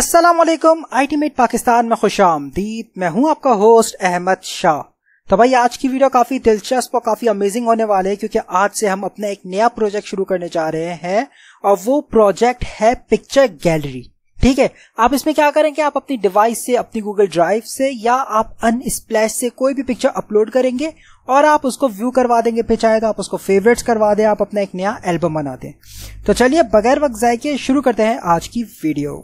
अस्सलाम वालेकुम मेट पाकिस्तान में खुश आमदीद मैं हूं आपका होस्ट अहमद शाह तो भाई आज की वीडियो काफी दिलचस्प और काफी अमेजिंग होने वाले है क्योंकि आज से हम अपना एक नया प्रोजेक्ट शुरू करने जा रहे हैं और वो प्रोजेक्ट है पिक्चर गैलरी ठीक है आप इसमें क्या करेंगे आप अपनी डिवाइस से अपनी गूगल ड्राइव से या आप अन स्प्लैश से कोई भी पिक्चर अपलोड करेंगे और आप उसको व्यू करवा देंगे फिर चाहे तो आप उसको फेवरेट्स करवा दें आप अपना एक नया एल्बम बना दें तो चलिए बगैर वक्त जाए शुरू करते हैं आज की वीडियो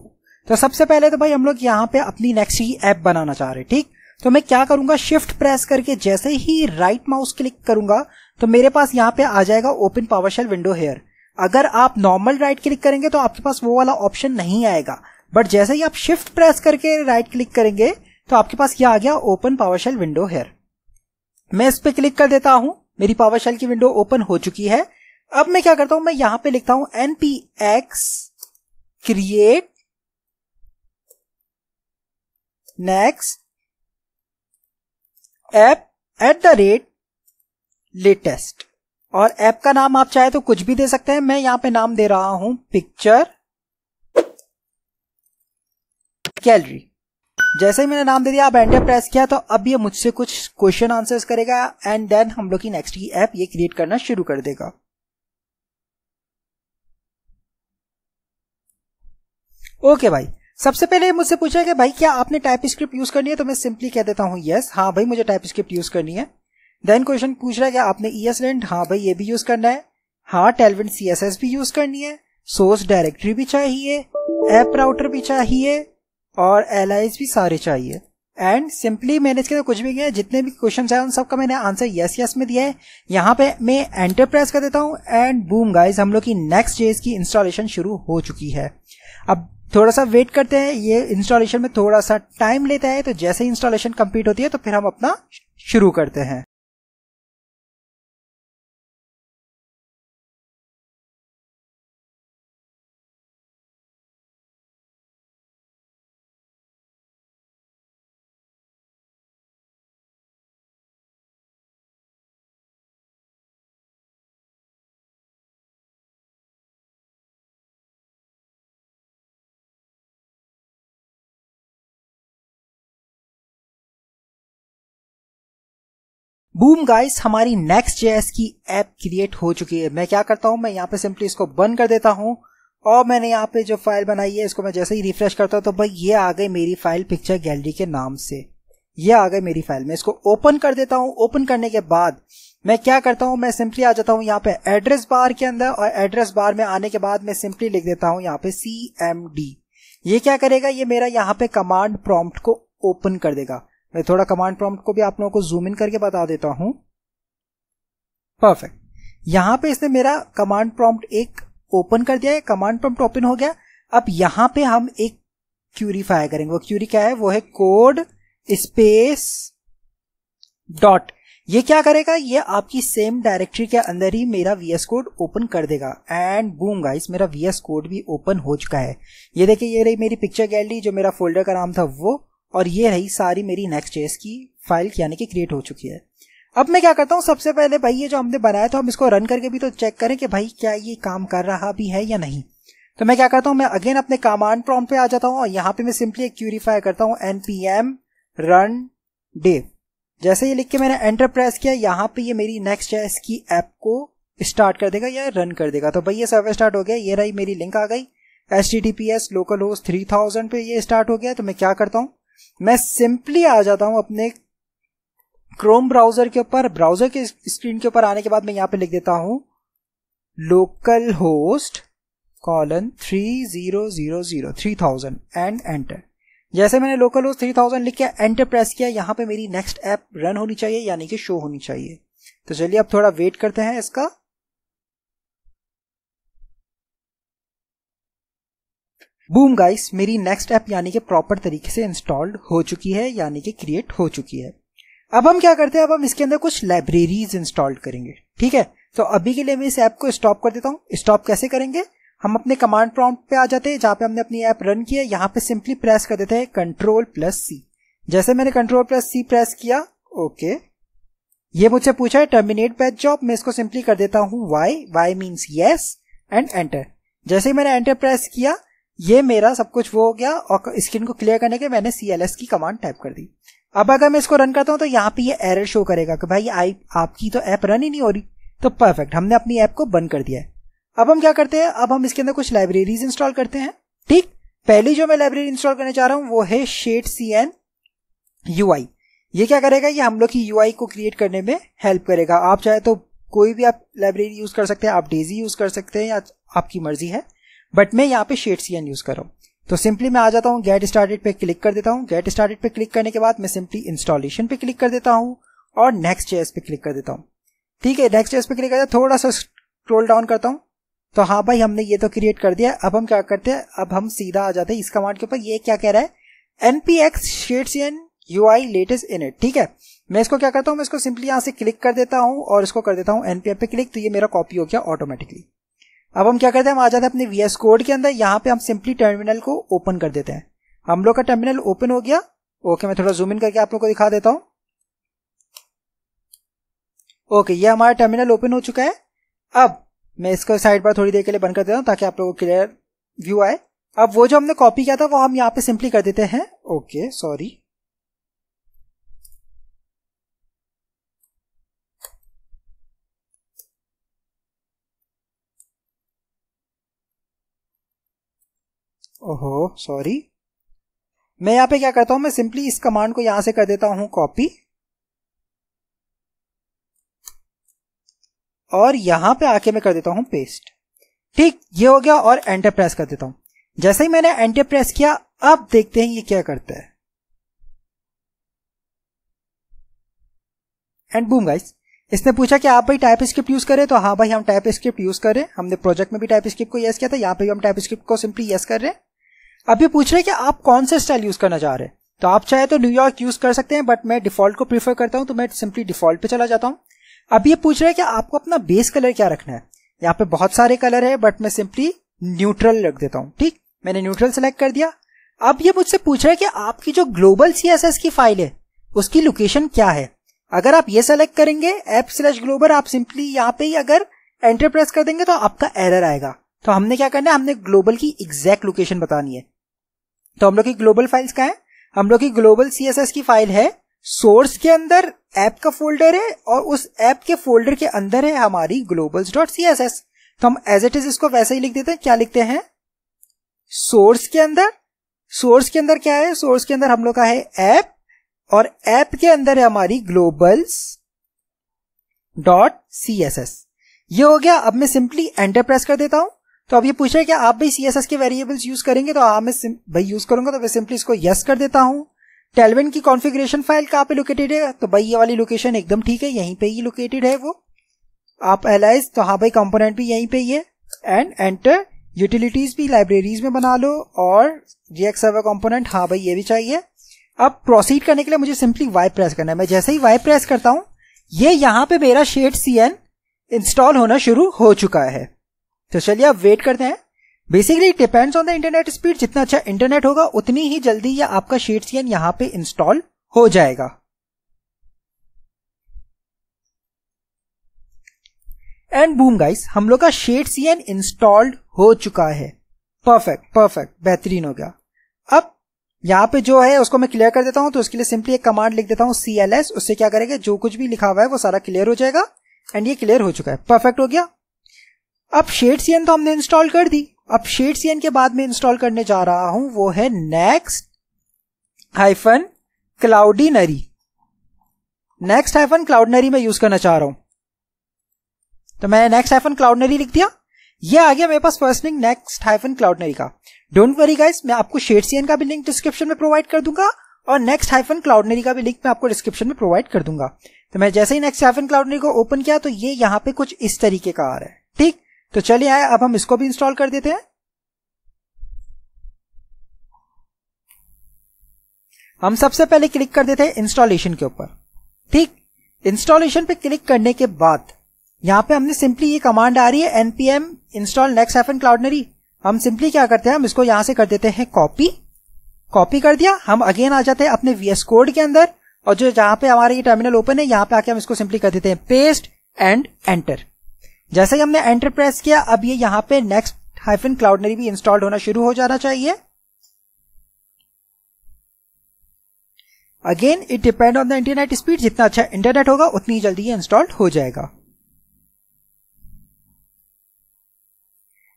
तो सबसे पहले तो भाई हम लोग यहाँ पे अपनी नेक्स्ट ही ऐप बनाना चाह रहे हैं ठीक तो मैं क्या करूंगा शिफ्ट प्रेस करके जैसे ही राइट माउस क्लिक करूंगा तो मेरे पास यहाँ पे आ जाएगा ओपन पावरशेल विंडो हेयर अगर आप नॉर्मल राइट क्लिक करेंगे तो आपके पास वो वाला ऑप्शन नहीं आएगा बट जैसे ही आप शिफ्ट प्रेस करके राइट क्लिक करेंगे तो आपके पास यह आ गया ओपन पावरशेल विंडो हेयर मैं इस पर क्लिक कर देता हूं मेरी पावरशेल की विंडो ओपन हो चुकी है अब मैं क्या करता हूं मैं यहां पे लिखता हूं NPX create next app at the rate latest और ऐप का नाम आप चाहे तो कुछ भी दे सकते हैं मैं यहां पे नाम दे रहा हूं पिक्चर गैलरी जैसे ही मैंने नाम दे दिया आप एंटर प्रेस किया तो अब ये मुझसे कुछ क्वेश्चन आंसर्स करेगा एंड देन हम लोग की नेक्स्ट की ऐप ये क्रिएट करना शुरू कर देगा ओके भाई सबसे पहले मुझसे पूछा कि भाई क्या आपने टाइप स्क्रिप्ट यूज करनी है तो मैं सिंपली कह देता हूँ यस हाँ भाई मुझे टाइप स्क्रिप्ट यूज करनी है देन क्वेश्चन पूछ रहा है कि आपने ई एस लेंट हाँ भाई ये भी यूज करना है हाँ टेलवेंट सी एस एस भी यूज करनी है सोर्स डायरेक्टरी भी चाहिए एप राउटर भी चाहिए और एल भी सारे चाहिए एंड सिंपली मैंने इसके अंदर कुछ भी किया जितने भी क्वेश्चन आए उन सबका मैंने आंसर यस यस में दिया है यहाँ पे मैं एंटर प्रेस कर देता हूँ एंड बूम गाइज हम लोग की नेक्स्ट डेज की इंस्टॉलेशन शुरू हो चुकी है अब थोड़ा सा वेट करते हैं ये इंस्टॉलेशन में थोड़ा सा टाइम लेता है तो जैसे इंस्टॉलेशन कंप्लीट होती है तो फिर हम अपना शुरू करते हैं बूम गाइस हमारी नेक्स्ट जेएस की ऐप क्रिएट हो चुकी है मैं क्या करता हूं मैं यहाँ पे सिंपली इसको बंद कर देता हूं और मैंने यहाँ पे जो फाइल बनाई है इसको मैं जैसे ही रिफ्रेश करता हूं तो भाई ये आ गई मेरी फाइल पिक्चर गैलरी के नाम से ये आ गई मेरी फाइल मैं इसको ओपन कर देता हूँ ओपन करने के बाद मैं क्या करता हूँ मैं सिंपली आ जाता हूँ यहाँ पे एड्रेस बार के अंदर और एड्रेस बार में आने के बाद मैं सिंपली लिख देता हूँ यहाँ पे सी एम डी ये क्या करेगा ये मेरा यहाँ पे कमांड प्रॉम्प्ट को ओपन कर देगा मैं थोड़ा कमांड प्रॉम्प्ट को भी आप लोगों को जूम इन करके बता देता हूं परफेक्ट यहां पे इसने मेरा कमांड प्रॉम्प्ट एक ओपन कर दिया है कमांड प्रॉम्प्ट ओपन हो गया अब यहां पे हम एक क्यूरी फायर करेंगे वो क्यूरी क्या है वो है कोड स्पेस डॉट ये क्या करेगा ये आपकी सेम डायरेक्टरी के अंदर ही मेरा वीएस कोड ओपन कर देगा एंड बूम गाइस मेरा वीएस कोड भी ओपन हो चुका है ये देखिए ये रही मेरी पिक्चर गैलरी जो मेरा फोल्डर का नाम था वो और ये रही सारी मेरी नेक्स्ट चेस की फाइल यानी कि क्रिएट हो चुकी है अब मैं क्या करता हूँ सबसे पहले भाई ये जो हमने बनाया था हम इसको रन करके भी तो चेक करें कि भाई क्या ये काम कर रहा भी है या नहीं तो मैं क्या करता हूँ मैं अगेन अपने कमांड प्रॉम्प्ट पे आ जाता हूँ और यहाँ पे मैं सिंपली एक क्यूरीफाई करता हूँ एनपीएम रन डे जैसे ये लिख के मैंने एंटर प्रेस किया यहाँ पे ये मेरी नेक्स्ट चेस की ऐप को स्टार्ट कर देगा या रन कर देगा तो भाई ये सर्वर स्टार्ट हो गया ये रही मेरी लिंक आ गई H T T P S local host three thousand पे ये स्टार्ट हो गया तो मैं क्या करता हूँ मैं सिंपली आ जाता हूं अपने क्रोम ब्राउजर के ऊपर ब्राउजर के स्क्रीन के ऊपर आने के बाद मैं यहां पे लिख देता हूं local host colon three zero zero zero three thousand and enter जैसे मैंने लोकल होस्ट थ्री थाउजेंड लिख के एंटर प्रेस किया यहां पे मेरी नेक्स्ट ऐप रन होनी चाहिए यानी कि शो होनी चाहिए तो चलिए अब थोड़ा वेट करते हैं इसका बूम गाइस मेरी नेक्स्ट ऐप यानी कि प्रॉपर तरीके से इंस्टॉल्ड हो चुकी है यानी कि क्रिएट हो चुकी है अब हम क्या करते हैं अब हम इसके अंदर कुछ लाइब्रेरीज इंस्टॉल करेंगे ठीक है तो अभी के लिए मैं इस ऐप को स्टॉप कर देता हूँ स्टॉप कैसे करेंगे हम अपने कमांड प्रॉम्प्ट पे आ जाते हैं जहां पे हमने अपनी ऐप रन किया यहाँ पे सिंपली प्रेस कर देते हैं कंट्रोल प्लस सी जैसे मैंने कंट्रोल प्लस सी प्रेस किया ओके ये मुझसे पूछा है टर्मिनेट बैच जॉब मैं इसको सिंपली कर देता हूँ Y Y means yes and enter जैसे ही मैंने एंटर प्रेस किया ये मेरा सब कुछ वो हो गया और स्क्रीन को क्लियर करने के मैंने सी एल एस की कमांड टाइप कर दी अब अगर मैं इसको रन करता हूँ तो यहाँ पे ये एरर शो करेगा कि भाई आई आपकी तो ऐप रन ही नहीं हो रही तो परफेक्ट हमने अपनी ऐप को बंद कर दिया है अब हम क्या करते हैं अब हम इसके अंदर कुछ लाइब्रेरीज इंस्टॉल करते हैं ठीक पहली जो मैं लाइब्रेरी इंस्टॉल करने चाह रहा हूँ वो है shade C N U I ये क्या करेगा ये हम लोग की यू को क्रिएट करने में हेल्प करेगा आप चाहे तो कोई भी आप लाइब्रेरी यूज कर सकते हैं आप डेजी यूज कर सकते हैं या आपकी मर्जी है बट मैं यहाँ पे शेड सी एन यूज कर रहा हूँ तो सिंपली मैं आ जाता हूँ गेट स्टार्टेड पे क्लिक कर देता हूँ गेट स्टार्टेड पे क्लिक करने के बाद मैं सिंपली इंस्टॉलेशन पे क्लिक कर देता हूँ और नेक्स्ट चेयर पे क्लिक कर देता हूँ ठीक है नेक्स्ट चेयर पे क्लिक करता थोड़ा सा स्क्रोल डाउन करता हूँ तो हाँ भाई हमने ये तो क्रिएट कर दिया अब हम क्या करते हैं अब हम सीधा आ जाते हैं इस कमांड के ऊपर ये क्या कह रहा है NPX shadcn U I latest init ठीक है मैं इसको क्या करता हूँ मैं इसको सिंपली यहाँ से क्लिक कर देता हूँ और इसको कर देता हूँ एनपीएफ पे क्लिक तो ये मेरा कॉपी हो गया ऑटोमेटिकली अब हम क्या करते हैं हम आ जाते हैं अपने वी एस कोड के अंदर यहाँ पे हम सिंपली टर्मिनल को ओपन कर देते हैं हम लोग का टर्मिनल ओपन हो गया ओके मैं थोड़ा जूम इन करके आप लोग को दिखा देता हूँ ओके ये हमारा टर्मिनल ओपन हो चुका है अब मैं इसको साइड पर थोड़ी देर के लिए बंद कर देता हूँ ताकि आप लोगों को क्लियर व्यू आए अब वो जो हमने कॉपी किया था वो हम यहाँ पे सिंपली कर देते हैं ओके सॉरी ओहो सॉरी मैं यहां पे क्या करता हूं मैं सिंपली इस कमांड को यहां से कर देता हूं कॉपी और यहां पे आके मैं कर देता हूं पेस्ट ठीक ये हो गया और एंटर प्रेस कर देता हूं जैसे ही मैंने एंटर प्रेस किया अब देखते हैं ये क्या करता है एंड बूम गाइस इसने पूछा कि आप भाई टाइप स्क्रिप्ट यूज करें तो हाँ भाई हम टाइप स्क्रिप्ट यूज करें हमने प्रोजेक्ट में भी टाइप स्क्रिप्ट को यस किया था यहाँ पे भी हम टाइप स्क्रिप्ट को सिंपली यस कर रहे हैं अब ये पूछ रहे हैं कि आप कौन सा स्टाइल यूज करना चाह रहे हैं तो आप चाहे तो न्यूयॉर्क यूज कर सकते हैं बट मैं डिफॉल्ट को प्रीफर करता हूं तो मैं सिंपली डिफॉल्ट पे चला जाता हूं अब ये पूछ रहा है कि आपको अपना बेस कलर क्या रखना है यहाँ पे बहुत सारे कलर है बट मैं सिंपली न्यूट्रल रख देता हूँ ठीक मैंने न्यूट्रल सेलेक्ट कर दिया अब ये मुझसे पूछ रहे है कि आपकी जो ग्लोबल सीएसएस की फाइल है उसकी लोकेशन क्या है अगर आप ये सेलेक्ट करेंगे एप स्लैश ग्लोबल आप सिंपली यहाँ पे ही अगर एंटर प्रेस कर देंगे तो आपका एरर आएगा तो हमने क्या करना है हमने ग्लोबल की एग्जैक्ट लोकेशन बतानी है तो हम लोग की ग्लोबल फाइल्स का है हम लोग की ग्लोबल सीएसएस की फाइल है सोर्स के अंदर ऐप का फोल्डर है और उस ऐप के फोल्डर के अंदर है हमारी globals dot C S S तो हम एज इट इज इसको वैसे ही लिख देते हैं क्या लिखते हैं सोर्स के अंदर सोर्स के अंदर क्या है सोर्स के अंदर हम लोग का है ऐप और ऐप के अंदर है हमारी globals dot C S S ये हो गया अब मैं सिंपली एंटर प्रेस कर देता हूं तो अब ये पूछ रहे हैं कि आप भी एस के वेरिएबल्स यूज करेंगे तो हाँ मैं भाई यूज करूंगा तो मैं सिंपली इसको यस कर देता हूँ टेलविन की कॉन्फ़िगरेशन फाइल कहाँ पे लोकेटेड है तो भाई ये वाली लोकेशन एकदम ठीक है यहीं पे ही लोकेटेड है वो आप एलाइज तो हाँ भाई कंपोनेंट भी यहीं पे ही है एंड एंटर यूटिलिटीज भी लाइब्रेरीज में बना लो और जी सर्वर कॉम्पोनेंट हाँ भाई ये भी चाहिए अब प्रोसीड करने के लिए मुझे सिंपली वाई प्रेस करना है मैं जैसे ही वाई प्रेस करता हूँ ये यहाँ पे मेरा शेड सी इंस्टॉल होना शुरू हो चुका है तो चलिए आप वेट करते हैं basically depends on the internet speed जितना अच्छा इंटरनेट होगा उतनी ही जल्दी ये आपका शीट सी यहां पे इंस्टॉल हो जाएगा एंड बूम गाइस हम लोग का शेड एन इंस्टॉल्ड हो चुका है परफेक्ट परफेक्ट बेहतरीन हो गया अब यहाँ पे जो है उसको मैं क्लियर कर देता हूं तो उसके लिए सिंपली एक कमांड लिख देता हूँ सी एल एस उससे क्या करेगा जो कुछ भी लिखा हुआ है वो सारा क्लियर हो जाएगा एंड ये क्लियर हो चुका है परफेक्ट हो गया अब शेड सीएन तो हमने इंस्टॉल कर दी अब शेड सीएन के बाद में इंस्टॉल करने जा रहा हूं वो है next hyphen Cloudinary next hyphen Cloudinary में यूज करना चाह रहा हूं तो मैं नेक्स्ट हाइफन क्लाउडनरी लिख दिया ये आ गया मेरे पास first link next hyphen Cloudinary का डोंट वरी गाइस मैं आपको शेड सीएन का भी लिंक डिस्क्रिप्शन में प्रोवाइड कर दूंगा और नेक्स्ट हाइफन क्लाउडनरी का भी लिंक मैं आपको डिस्क्रिप्शन में प्रोवाइड कर दूंगा तो मैं जैसे ही नेक्स्ट हाइफन क्लाउडनरी को ओपन किया तो ये यहां पे कुछ इस तरीके का आ रहा है ठीक तो चलिए आए अब हम इसको भी इंस्टॉल कर देते हैं हम सबसे पहले क्लिक कर देते हैं इंस्टॉलेशन के ऊपर ठीक इंस्टॉलेशन पे क्लिक करने के बाद यहां पे हमने सिंपली ये कमांड आ रही है npm install next hyphen क्लाउडनरी हम सिंपली क्या करते हैं हम इसको यहां से कर देते हैं कॉपी कॉपी कर दिया हम अगेन आ जाते हैं अपने VS कोड के अंदर और जो जहां पे हमारे ये टर्मिनल ओपन है यहां पे आके हम इसको सिंपली कर देते हैं पेस्ट एंड एंटर जैसे ही हमने एंटर प्रेस किया अब ये यहाँ पे नेक्स्ट हाइफन क्लाउडनरी भी इंस्टॉल्ड होना शुरू हो जाना चाहिए again it depend on the internet speed जितना अच्छा इंटरनेट होगा उतनी जल्दी ये इंस्टॉल्ड हो जाएगा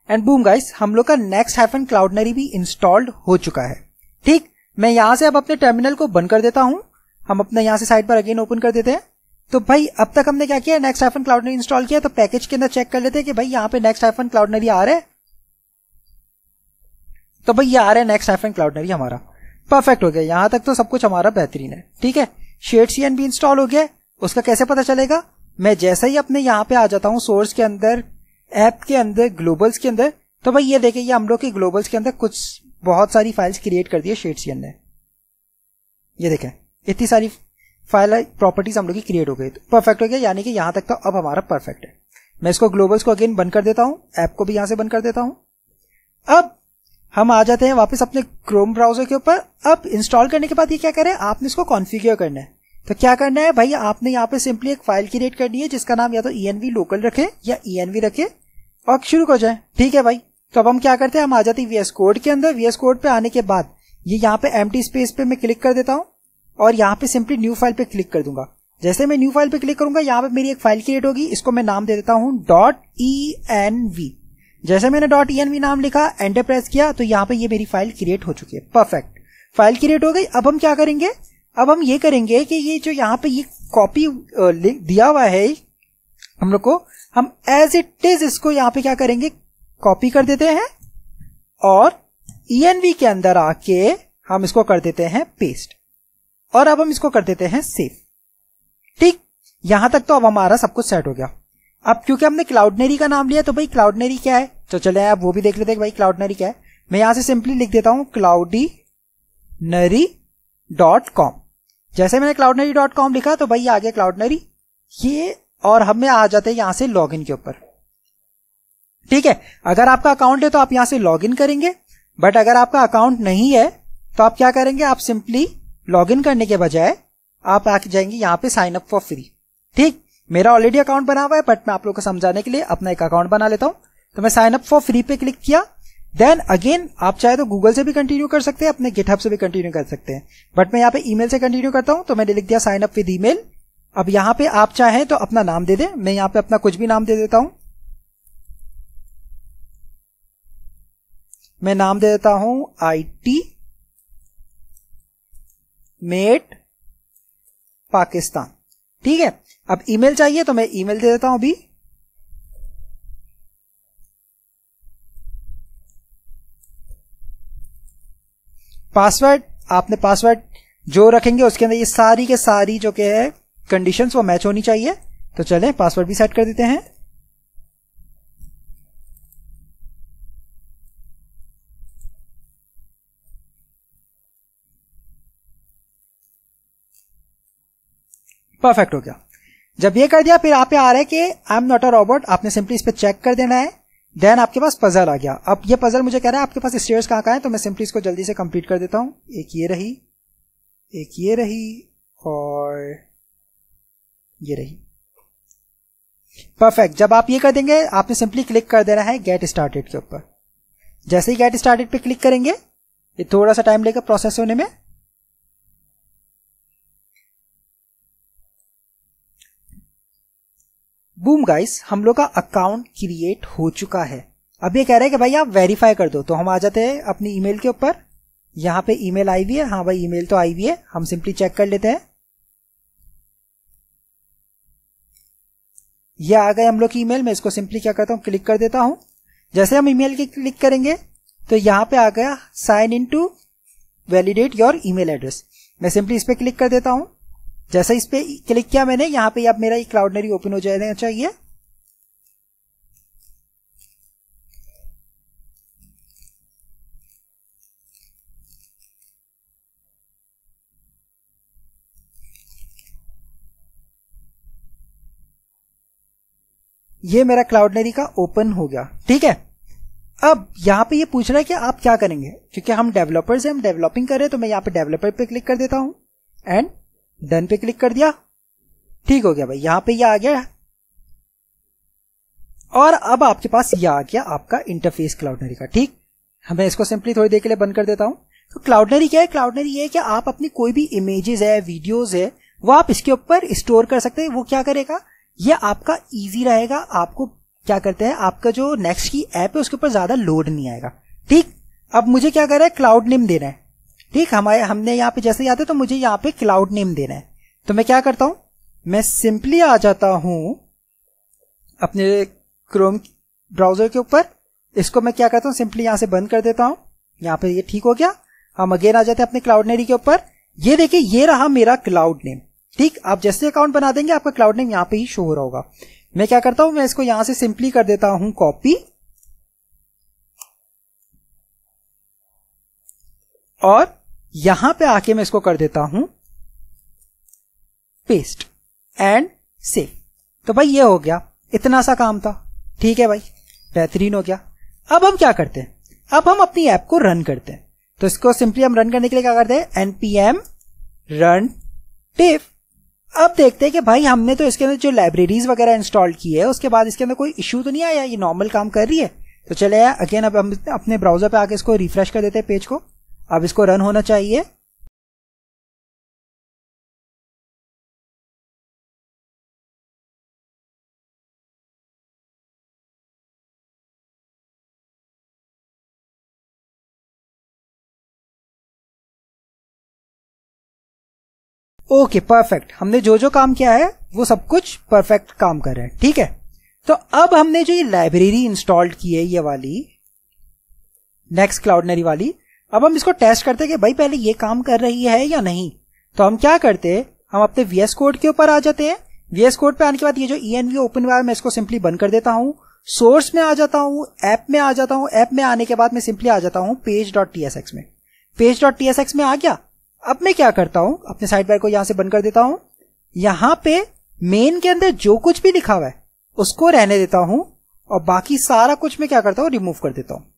एंड बूम गाइस हम लोग का नेक्स्ट हाइफन क्लाउडनरी भी इंस्टॉल्ड हो चुका है ठीक मैं यहां से अब अपने टर्मिनल को बंद कर देता हूं हम अपने यहां से साइड पर अगेन ओपन कर देते हैं तो भाई अब तक हमने क्या किया नेक्स्ट आइफन क्लाउड ने इंस्टॉल किया तो पैकेज के अंदर चेक कर लेते हैं कि भाई यहाँ पे नेक्स्ट आइफन क्लाउड आ रहा है तो भाई ये आ रहा है नेक्स्ट आइफन क्लाउड हमारा परफेक्ट हो गया यहाँ तक तो सब कुछ हमारा बेहतरीन है ठीक है शेड सी भी इंस्टॉल हो गया उसका कैसे पता चलेगा मैं जैसे ही अपने यहाँ पे आ जाता हूँ सोर्स के अंदर ऐप के अंदर ग्लोबल्स के अंदर तो भाई ये देखे ये हम लोग के ग्लोबल्स के अंदर कुछ बहुत सारी फाइल्स क्रिएट कर दी है शेड ने ये देखें इतनी सारी फाइल प्रॉपर्टीज हम लोग की क्रिएट हो गई तो परफेक्ट हो गया यानी कि यहां तक तो अब हमारा परफेक्ट है मैं इसको ग्लोबल्स को अगेन बंद कर देता हूं ऐप को भी यहां से बंद कर देता हूं अब हम आ जाते हैं वापस अपने क्रोम ब्राउजर के ऊपर अब इंस्टॉल करने के बाद ये क्या करें आपने इसको कॉन्फिग्योर करना है तो क्या करना है भाई आपने यहाँ पे सिंपली एक फाइल क्रिएट करनी है जिसका नाम या तो ई लोकल रखे या ई रखे और शुरू हो जाए ठीक है भाई तो अब हम क्या करते हैं हम आ जाते हैं वीएस कोड के अंदर वीएस कोड पे आने के बाद ये यहाँ पे एम स्पेस पे मैं क्लिक कर देता हूँ और यहाँ पे सिंपली न्यू फाइल पे क्लिक कर दूंगा जैसे मैं न्यू फाइल पे क्लिक करूंगा यहाँ पे मेरी एक फाइल क्रिएट होगी इसको मैं नाम दे देता हूँ डॉट ई एन वी जैसे मैंने डॉट ई एन वी नाम लिखा एंटर प्रेस किया तो यहाँ पे ये मेरी फाइल क्रिएट हो चुकी है परफेक्ट फाइल क्रिएट हो गई अब हम क्या करेंगे अब हम ये करेंगे कि ये जो यहाँ पे ये कॉपी दिया हुआ है हम लोग को हम एज इट इज इसको यहाँ पे क्या करेंगे कॉपी कर देते हैं और ई e के अंदर आके हम इसको कर देते हैं पेस्ट और अब हम इसको कर देते हैं सेव ठीक यहां तक तो अब हमारा सब कुछ सेट हो गया अब क्योंकि हमने क्लाउडनेरी का नाम लिया तो भाई क्लाउडनेरी क्या है तो चले आप वो भी देख लेते हैं भाई क्लाउडनेरी क्या है मैं यहां से सिंपली लिख देता हूं क्लाउडी नरी डॉट कॉम जैसे मैंने क्लाउडनरी डॉट कॉम लिखा तो भाई आगे क्लाउडनेरी क्लाउडनरी ये और हमें आ जाते हैं यहां से लॉग इन के ऊपर ठीक है अगर आपका अकाउंट है तो आप यहां से लॉग इन करेंगे बट अगर आपका अकाउंट नहीं है तो आप क्या करेंगे आप सिंपली लॉगिन करने के बजाय आप आके जाएंगे यहाँ पे साइन अप फॉर फ्री ठीक मेरा ऑलरेडी अकाउंट बना हुआ है बट मैं आप लोग को समझाने के लिए अपना एक अकाउंट बना लेता हूँ तो मैं साइन अप फॉर फ्री पे क्लिक किया देन अगेन आप चाहे तो गूगल से भी कंटिन्यू कर सकते हैं अपने गिटहब से भी कंटिन्यू कर सकते हैं बट मैं यहाँ पे ईमेल से कंटिन्यू करता हूँ तो मैंने लिख दिया साइन अप विद ईमेल अब यहाँ पे आप चाहें तो अपना नाम दे दें मैं यहाँ पे अपना कुछ भी नाम दे देता हूँ मैं नाम दे देता हूँ आई टी मेट पाकिस्तान ठीक है अब ईमेल चाहिए तो मैं ईमेल दे देता हूं अभी पासवर्ड आपने पासवर्ड जो रखेंगे उसके अंदर ये सारी के सारी जो के है कंडीशंस वो मैच होनी चाहिए तो चले पासवर्ड भी सेट कर देते हैं परफेक्ट हो गया जब ये कर दिया फिर आप आ रहे कि I am not a robot आपने सिंपली इस पर चेक कर देना है देन आपके पास पजल आ गया अब ये पजल मुझे कह रहा है आपके पास स्टेयर्स कहाँ कहाँ है तो मैं सिंपली इसको जल्दी से कंप्लीट कर देता हूँ एक ये रही एक ये रही और ये रही परफेक्ट जब आप ये कर देंगे आपने सिंपली क्लिक कर देना है गेट स्टार्टेड के ऊपर जैसे ही गेट स्टार्टेड पे क्लिक करेंगे ये थोड़ा सा टाइम लेगा प्रोसेस होने में बूम गाइस हम लोग का अकाउंट क्रिएट हो चुका है अब ये कह रहे हैं कि भाई आप वेरीफाई कर दो तो हम आ जाते हैं अपनी ईमेल के ऊपर यहां पे ईमेल आई हुई है हाँ भाई ईमेल तो आई हुई है हम सिंपली चेक कर लेते हैं ये आ गए हम लोग की ईमेल मैं इसको सिंपली क्या करता हूँ क्लिक कर देता हूं जैसे हम ईमेल के क्लिक करेंगे तो यहां पे आ गया sign in to validate your email address मैं सिंपली इस पर क्लिक कर देता हूं जैसे इस पर क्लिक किया मैंने यहां पे अब मेरा अच्छा, ये क्लाउडनरी ओपन हो जाना चाहिए ये मेरा क्लाउडनरी का ओपन हो गया ठीक है अब यहां पे ये पूछ रहा है कि आप क्या करेंगे क्योंकि हम डेवलपर्स हैं हम डेवलपिंग कर रहे हैं तो मैं यहां पे डेवलपर पे क्लिक कर देता हूं एंड डन पे क्लिक कर दिया ठीक हो गया भाई यहां पे ये यह आ गया और अब आपके पास ये आ गया आपका इंटरफेस क्लाउडनरी का ठीक हाँ, मैं इसको सिंपली थोड़ी देर के लिए बंद कर देता हूं तो क्लाउडनरी क्या है क्लाउडनरी ये है कि आप अपनी कोई भी इमेजेस है वीडियोस है वो आप इसके ऊपर स्टोर कर सकते हैं वो क्या करेगा ये आपका इजी रहेगा आपको क्या करते हैं आपका जो नेक्स्ट की ऐप है उसके ऊपर ज्यादा लोड नहीं आएगा ठीक अब मुझे क्या रहा है क्लाउड नेम देना है ठीक हमारे हमने यहाँ पे जैसे याद है तो मुझे यहाँ पे क्लाउड नेम देना है तो मैं क्या करता हूं मैं सिंपली आ जाता हूं अपने क्रोम ब्राउजर के ऊपर इसको मैं क्या करता हूं सिंपली यहां से बंद कर देता हूं यहाँ पे ये यह ठीक हो गया हम अगेन आ जाते हैं अपने क्लाउड नेरी के ऊपर ये देखिए ये रहा मेरा क्लाउड नेम ठीक आप जैसे अकाउंट बना देंगे आपका क्लाउड नेम यहाँ पे ही शो हो रहा होगा मैं क्या करता हूं मैं इसको यहां से सिंपली कर देता हूं कॉपी और यहां पे आके मैं इसको कर देता हूं पेस्ट एंड सेव तो भाई ये हो गया इतना सा काम था ठीक है भाई बेहतरीन हो गया अब हम क्या करते हैं अब हम अपनी ऐप को रन करते हैं तो इसको सिंपली हम रन करने के लिए क्या करते हैं एनपीएम रन टिफ अब देखते हैं कि भाई हमने तो इसके अंदर जो लाइब्रेरीज वगैरह इंस्टॉल की है उसके बाद इसके अंदर कोई इशू तो नहीं आया ये नॉर्मल काम कर रही है तो चले अगेन अब हम अपने ब्राउजर पे आके इसको रिफ्रेश कर देते हैं पेज को अब इसको रन होना चाहिए ओके okay, परफेक्ट हमने जो जो काम किया है वो सब कुछ परफेक्ट काम कर रहे हैं ठीक है तो अब हमने जो ये लाइब्रेरी इंस्टॉल्ड की है ये वाली नेक्स्ट क्लाउडनरी वाली अब हम इसको टेस्ट करते कि भाई पहले ये काम कर रही है या नहीं तो हम क्या करते हम अपने वीएस कोड के ऊपर आ जाते हैं वीएस कोड पे आने के बाद ये जो ई एन वी ओपन हुआ है मैं इसको सिंपली बंद कर देता हूँ सोर्स में आ जाता हूँ ऐप में आ जाता हूँ ऐप में आने के बाद मैं सिंपली आ जाता हूँ page dot T S X में page dot T S X में आ गया अब मैं क्या करता हूँ अपने साइड बार को यहां से बंद कर देता हूँ यहाँ पे मेन के अंदर जो कुछ भी लिखा हुआ है उसको रहने देता हूँ और बाकी सारा कुछ मैं क्या करता हूँ रिमूव कर देता हूँ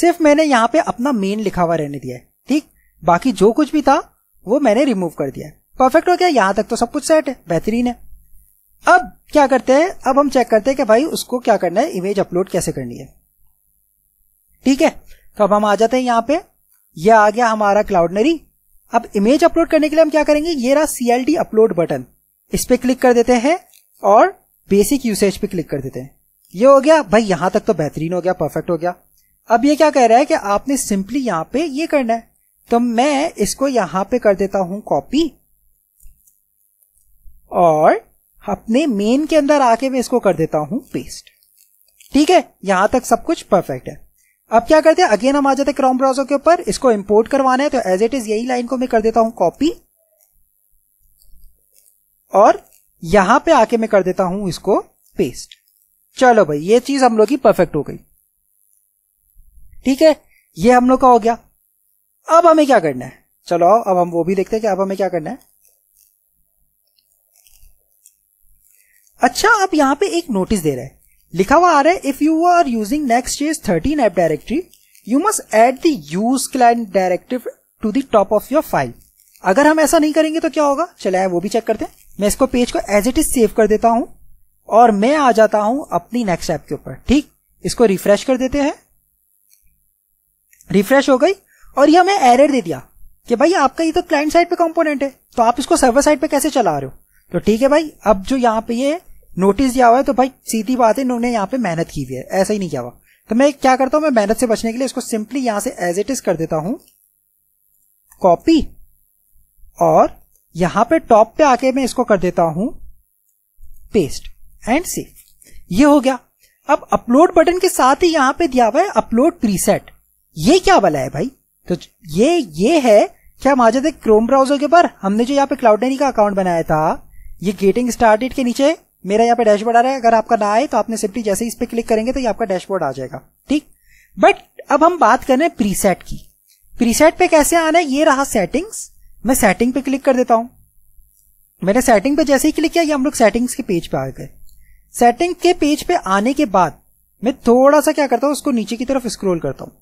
सिर्फ मैंने यहाँ पे अपना मेन लिखा हुआ रहने दिया है ठीक बाकी जो कुछ भी था वो मैंने रिमूव कर दिया परफेक्ट हो गया यहाँ तक तो सब कुछ सेट है बेहतरीन है अब क्या करते हैं अब हम चेक करते हैं कि भाई उसको क्या करना है इमेज अपलोड कैसे करनी है ठीक है तो अब हम आ जाते हैं यहाँ पे यह आ गया हमारा क्लाउडनरी अब इमेज अपलोड करने के लिए हम क्या करेंगे ये रहा सीएलडी अपलोड बटन इस पे क्लिक कर देते हैं और बेसिक यूसेज पे क्लिक कर देते हैं ये हो गया भाई यहां तक तो बेहतरीन हो गया परफेक्ट हो गया अब ये क्या कह रहा है कि आपने सिंपली यहां पे ये करना है तो मैं इसको यहां पे कर देता हूं कॉपी और अपने मेन के अंदर आके मैं इसको कर देता हूं पेस्ट ठीक है यहां तक सब कुछ परफेक्ट है अब क्या करते हैं अगेन हम आ जाते हैं क्रोम ब्राउजर के ऊपर इसको इंपोर्ट करवाना है तो एज इट इज यही लाइन को मैं कर देता हूं कॉपी और यहां पे आके मैं कर देता हूं इसको पेस्ट चलो भाई ये चीज हम लोग की परफेक्ट हो गई ठीक है ये हम लोग का हो गया अब हमें क्या करना है चलो अब हम वो भी देखते हैं कि अब हमें क्या करना है अच्छा अब यहां पे एक नोटिस दे रहा है लिखा हुआ आ रहा है if you are using next JS thirteen app directory you must add the use client directive to the top of your file अगर हम ऐसा नहीं करेंगे तो क्या होगा चले वो भी चेक करते हैं मैं इसको पेज को एज इट इज सेव कर देता हूं और मैं आ जाता हूं अपनी नेक्स्ट ऐप के ऊपर ठीक इसको रिफ्रेश कर देते हैं रिफ्रेश हो गई और ये हमें एरर दे दिया कि भाई आपका ये तो क्लाइंट साइड पे कंपोनेंट है तो आप इसको सर्वर साइड पे कैसे चला रहे हो तो ठीक है भाई अब जो यहाँ पे ये नोटिस दिया हुआ है तो भाई सीधी बात है इन्होंने यहाँ पे मेहनत की हुई है ऐसा ही नहीं किया हुआ तो मैं क्या करता हूँ मैं मेहनत से बचने के लिए इसको सिंपली यहां से एज इट इज कर देता हूं कॉपी और यहां पे टॉप पे आके मैं इसको कर देता हूं पेस्ट एंड सेफ ये हो गया अब अपलोड बटन के साथ ही यहां पे दिया हुआ है अपलोड प्रीसेट ये क्या वाला है भाई तो ये ये है क्या माजद एक क्रोम ब्राउजर के ऊपर हमने जो यहाँ पे क्लाउडनेरी का अकाउंट बनाया था ये गेटिंग स्टार्टेड के नीचे मेरा यहाँ पे डैशबोर्ड आ रहा है अगर आपका ना आए तो आपने सिंपली जैसे इस पे क्लिक करेंगे तो ये आपका डैशबोर्ड आ जाएगा ठीक बट अब हम बात कर रहे हैं प्रीसेट की प्रीसेट पे कैसे आना है ये रहा सेटिंग्स मैं सेटिंग पे क्लिक कर देता हूं मैंने सेटिंग पे जैसे ही क्लिक किया ये हम लोग सेटिंग्स के पेज पे आ गए सेटिंग के पेज पे आने के बाद मैं थोड़ा सा क्या करता हूँ उसको नीचे की तरफ स्क्रोल करता हूँ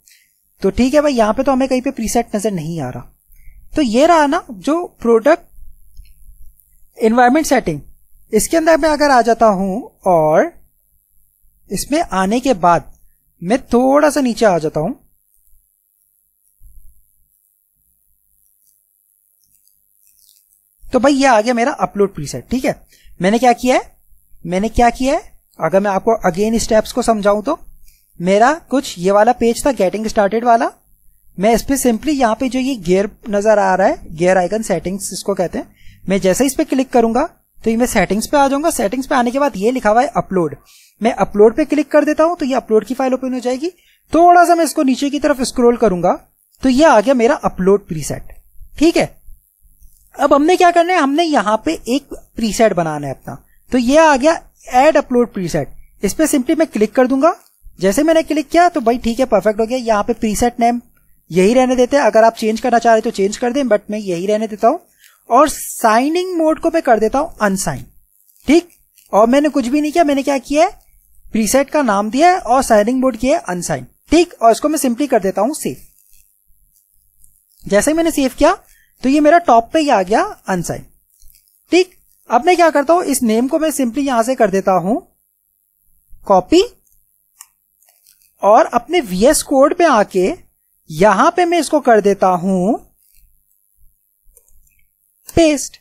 तो ठीक है भाई यहाँ पे तो हमें कहीं पे प्रीसेट नजर नहीं आ रहा तो ये रहा ना जो प्रोडक्ट एनवायरमेंट सेटिंग इसके अंदर मैं अगर आ जाता हूं और इसमें आने के बाद मैं थोड़ा सा नीचे आ जाता हूं तो भाई ये आ गया मेरा अपलोड प्रीसेट ठीक है मैंने क्या किया है मैंने क्या किया है अगर मैं आपको अगेन स्टेप्स को समझाऊं तो मेरा कुछ ये वाला पेज था गेटिंग स्टार्टेड वाला मैं इस पर सिंपली यहाँ पे जो ये गियर नजर आ रहा है गियर आइकन सेटिंग्स इसको कहते हैं मैं जैसे इस पर क्लिक करूंगा तो ये मैं सेटिंग्स पे आ जाऊंगा सेटिंग्स पे आने के बाद ये लिखा हुआ है अपलोड मैं अपलोड पे क्लिक कर देता हूं तो ये अपलोड की फाइल ओपन हो जाएगी थोड़ा सा मैं इसको नीचे की तरफ स्क्रोल करूंगा तो ये आ गया मेरा अपलोड प्रीसेट ठीक है अब हमने क्या करना है हमने यहां पे एक प्रीसेट बनाना है अपना तो ये आ गया एड अपलोड प्रीसेट इस पर सिंपली मैं क्लिक कर दूंगा जैसे मैंने क्लिक किया तो भाई ठीक है परफेक्ट हो गया यहाँ पे प्रीसेट नेम यही रहने देते हैं अगर आप चेंज करना चाह रहे तो चेंज कर दें बट मैं यही रहने देता हूँ और साइनिंग मोड को मैं कर देता हूँ अनसाइन ठीक और मैंने कुछ भी नहीं किया मैंने क्या किया है प्रीसेट का नाम दिया है और साइनिंग मोड किया है अनसाइन ठीक और इसको मैं सिंपली कर देता हूं सेव जैसे ही मैंने सेव किया तो ये मेरा टॉप पे ही आ गया अनसाइन ठीक अब मैं क्या करता हूं इस नेम को मैं सिंपली यहां से कर देता हूं कॉपी और अपने वीएस कोड पे आके यहां पे मैं इसको कर देता हूं पेस्ट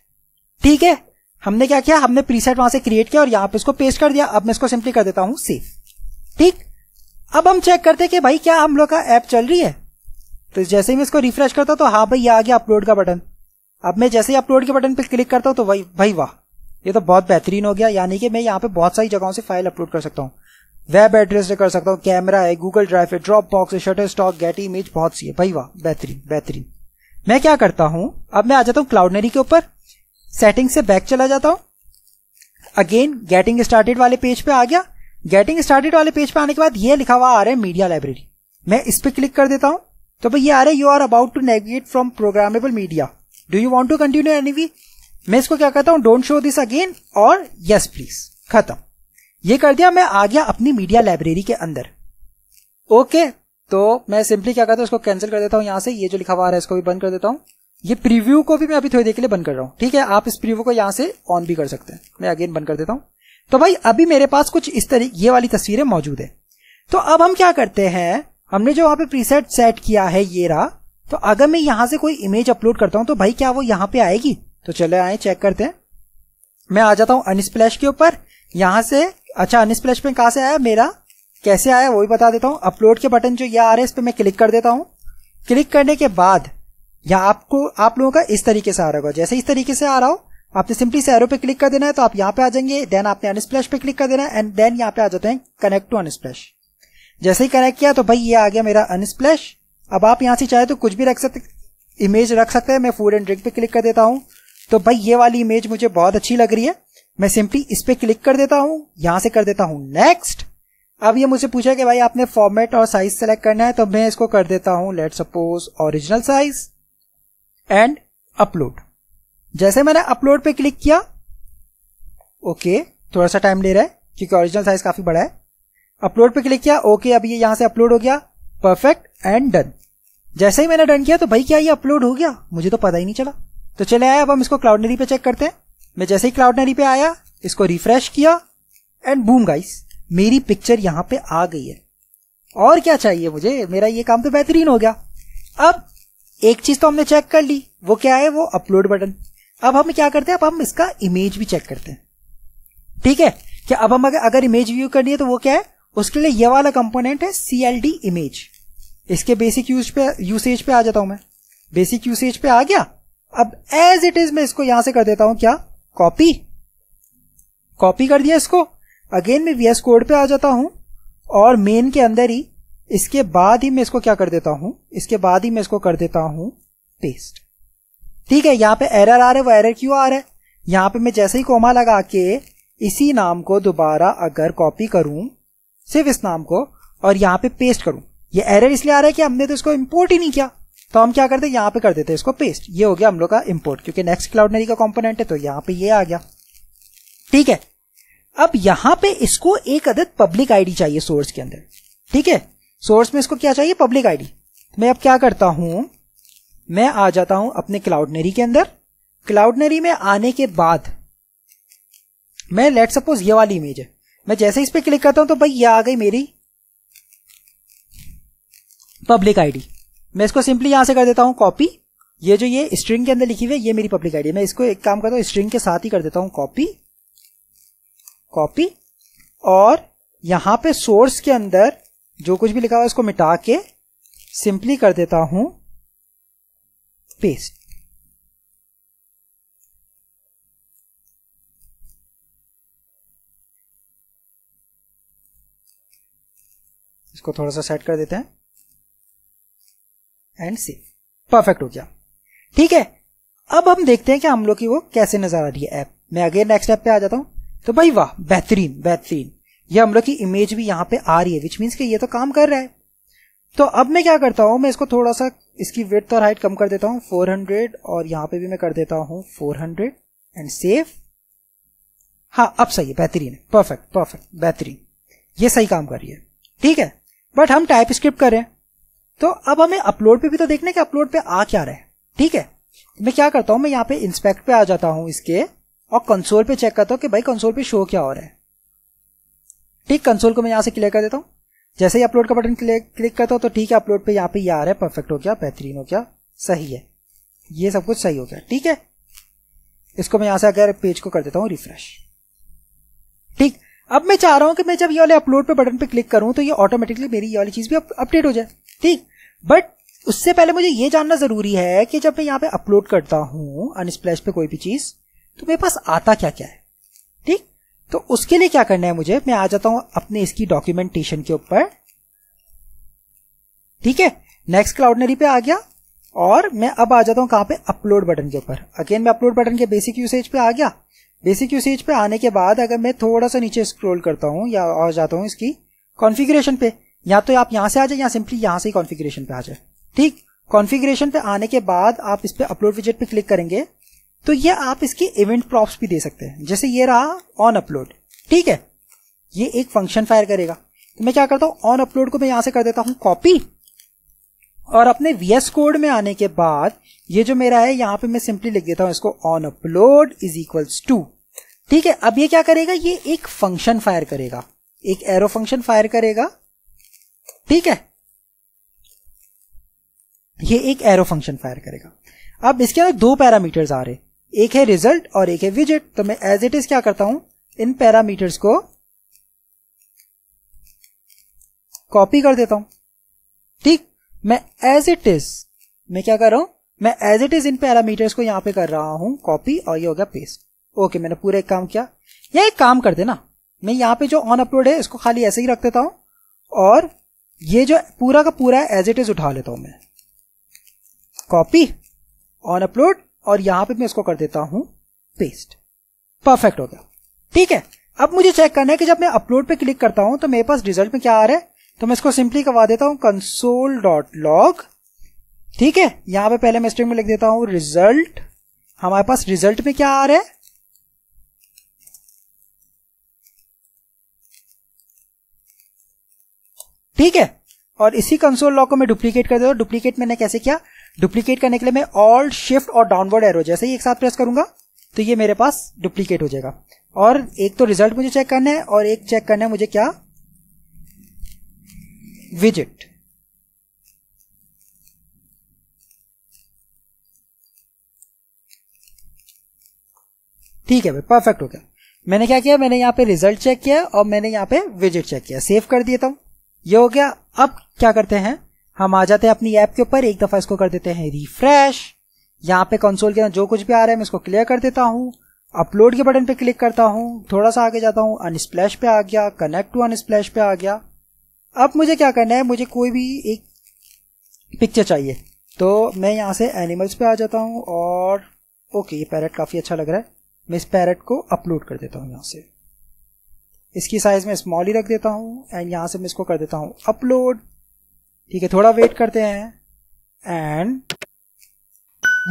ठीक है हमने क्या किया हमने प्रीसेट वहां से क्रिएट किया और यहां पे इसको पेस्ट कर दिया अब मैं इसको सिंपली कर देता हूं सेफ ठीक अब हम चेक करते हैं कि भाई क्या हम लोग का ऐप चल रही है तो जैसे ही मैं इसको रिफ्रेश करता हूं तो हाँ भाई ये आ गया अपलोड का बटन अब मैं जैसे ही अपलोड के बटन पर क्लिक करता हूं तो भाई भाई वाह ये तो बहुत बेहतरीन हो गया यानी कि मैं यहाँ पे बहुत सारी जगहों से फाइल अपलोड कर सकता हूँ वेब एड्रेस से कर सकता हूँ कैमरा है गूगल ड्राइव है ड्रॉप बॉक्स है शटर स्टॉक गेट इमेज बहुत सी है भाई वाह बेहतरीन बेहतरीन मैं क्या करता हूं अब मैं आ जाता हूँ क्लाउडनरी के ऊपर सेटिंग से बैक चला जाता हूँ अगेन गेटिंग स्टार्टेड वाले पेज पे आ गया गेटिंग स्टार्टेड वाले पेज पे आने के बाद ये लिखा हुआ आ रहा है मीडिया लाइब्रेरी मैं इस पर क्लिक कर देता हूँ तो भाई ये आ रहा है you are about to navigate from programmable media do you want to continue any मैं इसको क्या कहता हूँ डोंट शो दिस अगेन और यस प्लीज खत्म ये कर दिया मैं आ गया अपनी मीडिया लाइब्रेरी के अंदर ओके तो मैं सिंपली क्या करता हूँ इसको कैंसिल कर देता हूँ यहां से ये जो लिखा हुआ है इसको भी बंद कर देता हूँ ये प्रीव्यू को भी मैं अभी थोड़ी देर के लिए बंद कर रहा हूँ ठीक है आप इस प्रीव्यू को यहां से ऑन भी कर सकते हैं मैं अगेन बंद कर देता हूँ तो भाई अभी मेरे पास कुछ इस तरह ये वाली तस्वीरें मौजूद है तो अब हम क्या करते हैं हमने जो वहां पे प्रीसेट सेट किया है ये रहा तो अगर मैं यहां से कोई इमेज अपलोड करता हूं तो भाई क्या वो यहां पे आएगी तो चले आए चेक करते हैं मैं आ जाता हूं अनस्प्लैश के ऊपर यहां से अच्छा अनस्प्लैश पे कहा से आया मेरा कैसे आया वो भी बता देता हूं अपलोड के बटन जो यह आ रहे हैं इस पर मैं क्लिक कर देता हूं क्लिक करने के बाद या आपको आप लोगों का इस तरीके से आ रहा होगा जैसे इस तरीके से आ रहा हो आपने सिंपली सैरो पे क्लिक कर देना है तो आप यहां पे आ जाएंगे देन आपने अनस्प्लैश पे क्लिक कर देना है एंड देन यहां पे आ जाते हैं कनेक्ट टू अनस्प्लैश जैसे ही कनेक्ट किया तो भाई ये आ गया मेरा अनस्प्लैश अब आप यहाँ से चाहे तो कुछ भी रख सकते इमेज रख सकते हैं मैं फूड एंड ड्रिंक पे क्लिक कर देता हूं तो भाई ये वाली इमेज मुझे बहुत अच्छी लग रही है मैं सिंपली इस पे क्लिक कर देता हूं यहां से कर देता हूं नेक्स्ट अब ये मुझे पूछा कि भाई आपने फॉर्मेट और साइज सेलेक्ट करना है तो मैं इसको कर देता हूं let suppose original size and upload जैसे मैंने अपलोड पे क्लिक किया ओके okay, थोड़ा सा टाइम ले रहा है क्योंकि ओरिजिनल साइज काफी बड़ा है अपलोड पे क्लिक किया ओके okay, अब ये यहां से अपलोड हो गया परफेक्ट एंड डन जैसे ही मैंने डन किया तो भाई क्या ये अपलोड हो गया मुझे तो पता ही नहीं चला तो चले आए अब हम इसको क्लाउडनरी पे चेक करते हैं मैं जैसे ही क्लाउडनरी पे आया इसको रिफ्रेश किया एंड बूम गाइस मेरी पिक्चर यहां पे आ गई है और क्या चाहिए मुझे मेरा ये काम तो बेहतरीन हो गया अब एक चीज तो हमने चेक कर ली वो क्या है वो अपलोड बटन अब हम क्या करते हैं अब हम इसका इमेज भी चेक करते हैं ठीक है कि अब हम अगर, अगर इमेज व्यू करनी है तो वो क्या है उसके लिए ये वाला कंपोनेंट है सी इमेज इसके बेसिक यूज पे यूसेज पे आ जाता हूं मैं बेसिक यूसेज पे आ गया अब एज इट इज मैं इसको यहां से कर देता हूं क्या कॉपी कॉपी कर दिया इसको अगेन मैं वीएस कोड पे आ जाता हूं और मेन के अंदर ही इसके बाद ही मैं इसको क्या कर देता हूं इसके बाद ही मैं इसको कर देता हूं पेस्ट ठीक है यहां पे एरर आ रहा है वो एरर क्यों आ रहा है यहां पे मैं जैसे ही कोमा लगा के इसी नाम को दोबारा अगर कॉपी करूं सिर्फ इस नाम को और यहां पे पेस्ट करूं ये एरर इसलिए आ रहा है कि हमने तो इसको इंपोर्ट ही नहीं किया तो हम क्या करते हैं यहाँ पे कर देते हैं इसको पेस्ट ये हो गया हम लोग का इम्पोर्ट क्योंकि नेक्स्ट क्लाउडनरी का कॉम्पोनेंट है तो यहाँ पे ये आ गया ठीक है अब यहां पे इसको एक अदद पब्लिक आईडी चाहिए सोर्स के अंदर ठीक है सोर्स में इसको क्या चाहिए पब्लिक आईडी मैं अब क्या करता हूं मैं आ जाता हूं अपने क्लाउडनरी के अंदर क्लाउडनरी में आने के बाद मैं लेट सपोज ये वाली इमेज है मैं जैसे इस पर क्लिक करता हूं तो भाई ये आ गई मेरी पब्लिक आईडी मैं इसको सिंपली यहां से कर देता हूं कॉपी ये जो ये स्ट्रिंग के अंदर लिखी हुई है ये मेरी पब्लिक आईडी मैं इसको एक काम करता हूं स्ट्रिंग के साथ ही कर देता हूं कॉपी कॉपी और यहां पे सोर्स के अंदर जो कुछ भी लिखा हुआ है इसको मिटा के सिंपली कर देता हूं पेस्ट इसको थोड़ा सा सेट कर देते हैं एंड सेव परफेक्ट हो गया ठीक है अब हम देखते हैं कि हम लोग की वो कैसे नजर आ रही है ऐप मैं अगेन नेक्स्ट ऐप पे आ जाता हूं तो भाई वाह बेहतरीन बेहतरीन ये हम लोग की इमेज भी यहां पे आ रही है विच मीन्स कि ये तो काम कर रहा है तो अब मैं क्या करता हूं मैं इसको थोड़ा सा इसकी विथ और हाइट कम कर देता हूं 400 और यहां पे भी मैं कर देता हूं 400 एंड सेव हाँ अब सही है बेहतरीन परफेक्ट परफेक्ट बेहतरीन ये सही काम कर रही है ठीक है बट हम टाइप स्क्रिप्ट करें तो अब हमें अपलोड पे भी तो देखना है कि अपलोड पे आ क्या रहा है ठीक है मैं क्या करता हूं मैं यहाँ पे इंस्पेक्ट पे आ जाता हूं इसके और कंसोल पे चेक करता हूं कि भाई कंसोल पे शो क्या हो रहा है ठीक कंसोल को मैं यहां से क्लियर कर देता हूं जैसे ही अपलोड का बटन क्लिक करता हूं तो ठीक है अपलोड पे यहाँ पे ये आ रहा है परफेक्ट हो गया बेहतरीन हो गया सही है ये सब कुछ सही हो गया ठीक है इसको मैं यहां से अगर पेज को कर देता हूँ रिफ्रेश ठीक अब मैं चाह रहा हूं कि मैं जब ये वाले अपलोड पे बटन पे क्लिक करूं तो ये ऑटोमेटिकली मेरी ये वाली चीज भी अपडेट हो जाए ठीक बट उससे पहले मुझे ये जानना जरूरी है कि जब मैं यहाँ पे अपलोड करता हूँ अनस्प्लैश पे कोई भी चीज तो मेरे पास आता क्या क्या है ठीक तो उसके लिए क्या करना है मुझे मैं आ जाता हूं अपने इसकी डॉक्यूमेंटेशन के ऊपर ठीक है नेक्स्ट क्लाउडनरी पे आ गया और मैं अब आ जाता हूं कहां पे अपलोड बटन के ऊपर अगेन मैं अपलोड बटन के बेसिक यूसेज पे आ गया बेसिक यूसेज पे आने के बाद अगर मैं थोड़ा सा नीचे स्क्रोल करता हूं या आ जाता हूं इसकी कॉन्फ़िगरेशन पे या तो आप यहां से आ जाए या सिंपली यहां से ही कॉन्फ़िगरेशन पे आ जाए ठीक कॉन्फ़िगरेशन पे आने के बाद आप इस पर अपलोड विजेट पे क्लिक करेंगे तो ये आप इसके इवेंट प्रॉप्स भी दे सकते हैं जैसे ये रहा ऑन अपलोड ठीक है ये एक फंक्शन फायर करेगा तो मैं क्या करता हूं ऑन अपलोड को मैं यहां से कर देता हूं कॉपी और अपने वीएस कोड में आने के बाद ये जो मेरा है यहां पे मैं सिंपली लिख देता हूं इसको on upload is equals to ठीक है अब ये क्या करेगा ये एक फंक्शन फायर करेगा एक एरो फंक्शन फायर करेगा ठीक है ये एक एरो फंक्शन फायर करेगा अब इसके अंदर दो पैरामीटर्स आ रहे एक है रिजल्ट और एक है विजिट तो मैं एज इट इज क्या करता हूं इन पैरामीटर्स को कॉपी कर देता हूं ठीक मैं एज इट इज मैं क्या कर रहा हूं मैं as it is in parameters को यहां पे कर रहा हूं कॉपी और ये हो गया पेस्ट ओके मैंने पूरा एक काम किया या एक काम कर देना मैं यहां पे जो ऑन अपलोड है इसको खाली ऐसे ही रख देता हूं और ये जो पूरा का पूरा है एज इट इज उठा लेता हूं मैं कॉपी ऑन अपलोड और यहां पे मैं इसको कर देता हूं पेस्ट परफेक्ट हो गया ठीक है अब मुझे चेक करना है कि जब मैं अपलोड पे क्लिक करता हूं तो मेरे पास रिजल्ट में क्या आ रहा है तो मैं इसको सिंपली करवा देता हूं कंसोल डॉट लॉग ठीक है यहां पे पहले मैं स्ट्रिंग में लिख देता हूं रिजल्ट हमारे पास रिजल्ट में क्या आ रहा है ठीक है और इसी कंसोल लॉक को मैं डुप्लीकेट कर देता हूँ डुप्लीकेट मैंने कैसे किया डुप्लीकेट करने के लिए मैं ऑल्ट शिफ्ट और डाउनवर्ड एरो जैसे ही एक साथ प्रेस करूंगा तो ये मेरे पास डुप्लीकेट हो जाएगा और एक तो रिजल्ट मुझे चेक करना है और एक चेक करना है मुझे क्या विजिट ठीक है भाई परफेक्ट हो गया मैंने क्या किया मैंने यहां पे रिजल्ट चेक किया और मैंने यहां पे विजिट चेक किया सेव कर दिया था तो। ये हो गया अब क्या करते हैं हम आ जाते हैं अपनी ऐप के ऊपर एक दफा इसको कर देते हैं रिफ्रेश यहाँ पे कंसोल के अंदर जो कुछ भी आ रहा है मैं इसको क्लियर कर देता हूँ अपलोड के बटन पे क्लिक करता हूँ थोड़ा सा आगे जाता हूँ अनस्प्लैश पे आ गया कनेक्ट टू अनस्प्लैश पे आ गया अब मुझे क्या करना है मुझे कोई भी एक पिक्चर चाहिए तो मैं यहाँ से एनिमल्स पे आ जाता हूँ और ओके ये पैरट काफ़ी अच्छा लग रहा है मैं इस पैरट को अपलोड कर देता हूँ यहाँ से इसकी साइज में स्मॉल ही रख देता हूँ एंड यहाँ से मैं इसको कर देता हूँ अपलोड ठीक है थोड़ा वेट करते हैं एंड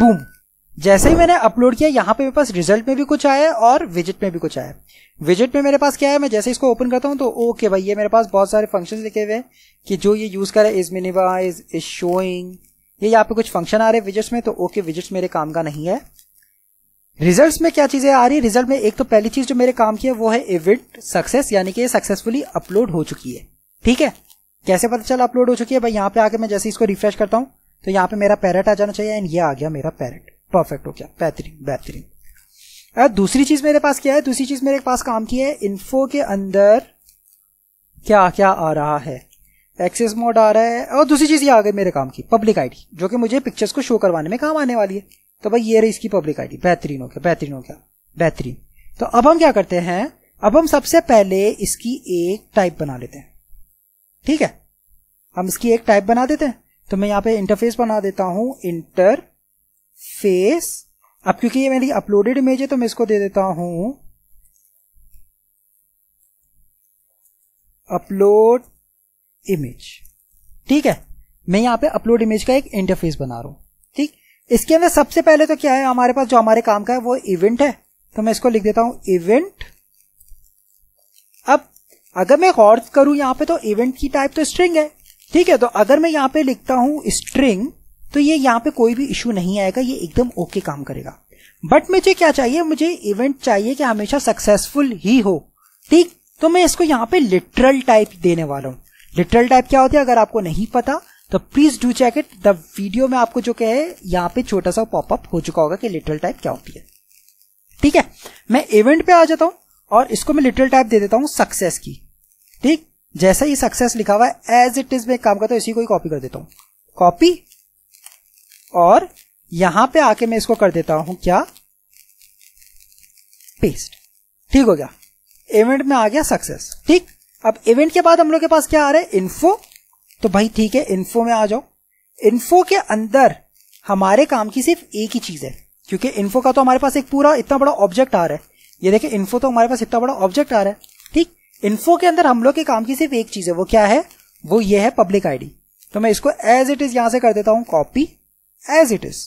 बूम जैसे ही मैंने अपलोड किया यहाँ पे मेरे पास रिजल्ट में भी कुछ आया और विजिट में भी कुछ आया विजिट में मेरे पास क्या है मैं जैसे इसको ओपन करता हूँ तो ओके भाई ये मेरे पास बहुत सारे फंक्शन लिखे हुए हैं कि जो ये यूज करे इज मिनिमा इज इज शोइंग ये यहाँ पे कुछ फंक्शन आ रहे हैं विजिट्स में तो ओके विजिट्स मेरे काम का नहीं है रिजल्ट्स में क्या चीजें आ रही है रिजल्ट में एक तो पहली चीज जो मेरे काम की है वो है इवेंट सक्सेस यानी कि सक्सेसफुली अपलोड हो चुकी है ठीक है कैसे पता चला अपलोड हो चुकी है भाई यहाँ पे आके मैं जैसे इसको रिफ्रेश करता हूँ तो यहाँ पे मेरा पैरट आ जाना चाहिए एंड ये आ गया मेरा पैरेट परफेक्ट हो गया बेहतरीन बेहतरीन दूसरी चीज मेरे पास क्या है दूसरी चीज मेरे पास काम की है इन्फो के अंदर क्या क्या आ रहा है एक्सेस मोड आ रहा है और दूसरी चीज ये आ गई मेरे काम की पब्लिक आईडी जो कि मुझे पिक्चर्स को शो करवाने में काम आने वाली है तो भाई ये रही इसकी पब्लिक आईडी बेहतरीन हो गया बेहतरीन हो गया बेहतरीन तो अब हम क्या करते हैं अब हम सबसे पहले इसकी एक टाइप बना लेते हैं ठीक है हम इसकी एक टाइप बना देते हैं तो मैं यहां पे इंटरफेस बना देता हूं इंटर फेस अब क्योंकि ये मेरी अपलोडेड इमेज है तो मैं इसको दे देता हूं अपलोड इमेज ठीक है मैं यहां पे अपलोड इमेज का एक इंटरफेस बना रहा हूं ठीक इसके अंदर सबसे पहले तो क्या है हमारे पास जो हमारे काम का है वो इवेंट है तो मैं इसको लिख देता हूं इवेंट अब अगर मैं गौर करूं यहां पे तो इवेंट की टाइप तो स्ट्रिंग है ठीक है तो अगर मैं यहां पे लिखता हूं स्ट्रिंग तो ये यहां पे कोई भी इश्यू नहीं आएगा ये एकदम ओके काम करेगा बट मुझे क्या चाहिए मुझे इवेंट चाहिए कि हमेशा सक्सेसफुल ही हो ठीक तो मैं इसको यहां पे लिटरल टाइप देने वाला हूं लिटरल टाइप क्या होती है अगर आपको नहीं पता तो please do check it the video में आपको जो क्या है यहाँ पे छोटा सा पॉपअप हो चुका होगा कि लिटल टाइप क्या होती है ठीक है मैं इवेंट पे आ जाता हूं और इसको मैं लिटल टाइप दे देता हूं सक्सेस की ठीक जैसा ये सक्सेस लिखा हुआ है एज इट इज मैं काम करता हूं इसी को ही कॉपी कर देता हूं कॉपी और यहां पे आके मैं इसको कर देता हूं क्या पेस्ट ठीक हो गया इवेंट में आ गया सक्सेस ठीक अब इवेंट के बाद हम लोग के पास क्या आ रहा है इन्फो तो भाई ठीक है इन्फो में आ जाओ इन्फो के अंदर हमारे काम की सिर्फ एक ही चीज है क्योंकि इन्फो का तो हमारे पास एक पूरा इतना बड़ा ऑब्जेक्ट आ रहा है ये देखिए इन्फो तो हमारे पास इतना बड़ा ऑब्जेक्ट आ रहा है ठीक इन्फो के अंदर हम लोग के काम की सिर्फ एक चीज है वो क्या है वो ये है पब्लिक आईडी तो मैं इसको एज इट इज यहां से कर देता हूं copy as it is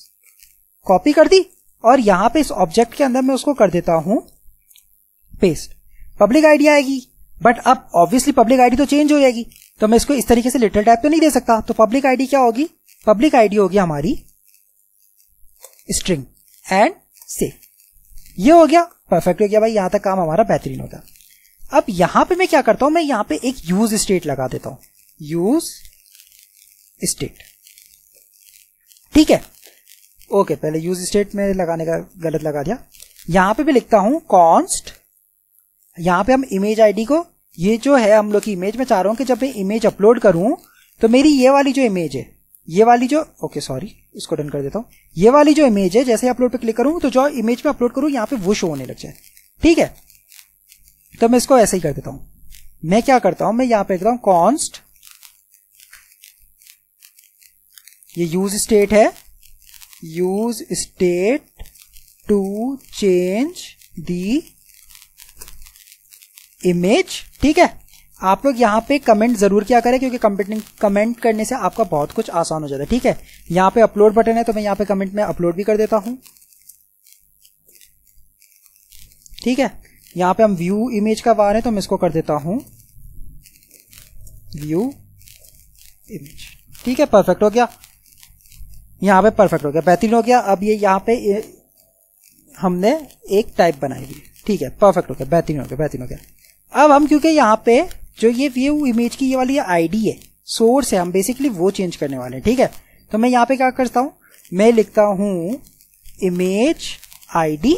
copy कर दी और यहां पे इस ऑब्जेक्ट के अंदर मैं उसको कर देता हूं पेस्ट पब्लिक आईडी आएगी बट अब ऑब्वियसली पब्लिक आईडी तो चेंज हो जाएगी तो मैं इसको इस तरीके से लिटल टाइप तो नहीं दे सकता तो पब्लिक आईडी क्या होगी पब्लिक आईडी होगी हमारी स्ट्रिंग एंड से ये हो गया परफेक्ट हो गया भाई यहां तक काम हमारा बेहतरीन होगा अब यहां पे मैं क्या करता हूं मैं यहां पे एक यूज स्टेट लगा देता हूं यूज स्टेट ठीक है ओके पहले यूज स्टेट में लगाने का गलत लगा दिया यहां पे भी लिखता हूं कॉन्स्ट यहां पे हम इमेज आईडी को ये जो है हम लोग की इमेज में चाह रहा हूँ कि जब मैं इमेज अपलोड करूँ तो मेरी ये वाली जो इमेज है ये वाली जो ओके सॉरी इसको डन कर देता हूँ ये वाली जो इमेज है जैसे अपलोड पे क्लिक करूँ तो जो इमेज में अपलोड करूँ यहाँ पे वो शो होने लग जाए ठीक है तो मैं इसको ऐसे ही कर देता हूँ मैं क्या करता हूँ मैं यहाँ पे देखता हूँ कॉन्स्ट ये यूज स्टेट है use state to change the image ठीक है आप लोग यहाँ पे कमेंट जरूर किया करें क्योंकि कमेंट कमेंट करने से आपका बहुत कुछ आसान हो जाता है ठीक है यहाँ पे अपलोड बटन है तो मैं यहाँ पे कमेंट में अपलोड भी कर देता हूँ ठीक है यहाँ पे हम व्यू इमेज का वार है तो मैं इसको कर देता हूँ व्यू इमेज ठीक है परफेक्ट हो गया यहाँ पे परफेक्ट हो गया बेहतरीन हो गया अब ये यहाँ पे हमने एक टाइप बनाई हुई ठीक है परफेक्ट हो गया बेहतरीन हो गया बेहतरीन हो गया अब हम क्योंकि यहाँ पे जो ये व्यू इमेज की ये वाली आईडी है सोर्स है हम बेसिकली वो चेंज करने वाले हैं ठीक है तो मैं यहाँ पे क्या करता हूं मैं लिखता हूं इमेज आईडी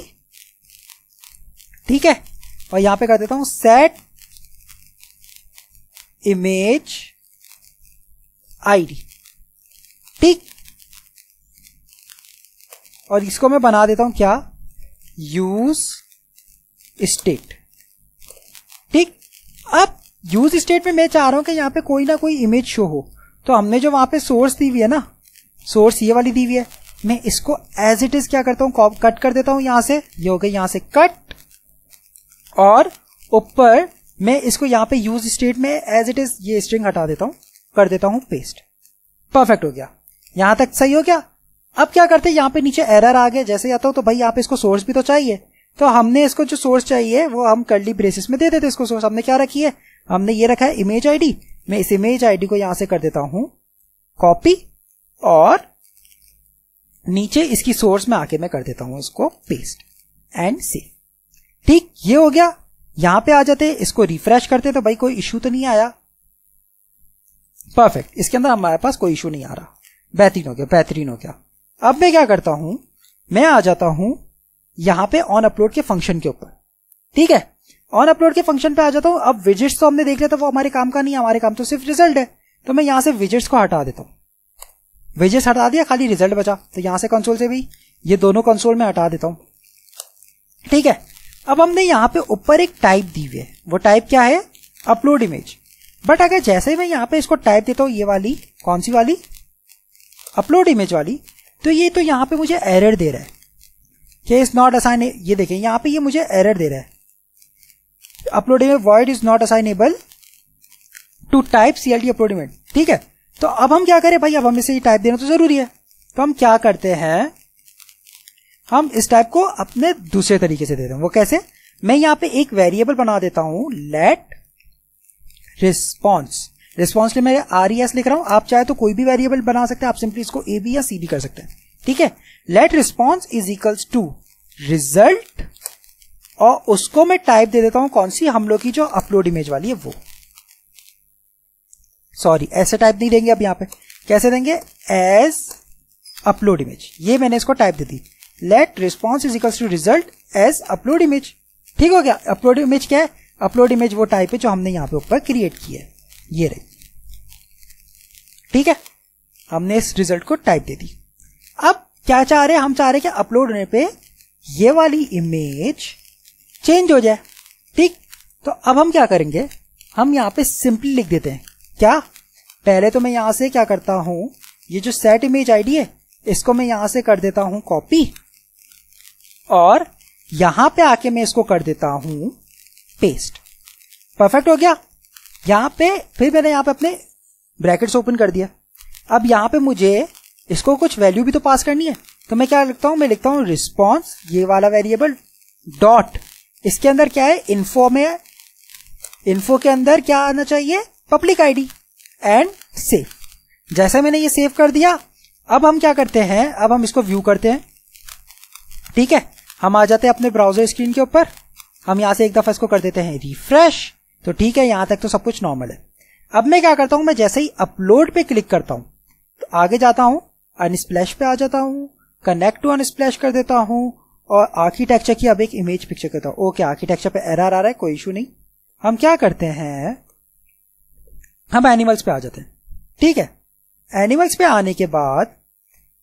ठीक है और यहां पे कर देता हूं सेट इमेज आईडी ठीक और इसको मैं बना देता हूं क्या यूज स्टेट अब यूज स्टेट में मैं चाह रहा हूं कि यहां पे कोई ना कोई इमेज शो हो तो हमने जो वहां पे सोर्स दी हुई है ना सोर्स ये वाली दी हुई है मैं इसको एज इट इज क्या करता हूं कट कर देता हूं यहां से ये हो गई यहां से कट और ऊपर मैं इसको यहां पे यूज स्टेट में एज इट इज ये स्ट्रिंग हटा देता हूं कर देता हूं पेस्ट परफेक्ट हो गया यहां तक सही हो गया अब क्या करते हैं यहां पे नीचे एरर आ गया जैसे आता हूं तो भाई यहां पे इसको सोर्स भी तो चाहिए तो हमने इसको जो सोर्स चाहिए वो हम कर्ली ब्रेसिस में दे देते इसको सोर्स हमने क्या रखी है हमने ये रखा है इमेज आईडी मैं इस इमेज आईडी को यहां से कर देता हूं कॉपी और नीचे इसकी सोर्स में आके मैं कर देता हूं इसको पेस्ट एंड से ठीक ये हो गया यहां पे आ जाते इसको रिफ्रेश करते तो भाई कोई इश्यू तो नहीं आया परफेक्ट इसके अंदर हमारे पास कोई इशू नहीं आ रहा बेहतरीन हो गया बेहतरीन हो गया अब मैं क्या करता हूं मैं आ जाता हूं यहां पे ऑन अपलोड के फंक्शन के ऊपर ठीक है ऑन अपलोड के फंक्शन पे आ जाता हूं अब विजिट्स तो हमने देख लिया था वो हमारे काम का नहीं है हमारे काम तो सिर्फ रिजल्ट है तो मैं यहां से विजिट्स को हटा देता हूं विजिट्स हटा दिया खाली रिजल्ट बचा तो यहां से कंसोल से भी ये दोनों कंसोल में हटा देता हूं ठीक है अब हमने यहां पे ऊपर एक टाइप दी हुई है वो टाइप क्या है अपलोड इमेज बट अगर जैसे ही मैं यहां पे इसको टाइप देता हूं ये वाली कौन सी वाली अपलोड इमेज वाली तो ये तो यहां पे मुझे एरर दे रहा है केस नॉट असाइन ये देखें यहाँ पे ये मुझे एरर दे रहा है uploading word is not assignable to type C L T uploading ठीक है तो अब हम क्या करें भाई अब हमें से ये टाइप देना तो जरूरी है तो हम क्या करते हैं हम इस टाइप को अपने दूसरे तरीके से रहे हैं वो कैसे मैं यहां पे एक वेरिएबल बना देता हूं लेट रिस्पॉन्स रिस्पॉन्स में मैं आर ई एस लिख रहा हूं आप चाहे तो कोई भी वेरिएबल बना सकते हैं आप सिंपली इसको ए बी या सी डी कर सकते हैं ठीक है let response is equals to result और उसको मैं टाइप दे देता हूं कौन सी हम लोग की जो अपलोड इमेज वाली है वो सॉरी ऐसे टाइप नहीं देंगे अब यहां पे कैसे देंगे एज अपलोड इमेज ये मैंने इसको टाइप दे दी let response is equals to result as upload image ठीक हो गया अपलोड इमेज क्या है अपलोड इमेज वो टाइप है जो हमने यहां पे ऊपर क्रिएट की है ये रही ठीक है हमने इस रिजल्ट को टाइप दे दी अब क्या चाह रहे हम चाह रहे कि अपलोड होने पे ये वाली इमेज चेंज हो जाए ठीक तो अब हम क्या करेंगे हम यहाँ पे सिंपली लिख देते हैं क्या पहले तो मैं यहां से क्या करता हूं ये जो सेट इमेज आईडी है इसको मैं यहां से कर देता हूं कॉपी और यहां पे आके मैं इसको कर देता हूं पेस्ट परफेक्ट हो गया यहां पे फिर मैंने यहां पे अपने ब्रैकेट्स ओपन कर दिया अब यहां पे मुझे इसको कुछ वैल्यू भी तो पास करनी है तो मैं क्या लिखता हूं मैं लिखता हूं रिस्पॉन्स ये वाला वेरिएबल डॉट इसके अंदर क्या है इन्फो में इन्फो के अंदर क्या आना चाहिए पब्लिक आईडी एंड सेव जैसा मैंने ये सेव कर दिया अब हम क्या करते हैं अब हम इसको व्यू करते हैं ठीक है हम आ जाते हैं अपने ब्राउजर स्क्रीन के ऊपर हम यहां से एक दफा इसको कर देते हैं रिफ्रेश तो ठीक है यहां तक तो सब कुछ नॉर्मल है अब मैं क्या करता हूं मैं जैसे ही अपलोड पे क्लिक करता हूं तो आगे जाता हूं अनस्प्लैश पे आ जाता हूँ कनेक्ट टू अनस्प्लैश कर देता हूँ और आर्किटेक्चर की अब एक इमेज पिक्चर करता हूँ ओके आर्किटेक्चर पे एरर आ रहा है कोई इशू नहीं हम क्या करते हैं हम एनिमल्स पे आ जाते हैं ठीक है एनिमल्स पे आने के बाद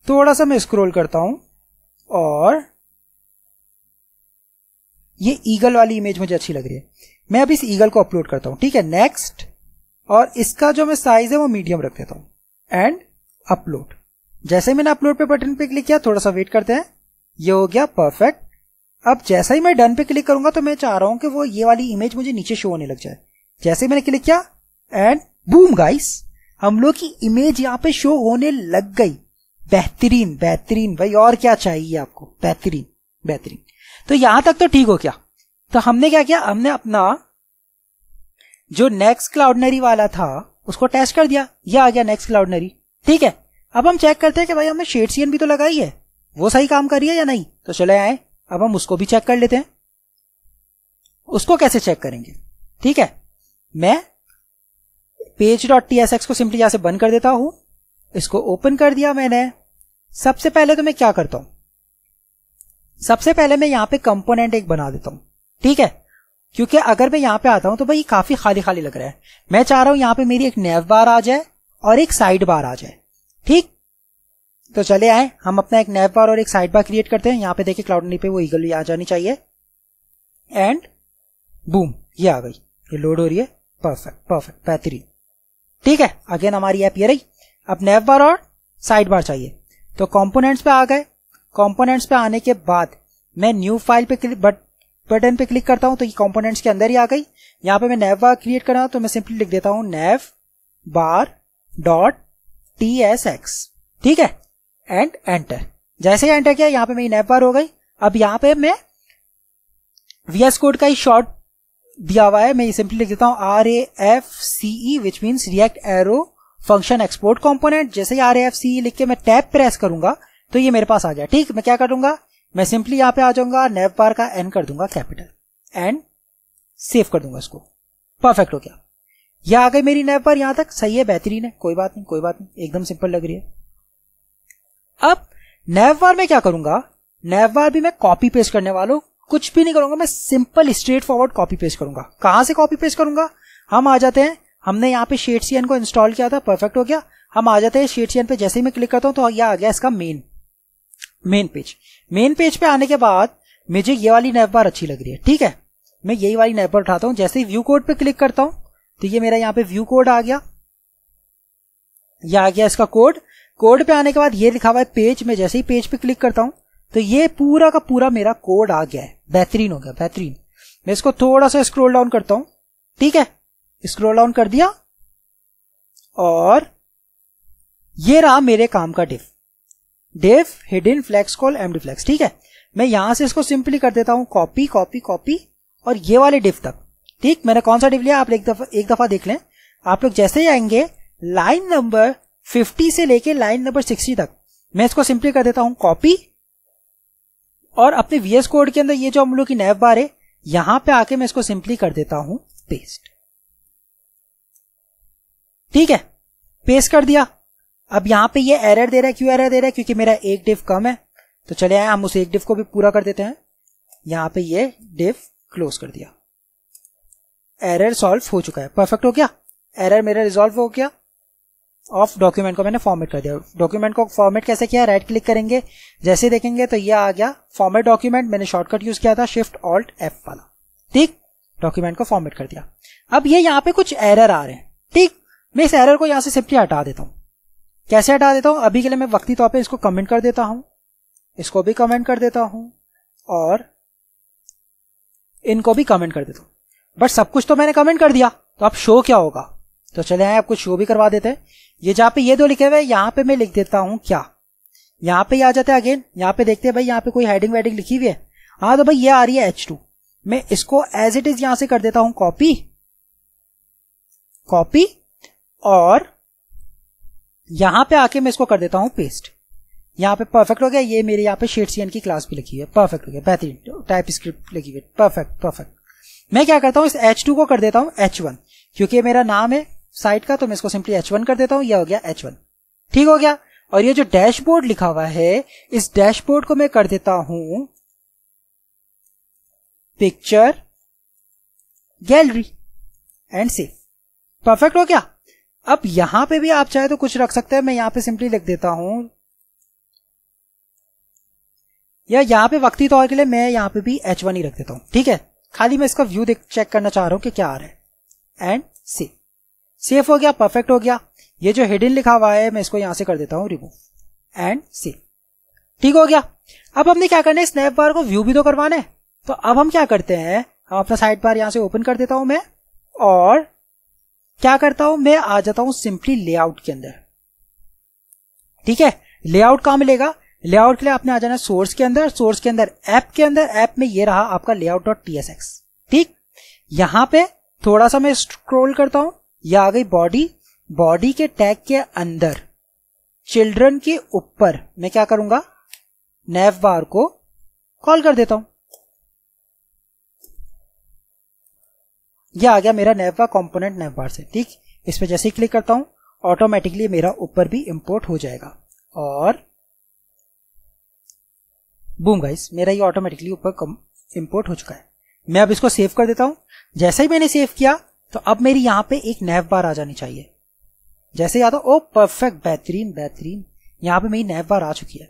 थोड़ा सा मैं स्क्रोल करता हूं और ये ईगल वाली इमेज मुझे अच्छी लग रही है मैं अब इस ईगल को अपलोड करता हूं ठीक है नेक्स्ट और इसका जो मैं साइज है वो मीडियम रख देता हूं एंड अपलोड जैसे मैंने अपलोड पे बटन पे क्लिक किया थोड़ा सा वेट करते हैं ये हो गया परफेक्ट अब जैसा ही मैं डन पे क्लिक करूंगा तो मैं चाह रहा हूं कि वो ये वाली इमेज मुझे नीचे शो होने लग जाए जैसे मैंने क्लिक किया एंड बूम गाइस हम लोग की इमेज यहाँ पे शो होने लग गई बेहतरीन बेहतरीन भाई और क्या चाहिए आपको बेहतरीन बेहतरीन तो यहां तक तो ठीक हो क्या तो हमने क्या किया हमने अपना जो नेक्स्ट क्लाउडनरी वाला था उसको टेस्ट कर दिया ये आ गया नेक्स्ट क्लाउडनरी ठीक है अब हम चेक करते हैं कि भाई हमने शेड सीएन भी तो लगाई है वो सही काम कर रही है या नहीं तो चले आए अब हम उसको भी चेक कर लेते हैं उसको कैसे चेक करेंगे ठीक है मैं page dot T S X को सिंपली यहां से बंद कर देता हूं इसको ओपन कर दिया मैंने सबसे पहले तो मैं क्या करता हूं सबसे पहले मैं यहां पे कंपोनेंट एक बना देता हूं ठीक है क्योंकि अगर मैं यहां पे आता हूं तो भाई काफी खाली खाली लग रहा है मैं चाह रहा हूं यहां पे मेरी एक नेव बार आ जाए और एक साइड बार आ जाए ठीक तो चले आए हम अपना एक नैप बार और एक साइड बार क्रिएट करते हैं यहां पे देखिए क्लाउड पे वो ईगल भी आ जानी चाहिए एंड बूम ये आ गई ये लोड हो रही है परफेक्ट परफेक्ट बेहतरीन ठीक है अगेन हमारी ऐप ये रही अब नैप बार और साइड बार चाहिए तो कॉम्पोनेंट्स पे आ गए कॉम्पोनेंट्स पे आने के बाद मैं न्यू फाइल पे क्लिक बट बटन पे क्लिक करता हूं तो ये कॉम्पोनेंट्स के अंदर ही आ गई यहां पे मैं नैव बार क्रिएट कर रहा हूं तो मैं सिंपली लिख देता हूं nav bar dot T S X ठीक है एंड एंटर जैसे ही एंटर किया यहां पे मेरी नैप बार हो गई अब यहां पे मैं वीएस कोड का ही शॉर्ट दिया हुआ है मैं सिंपली लिख देता हूं R A F C E which means react arrow function export component जैसे ही आर एफ सी लिख के मैं टैप प्रेस करूंगा तो ये मेरे पास आ गया ठीक मैं क्या करूंगा मैं सिंपली यहां पे आ जाऊंगा नेव बार का एन कर दूंगा कैपिटल एंड सेव कर दूंगा इसको परफेक्ट हो गया ये आ गई मेरी पर यहां तक सही है बेहतरीन है कोई बात नहीं कोई बात नहीं एकदम सिंपल लग रही है अब वार में क्या करूंगा वार भी मैं कॉपी पेस्ट करने वाला हूं कुछ भी नहीं करूंगा मैं simple straightforward copy paste करूंगा कहां से कॉपी पेस्ट करूंगा हम आ जाते हैं हमने यहाँ पे शेड सी को इंस्टॉल किया था परफेक्ट हो गया हम आ जाते हैं शेड सी पे जैसे ही मैं क्लिक करता हूं तो यह आ गया इसका main main page main page पे आने के बाद मुझे ये वाली बार अच्छी लग रही है ठीक है मैं यही वाली नैवबार उठाता हूँ जैसे ही व्यू कोड पे क्लिक करता हूँ तो ये मेरा यहाँ पे व्यू कोड आ गया ये आ गया इसका कोड कोड पे आने के बाद ये लिखा हुआ है पेज में जैसे ही पेज पे क्लिक करता हूं तो ये पूरा का पूरा मेरा कोड आ गया है बेहतरीन हो गया बेहतरीन मैं इसको थोड़ा सा स्क्रोल डाउन करता हूं ठीक है स्क्रोल डाउन कर दिया और ये रहा मेरे काम का div div in flex col MD flex ठीक है मैं यहां से इसको सिंपली कर देता हूं कॉपी कॉपी कॉपी और ये वाले डिफ तक ठीक मैंने कौन सा डिव लिया आप एक दफा एक दफा देख लें आप लोग जैसे ही आएंगे लाइन नंबर 50 से लेके लाइन नंबर 60 तक मैं इसको सिंपली कर देता हूं कॉपी और अपने वीएस कोड के अंदर ये जो हम लोग की नैब बार है यहां पे आके मैं इसको सिंपली कर देता हूं पेस्ट ठीक है पेस्ट कर दिया अब यहां पे ये एरर दे रहा है क्यों एरर दे रहा है क्योंकि मेरा एक डिफ कम है तो चले आए हम उस एक डिफ को भी पूरा कर देते हैं यहां पे ये डिफ क्लोज कर दिया एरर सॉल्व हो चुका है परफेक्ट हो गया एरर मेरा रिजॉल्व हो गया ऑफ डॉक्यूमेंट को मैंने फॉर्मेट कर दिया डॉक्यूमेंट को फॉर्मेट कैसे किया राइट क्लिक करेंगे जैसे देखेंगे तो ये आ गया फॉर्मेट डॉक्यूमेंट मैंने शॉर्टकट यूज किया था शिफ्ट ऑल्ट एफ वाला ठीक डॉक्यूमेंट को फॉर्मेट कर दिया अब ये यहाँ पे कुछ एरर आ रहे हैं ठीक मैं इस एरर को यहां से सिंपली हटा देता हूँ कैसे हटा देता हूँ अभी के लिए मैं वक्ती तौर पर इसको कमेंट कर देता हूँ इसको भी कमेंट कर देता हूँ और इनको भी कमेंट कर देता हूँ बट सब कुछ तो मैंने कमेंट कर दिया तो अब शो क्या होगा तो चले आए आपको शो भी करवा देते हैं ये जहां पे ये दो लिखे हुए हैं यहां पे मैं लिख देता हूं क्या यहां पे आ जाते हैं अगेन यहां पे देखते हैं भाई यहां पे कोई हेडिंग वेडिंग लिखी हुई है हाँ तो भाई ये आ रही है एच टू मैं इसको एज इट इज यहां से कर देता हूं कॉपी कॉपी और यहां पे आके मैं इसको कर देता हूं पेस्ट यहाँ पे परफेक्ट हो गया ये मेरे यहाँ पे शेड सी की क्लास भी लिखी है परफेक्ट हो गया बेहतरीन टाइप स्क्रिप्ट लिखी हुई परफेक्ट परफेक्ट मैं क्या करता हूं इस H2 को कर देता हूं H1 क्योंकि मेरा नाम है साइट का तो मैं इसको सिंपली H1 कर देता हूं यह हो गया H1 ठीक हो गया और ये जो डैशबोर्ड लिखा हुआ है इस डैशबोर्ड को मैं कर देता हूं picture gallery and save perfect हो गया अब यहां पे भी आप चाहे तो कुछ रख सकते हैं मैं यहां पे सिंपली लिख देता हूं या यहां पे वक्ती तौर तो के लिए मैं यहां पे भी H1 ही रख देता हूं ठीक है खाली मैं इसका व्यू देख चेक करना चाह रहा हूं कि क्या आ रहा है एंड सेव सेफ हो गया परफेक्ट हो गया ये जो हिडन लिखा हुआ है मैं इसको यहां से कर देता हूं रिमूव एंड सेव ठीक हो गया अब हमने क्या करना है स्नैप बार को व्यू भी तो करवाना है तो अब हम क्या करते हैं हम अपना साइड बार यहां से ओपन कर देता हूं मैं और क्या करता हूं मैं आ जाता हूं सिंपली लेआउट के अंदर ठीक है लेआउट कहां मिलेगा लेआउट के लिए आपने आ जाना है सोर्स के अंदर सोर्स के अंदर ऐप के अंदर ऐप में ये रहा आपका लेआउट डॉट टी ठीक यहां पे थोड़ा सा मैं स्क्रोल करता हूं ये आ गई बॉडी बॉडी के टैग के अंदर चिल्ड्रन के ऊपर मैं क्या करूंगा नेव बार को कॉल कर देता हूं यह आ गया मेरा नेव बार कॉम्पोनेंट नेव बार से ठीक इस पर जैसे ही क्लिक करता हूं ऑटोमेटिकली मेरा ऊपर भी इंपोर्ट हो जाएगा और बूम गाइस मेरा ये ऑटोमेटिकली ऊपर इम्पोर्ट हो चुका है मैं अब इसको सेव कर देता हूं जैसे ही मैंने सेव किया तो अब मेरी यहां पे एक नैव बार आ जानी चाहिए जैसे ही आता ओ परफेक्ट बेहतरीन बेहतरीन यहाँ पे मेरी नैव बार आ चुकी है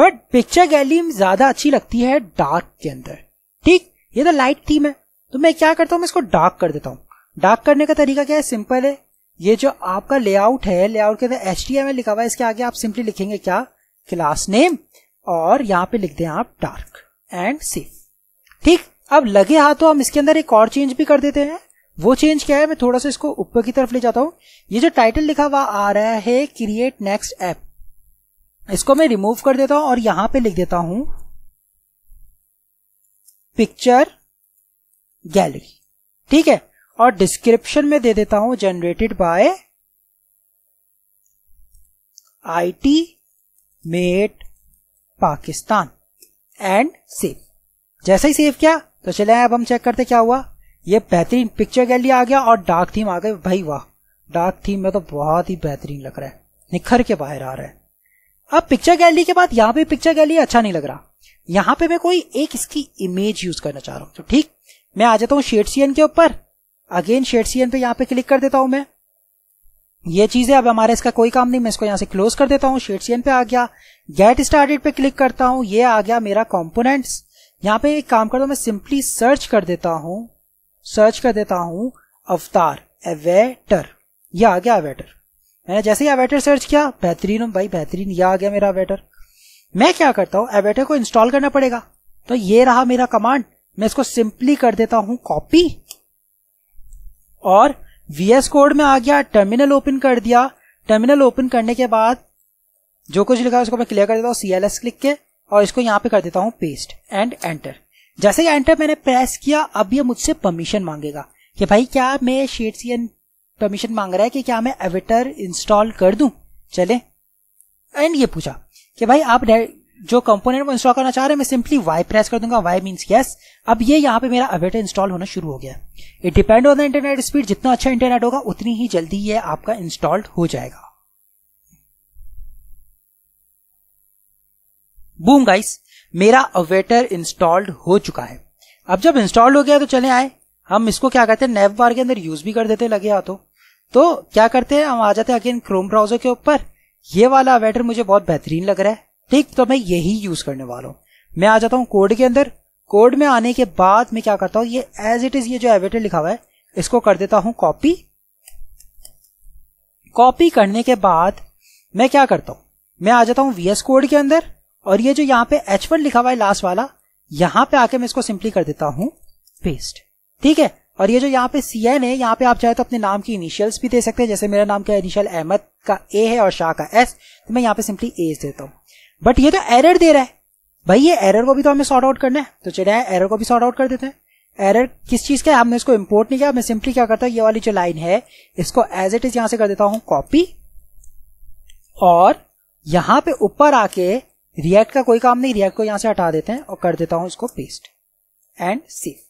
बट पिक्चर गैली ज्यादा अच्छी लगती है डार्क के अंदर ठीक ये तो लाइट थीम है तो मैं क्या करता हूँ मैं इसको डार्क कर देता हूँ डार्क करने का तरीका क्या है सिंपल है ये जो आपका लेआउट है लेआउट के अंदर एच लिखा हुआ है इसके आगे आप सिंपली लिखेंगे क्या क्लास नेम और यहां पे लिख दें आप डार्क एंड सेफ ठीक अब लगे हाथों हम इसके अंदर एक और चेंज भी कर देते हैं वो चेंज क्या है मैं थोड़ा सा इसको ऊपर की तरफ ले जाता हूं ये जो टाइटल लिखा हुआ आ रहा है क्रिएट नेक्स्ट ऐप इसको मैं रिमूव कर देता हूं और यहां पे लिख देता हूं पिक्चर गैलरी ठीक है और डिस्क्रिप्शन में दे देता हूं generated by IT mate Pakistan and save जैसे ही सेव किया तो चले अब हम चेक करते क्या हुआ ये बेहतरीन पिक्चर गैलरी आ गया और डार्क थीम आ गए भाई वाह डार्क थीम में तो बहुत ही बेहतरीन लग रहा है निखर के बाहर आ रहा है अब पिक्चर गैलरी के बाद यहाँ पे पिक्चर गैलरी अच्छा नहीं लग रहा यहाँ पे मैं कोई एक इसकी इमेज यूज करना चाह रहा हूँ तो ठीक मैं आ जाता हूँ शेड सीएन के ऊपर अगेन शेड सीएन पे यहाँ पे क्लिक कर देता हूँ मैं ये चीजें अब हमारे इसका कोई काम नहीं मैं इसको यहाँ से क्लोज कर देता हूँ शेड सीएन पे आ गया गेट स्टार्टेड पे क्लिक करता हूँ ये आ गया मेरा कॉम्पोनेंट यहाँ पे एक काम करता हूँ मैं सिंपली सर्च कर देता हूँ सर्च कर देता हूँ अवतार एवेटर ये आ गया अवेटर मैंने जैसे ही अवेटर सर्च किया बेहतरीन भाई बेहतरीन ये आ गया मेरा अवेटर मैं क्या करता हूँ अवेटर को इंस्टॉल करना पड़ेगा तो ये रहा मेरा कमांड मैं इसको सिंपली कर देता हूँ कॉपी और वीएस कोड में आ गया टर्मिनल ओपन कर दिया टर्मिनल ओपन करने के बाद जो कुछ लिखा है उसको मैं क्लियर कर देता हूँ सी एल एस क्लिक के और इसको यहाँ पे कर देता हूँ पेस्ट एंड एंटर जैसे ही एंटर मैंने प्रेस किया अब ये मुझसे परमिशन मांगेगा कि भाई क्या मैं शेड सी एन परमिशन मांग रहा है कि क्या मैं एविटर इंस्टॉल कर दू चले एंड ये पूछा कि भाई आप जो कंपोनेंट को इंस्टॉल करना चाह रहे हैं मैं सिंपली वाई प्रेस कर दूंगा वाई मीन्स यस अब ये यहाँ पे मेरा अवेटर इंस्टॉल होना शुरू हो गया it depend on the internet speed जितना अच्छा इंटरनेट होगा उतनी ही जल्दी ये आपका इंस्टॉल्ड हो जाएगा बूम गाइस मेरा अवेटर इंस्टॉल्ड हो चुका है अब जब इंस्टॉल्ड हो गया तो चले आए हम इसको क्या कहते हैं नेव बार के अंदर यूज भी कर देते लगे हाथों तो तो क्या करते हैं हम आ जाते हैं अगेन क्रोम ब्राउजर के ऊपर ये वाला अवेटर मुझे बहुत बेहतरीन लग रहा है ठीक तो मैं यही यूज करने वाला हूं मैं आ जाता हूं कोड के अंदर कोड में आने के बाद मैं क्या करता हूं ये एज इट इज ये जो एवेटर लिखा हुआ है इसको कर देता हूं कॉपी कॉपी करने के बाद मैं क्या करता हूं मैं आ जाता हूं वीएस कोड के अंदर और ये जो यहां पे एच वन लिखा हुआ है लास्ट वाला यहां पे आके मैं इसको सिंपली कर देता हूं पेस्ट ठीक है और ये जो यहाँ पे सी एन है यहाँ पे आप चाहे तो अपने नाम की इनिशियल्स भी दे सकते हैं जैसे मेरा नाम क्या इनिशियल अहमद का ए है और शाह का एस तो मैं यहाँ पे सिंपली एस देता हूँ बट ये तो एरर दे रहा है भाई ये एरर को भी तो हमें सॉर्ट आउट करना है तो चले एरर को भी सॉर्ट आउट कर देते हैं एरर किस चीज का है हमने इसको इम्पोर्ट नहीं किया मैं सिंपली क्या करता हूँ ये वाली जो लाइन है इसको एज इट इज यहां से कर देता हूं कॉपी और यहां पे ऊपर आके रिएक्ट का कोई काम नहीं रिएक्ट को यहां से हटा देते हैं और कर देता हूं इसको पेस्ट एंड सेव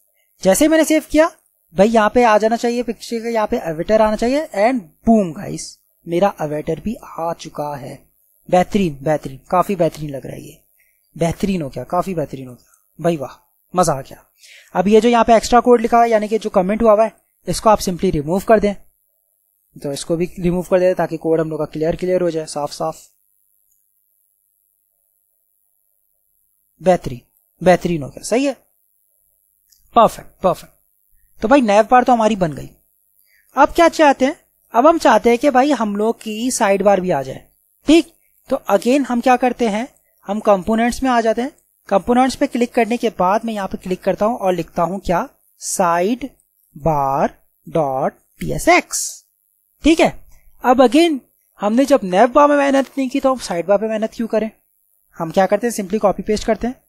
जैसे मैंने सेव किया भाई यहां पे आ जाना चाहिए पिक्चर का यहाँ पे अवेटर आना चाहिए एंड बूम गाइस मेरा अवेटर भी आ चुका है बेहतरीन बेहतरीन काफी बेहतरीन लग रहा है ये बेहतरीन हो गया काफी बेहतरीन हो गया भाई वाह मजा आ गया अब ये जो यहाँ पे एक्स्ट्रा कोड लिखा है यानी कि जो कमेंट हुआ हुआ है इसको आप सिंपली रिमूव कर दें तो इसको भी रिमूव कर दें ताकि कोड हम लोग का क्लियर क्लियर हो जाए साफ साफ बेहतरीन बेहतरीन हो गया सही है परफेक्ट परफेक्ट तो भाई नैव बार तो हमारी बन गई अब क्या चाहते हैं अब हम चाहते हैं कि भाई हम लोग की साइड बार भी आ जाए ठीक तो अगेन हम क्या करते हैं हम कंपोनेंट्स में आ जाते हैं कंपोनेंट्स पे क्लिक करने के बाद मैं यहाँ पे क्लिक करता हूँ और लिखता हूँ क्या side bar dot P S X ठीक है अब अगेन हमने जब नेव बार में मेहनत नहीं की तो हम साइड बार पे मेहनत क्यों करें हम क्या करते हैं सिंपली कॉपी पेस्ट करते हैं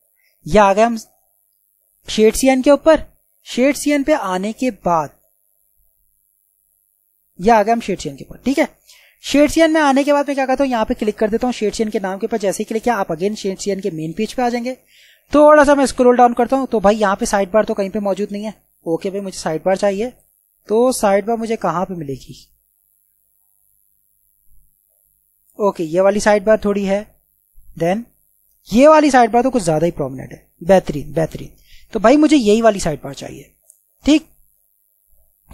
या आ गए हम शेड सी के ऊपर शेड सी पे आने के बाद या आ गए हम शेड सी के ऊपर ठीक है शेडसियन में आने के बाद मैं क्या करता हूँ यहाँ पे क्लिक कर देता हूँ शेडसियन के नाम के ऊपर जैसे ही क्लिक किया आप अगेन शेडसियन के मेन पेज पे आ जाएंगे थोड़ा सा मैं स्क्रोल डाउन करता हूँ तो भाई यहाँ पे साइड बार तो कहीं पे मौजूद नहीं है ओके भाई मुझे साइड बार चाहिए तो साइड बार मुझे कहाँ पे मिलेगी ओके ये वाली साइड बार थोड़ी है देन ये वाली साइड बार तो कुछ ज्यादा ही प्रोमिनेंट है बेहतरीन बेहतरीन तो भाई मुझे यही वाली साइड बार चाहिए ठीक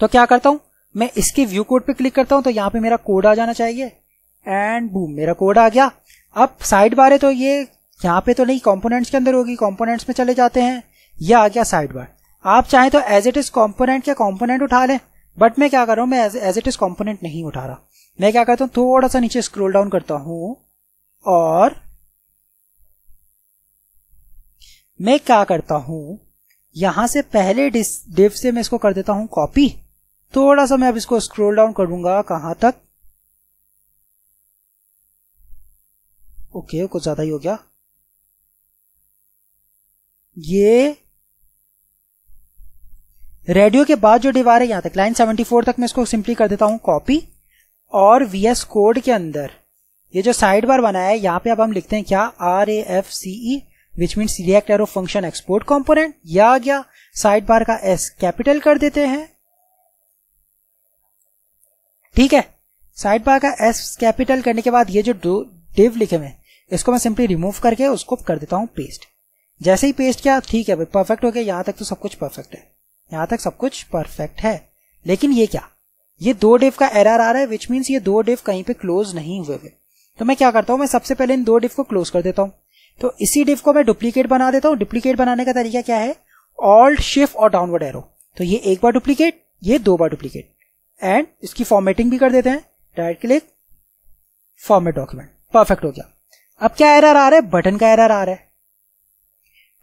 तो क्या करता हूं मैं इसके व्यू कोड पे क्लिक करता हूं तो यहाँ पे मेरा कोड आ जाना चाहिए एंड बूम मेरा कोड आ गया अब साइड बार है तो ये यहाँ पे तो नहीं कंपोनेंट्स के अंदर होगी कंपोनेंट्स में चले जाते हैं ये आ गया साइड बार आप चाहें तो एज इट इज कॉम्पोनेंट या कॉम्पोनेंट उठा लें बट मैं क्या कर रहा हूँ मैं एज इट इज कॉम्पोनेंट नहीं उठा रहा मैं क्या करता हूँ थोड़ा सा नीचे स्क्रोल डाउन करता हूं और मैं क्या करता हूं यहां से पहले डिव से मैं इसको कर देता हूं कॉपी थोड़ा सा मैं अब इसको स्क्रोल डाउन करूंगा कहां तक ओके okay, कुछ ज्यादा ही हो गया ये रेडियो के बाद जो दीवार है यहां तक लाइन 74 तक मैं इसको सिंपली कर देता हूं कॉपी और वीएस कोड के अंदर ये जो साइड बार बना है यहां पे अब हम लिखते हैं क्या R A F C E which mean react arrow function export component या आ गया साइड बार का एस कैपिटल कर देते हैं ठीक है साइड बार का एस कैपिटल करने के बाद ये जो डिव लिखे हुए इसको मैं सिंपली रिमूव करके उसको कर देता हूँ पेस्ट जैसे ही पेस्ट किया ठीक है भाई परफेक्ट हो गया यहाँ तक तो सब कुछ परफेक्ट है यहाँ तक सब कुछ परफेक्ट है लेकिन ये क्या ये दो डिव का एरर आ रहा है विच मीन्स ये दो डिव कहीं पे क्लोज नहीं हुए हुए तो मैं क्या करता हूँ मैं सबसे पहले इन दो डिव को क्लोज कर देता हूँ तो इसी डिव को मैं डुप्लीकेट बना देता हूँ डुप्लीकेट बनाने का तरीका क्या है ऑल्ट शिफ्ट और डाउनवर्ड एरो तो ये एक बार डुप्लीकेट ये दो बार डुप्लीकेट एंड इसकी फॉर्मेटिंग भी कर देते हैं right click format document perfect हो गया अब क्या एरर आ रहा है बटन का एरर आ रहा है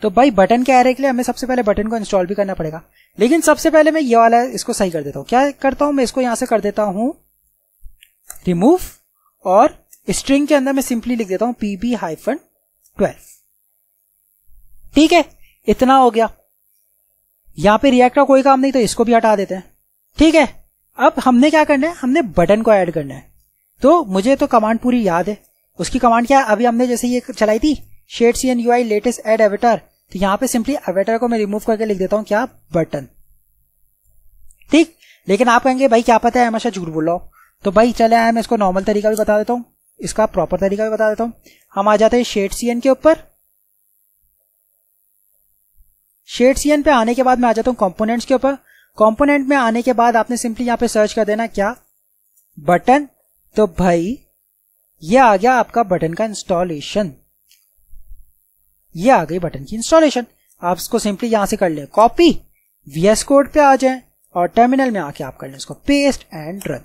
तो भाई बटन के एरर के लिए हमें सबसे पहले बटन को इंस्टॉल भी करना पड़ेगा लेकिन सबसे पहले मैं ये वाला इसको सही कर देता हूं क्या करता हूं मैं इसको यहां से कर देता हूं रिमूव और स्ट्रिंग के अंदर मैं सिंपली लिख देता हूं पीबी हाइफन ट्वेल्व ठीक है इतना हो गया यहां पे रिएक्ट का कोई काम नहीं तो इसको भी हटा देते हैं ठीक है अब हमने क्या करना है हमने बटन को ऐड करना है तो मुझे तो कमांड पूरी याद है उसकी कमांड क्या है अभी हमने जैसे ये चलाई थी shad C N U I latest add avatar तो यहाँ पे सिंपली एवेटर को मैं रिमूव करके लिख देता हूँ क्या बटन ठीक लेकिन आप कहेंगे भाई क्या पता है हमेशा झूठ बोल रहा हूँ तो भाई चले आया मैं इसको नॉर्मल तरीका भी बता देता हूँ इसका प्रॉपर तरीका भी बता देता हूँ हम आ जाते हैं शेड सी एन के ऊपर शेड सी एन पे आने के बाद मैं आ जाता हूँ कॉम्पोनेंट्स के ऊपर कॉम्पोनेंट में आने के बाद आपने सिंपली यहाँ पे सर्च कर देना क्या बटन तो भाई ये आ गया आपका बटन का इंस्टॉलेशन ये आ गई बटन की इंस्टॉलेशन आप इसको सिंपली यहां से कर ले कॉपी वीएस कोड पे आ जाए और टर्मिनल में आके आप कर लें इसको पेस्ट एंड रन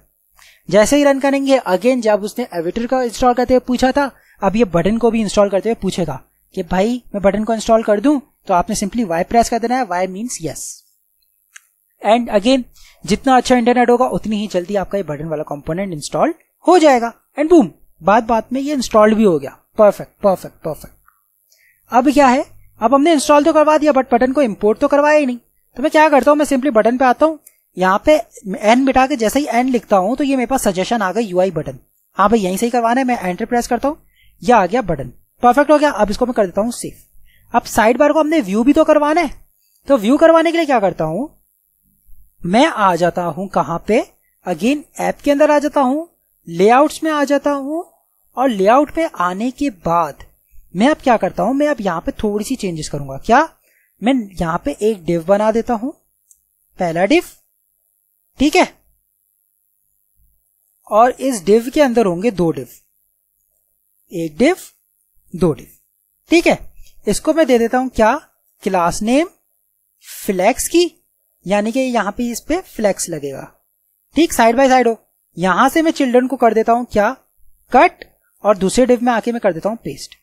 जैसे ही रन करेंगे अगेन जब उसने एविटर का इंस्टॉल करते हुए पूछा था अब ये बटन को भी इंस्टॉल करते हुए पूछेगा कि भाई मैं बटन को इंस्टॉल कर दूं तो आपने सिंपली वाई प्रेस कर देना है Y means yes and again जितना अच्छा इंटरनेट होगा उतनी ही जल्दी आपका ये बटन वाला कंपोनेंट इंस्टॉल हो जाएगा एंड बूम बात बात में ये इंस्टॉल भी हो गया परफेक्ट परफेक्ट परफेक्ट अब क्या है अब हमने इंस्टॉल तो करवा दिया बट बटन को इम्पोर्ट तो करवाया ही नहीं तो मैं क्या करता हूँ मैं सिंपली बटन पे आता हूँ यहाँ पे एन मिटा के जैसे ही एन लिखता हूँ तो ये मेरे पास सजेशन आ यू आई बटन हाँ भाई यहीं से ही करवाना है मैं एंटर प्रेस करता हूँ यह आ गया बटन परफेक्ट हो गया अब इसको मैं कर देता हूँ सेफ अब साइड बार को हमने व्यू भी तो करवाना है तो व्यू करवाने के लिए क्या करता हूँ मैं आ जाता हूं कहां पे अगेन ऐप के अंदर आ जाता हूं लेआउट्स में आ जाता हूं और लेआउट पे आने के बाद मैं अब क्या करता हूं मैं अब यहां पे थोड़ी सी चेंजेस करूंगा क्या मैं यहां पे एक डिव बना देता हूं पहला डिव ठीक है और इस डिव के अंदर होंगे दो डिव एक डिव दो डिव ठीक है इसको मैं दे देता हूं क्या क्लास नेम फ्लैक्स की यानी कि यहाँ पे इस पे फ्लेक्स लगेगा ठीक साइड बाय साइड हो यहां से मैं चिल्ड्रन को कर देता हूं क्या कट और दूसरे डिव में आके मैं कर देता हूं पेस्ट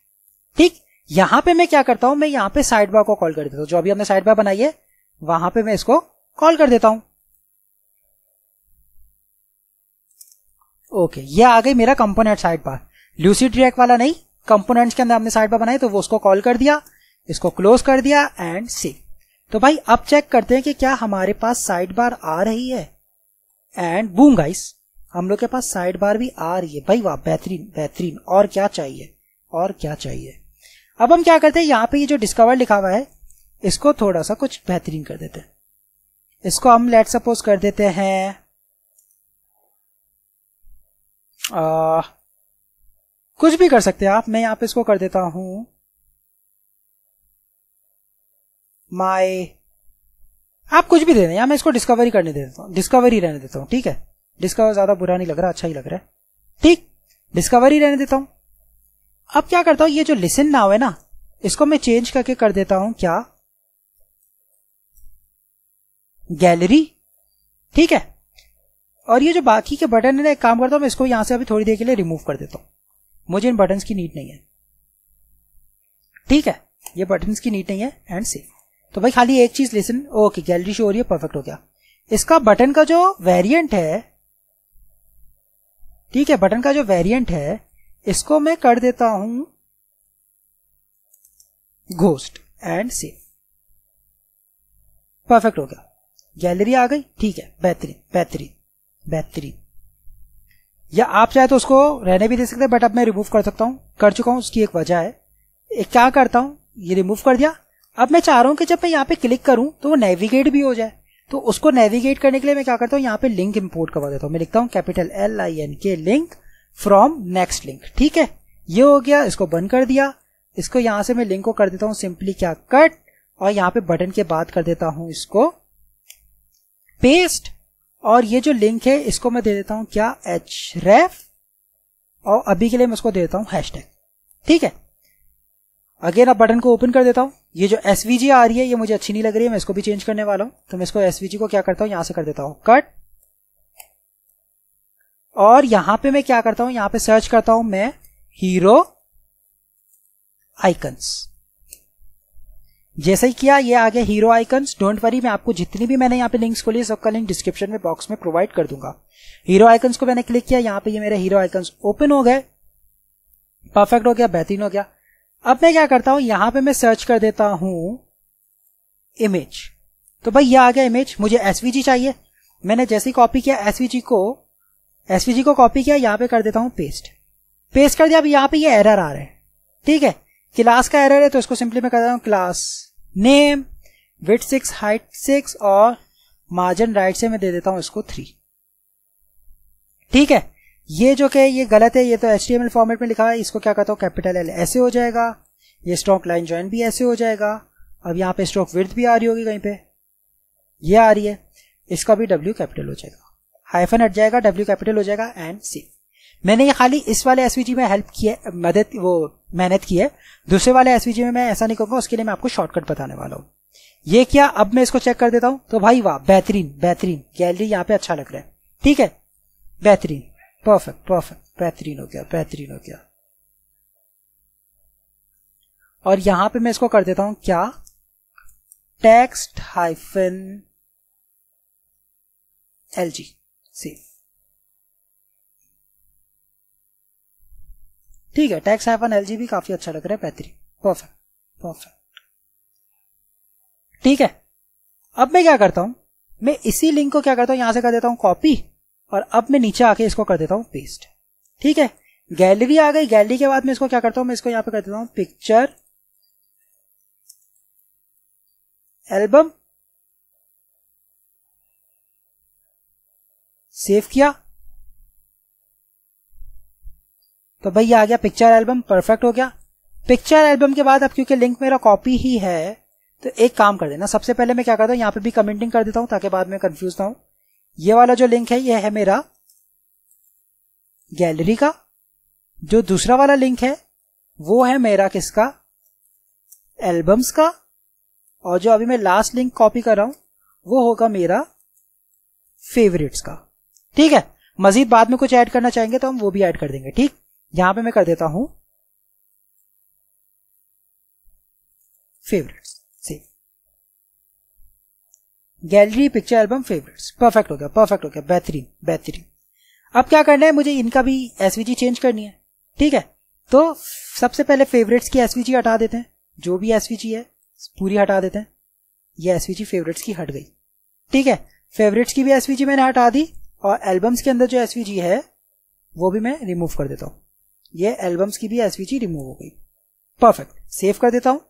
ठीक यहां पे मैं क्या करता हूं मैं यहां पे साइड बार को कॉल कर देता हूं जो अभी हमने साइड बार बनाई है वहां पे मैं इसको कॉल कर देता हूं ओके ये आ गई मेरा component side bar lucide track वाला नहीं कंपोनेंट्स के अंदर हमने साइड बार बनाई तो वो उसको कॉल कर दिया इसको क्लोज कर दिया एंड सेव तो भाई अब चेक करते हैं कि क्या हमारे पास साइड बार आ रही है एंड बूम गाइस हम लोग के पास साइड बार भी आ रही है भाई वाह बेहतरीन बेहतरीन और क्या चाहिए और क्या चाहिए अब हम क्या करते हैं यहाँ पे ये जो डिस्कवर लिखा हुआ है इसको थोड़ा सा कुछ बेहतरीन कर देते हैं इसको हम लेट सपोज कर देते हैं आ, कुछ भी कर सकते हैं आप मैं यहाँ पे इसको कर देता हूं माई आप कुछ भी दे दें या मैं इसको डिस्कवरी करने दे देता हूँ डिस्कवरी रहने देता हूँ ठीक है डिस्कवर ज्यादा बुरा नहीं लग रहा अच्छा ही लग रहा है ठीक डिस्कवरी रहने देता हूँ अब क्या करता हूँ ये जो लिसन नाव है ना इसको मैं चेंज करके कर देता हूँ क्या गैलरी ठीक है और ये जो बाकी के बटन है ना एक काम करता हूँ मैं इसको यहां से अभी थोड़ी देर के लिए रिमूव कर देता हूँ मुझे इन बटन्स की नीड नहीं है ठीक है ये बटन्स की नीड नहीं है एंड सेव तो भाई खाली एक चीज लेसन ओके गैलरी शो हो रही है परफेक्ट हो गया इसका बटन का जो वेरिएंट है ठीक है बटन का जो वेरिएंट है इसको मैं कर देता हूं घोस्ट एंड सेव परफेक्ट हो गया गैलरी आ गई ठीक है बेहतरीन बेहतरीन बेहतरीन या आप चाहे तो उसको रहने भी दे सकते हैं बट अब मैं रिमूव कर सकता हूं कर चुका हूं उसकी एक वजह है एक क्या करता हूं ये रिमूव कर दिया अब मैं चाह रहा हूँ कि जब मैं यहाँ पे क्लिक करूँ तो वो नेविगेट भी हो जाए तो उसको नेविगेट करने के लिए मैं क्या करता हूँ यहाँ पे लिंक इम्पोर्ट करवा देता हूँ मैं लिखता हूँ capital L I N K link from next link ठीक है ये हो गया इसको बंद कर दिया इसको यहाँ से मैं लिंक को कर देता हूँ सिंपली क्या कट और यहाँ पे बटन के बाद कर देता हूँ इसको पेस्ट और ये जो लिंक है इसको मैं दे देता हूँ क्या एच रेफ और अभी के लिए मैं उसको दे देता हूँ हैश ठीक है अगेन अब बटन को ओपन कर देता हूँ ये जो एस आ रही है ये मुझे अच्छी नहीं लग रही है मैं इसको भी चेंज करने वाला हूँ तो मैं इसको एस को क्या करता हूँ यहाँ से कर देता हूँ कट और यहाँ पे मैं क्या करता हूँ यहाँ पे सर्च करता हूँ मैं हीरो आइकन्स जैसे ही किया ये आ गया हीरो आइकन्स डोंट वरी मैं आपको जितनी भी मैंने यहाँ पे लिंक्स खोली सबका लिंक डिस्क्रिप्शन में बॉक्स में प्रोवाइड कर दूंगा हीरो आइकन्स को मैंने क्लिक किया यहाँ पे ये मेरे हीरो आइकन्स ओपन हो गए परफेक्ट हो गया बेहतरीन हो गया अब मैं क्या करता हूं यहां पे मैं सर्च कर देता हूं इमेज तो भाई ये आ गया इमेज मुझे एसवीजी चाहिए मैंने जैसे ही कॉपी किया एसवीजी को एसवीजी को कॉपी किया यहां पे कर देता हूं पेस्ट पेस्ट कर दिया अब यहां पे ये एरर आ रहा है ठीक है क्लास का एरर है तो इसको सिंपली मैं कर देता हूं class name width six height six और मार्जिन राइट से मैं दे देता हूं इसको थ्री ठीक है ये जो कि ये गलत है ये तो HTML फॉर्मेट में लिखा है इसको क्या कहता हूँ कैपिटल एल ऐसे हो जाएगा ये स्ट्रोक लाइन ज्वाइन भी ऐसे हो जाएगा अब यहाँ पे स्ट्रोक विर्थ भी आ रही होगी कहीं पे ये आ रही है इसका भी डब्ल्यू कैपिटल हो जाएगा हाइफन हट जाएगा डब्ल्यू कैपिटल हो जाएगा एंड सी मैंने ये खाली इस वाले एस में हेल्प किया है मदद वो मेहनत की है दूसरे वाले एस में मैं ऐसा नहीं करूंगा उसके लिए मैं आपको शॉर्टकट बताने वाला हूँ ये क्या अब मैं इसको चेक कर देता हूँ तो भाई वाह बेहतरीन बेहतरीन गैलरी यहाँ पे अच्छा लग रहा है ठीक है बेहतरीन परफेक्ट परफेक्ट बेहतरीन हो गया बेहतरीन हो गया और यहां पे मैं इसको कर देता हूं क्या text hyphen L G save ठीक है टैक्स हाइफन एल जी भी काफी अच्छा लग रहा है बेहतरीन परफेक्ट परफेक्ट ठीक है अब मैं क्या करता हूं मैं इसी लिंक को क्या करता हूं यहां से कर देता हूं कॉपी और अब मैं नीचे आके इसको कर देता हूँ पेस्ट ठीक है गैलरी आ गई गैलरी के बाद मैं इसको क्या करता हूं मैं इसको यहां पे कर देता हूं पिक्चर एल्बम सेव किया तो भाई आ गया पिक्चर एल्बम परफेक्ट हो गया पिक्चर एल्बम के बाद अब क्योंकि लिंक मेरा कॉपी ही है तो एक काम कर देना सबसे पहले मैं क्या करता हूं यहां पे भी कमेंटिंग कर देता हूं ताकि बाद में कंफ्यूज ना हूं ये वाला जो लिंक है ये है मेरा गैलरी का जो दूसरा वाला लिंक है वो है मेरा किसका एल्बम्स का और जो अभी मैं लास्ट लिंक कॉपी कर रहा हूं वो होगा मेरा फेवरेट्स का ठीक है मजीद बाद में कुछ ऐड करना चाहेंगे तो हम वो भी ऐड कर देंगे ठीक यहां पे मैं कर देता हूं favourites gallery picture album favourites perfect हो गया परफेक्ट हो गया बेहतरीन बेहतरीन अब क्या करना है मुझे इनका भी एसवीजी चेंज करनी है ठीक है तो सबसे पहले फेवरेट्स की एसवीजी हटा देते हैं जो भी एसवीजी है पूरी हटा देते हैं ये एसवीजी फेवरेट्स की हट गई ठीक है फेवरेट्स की भी एसवीजी मैंने हटा दी और एल्बम्स के अंदर जो एसवीजी है वो भी मैं रिमूव कर देता हूँ ये एल्बम्स की भी एसवीजी रिमूव हो गई परफेक्ट सेव कर देता हूँ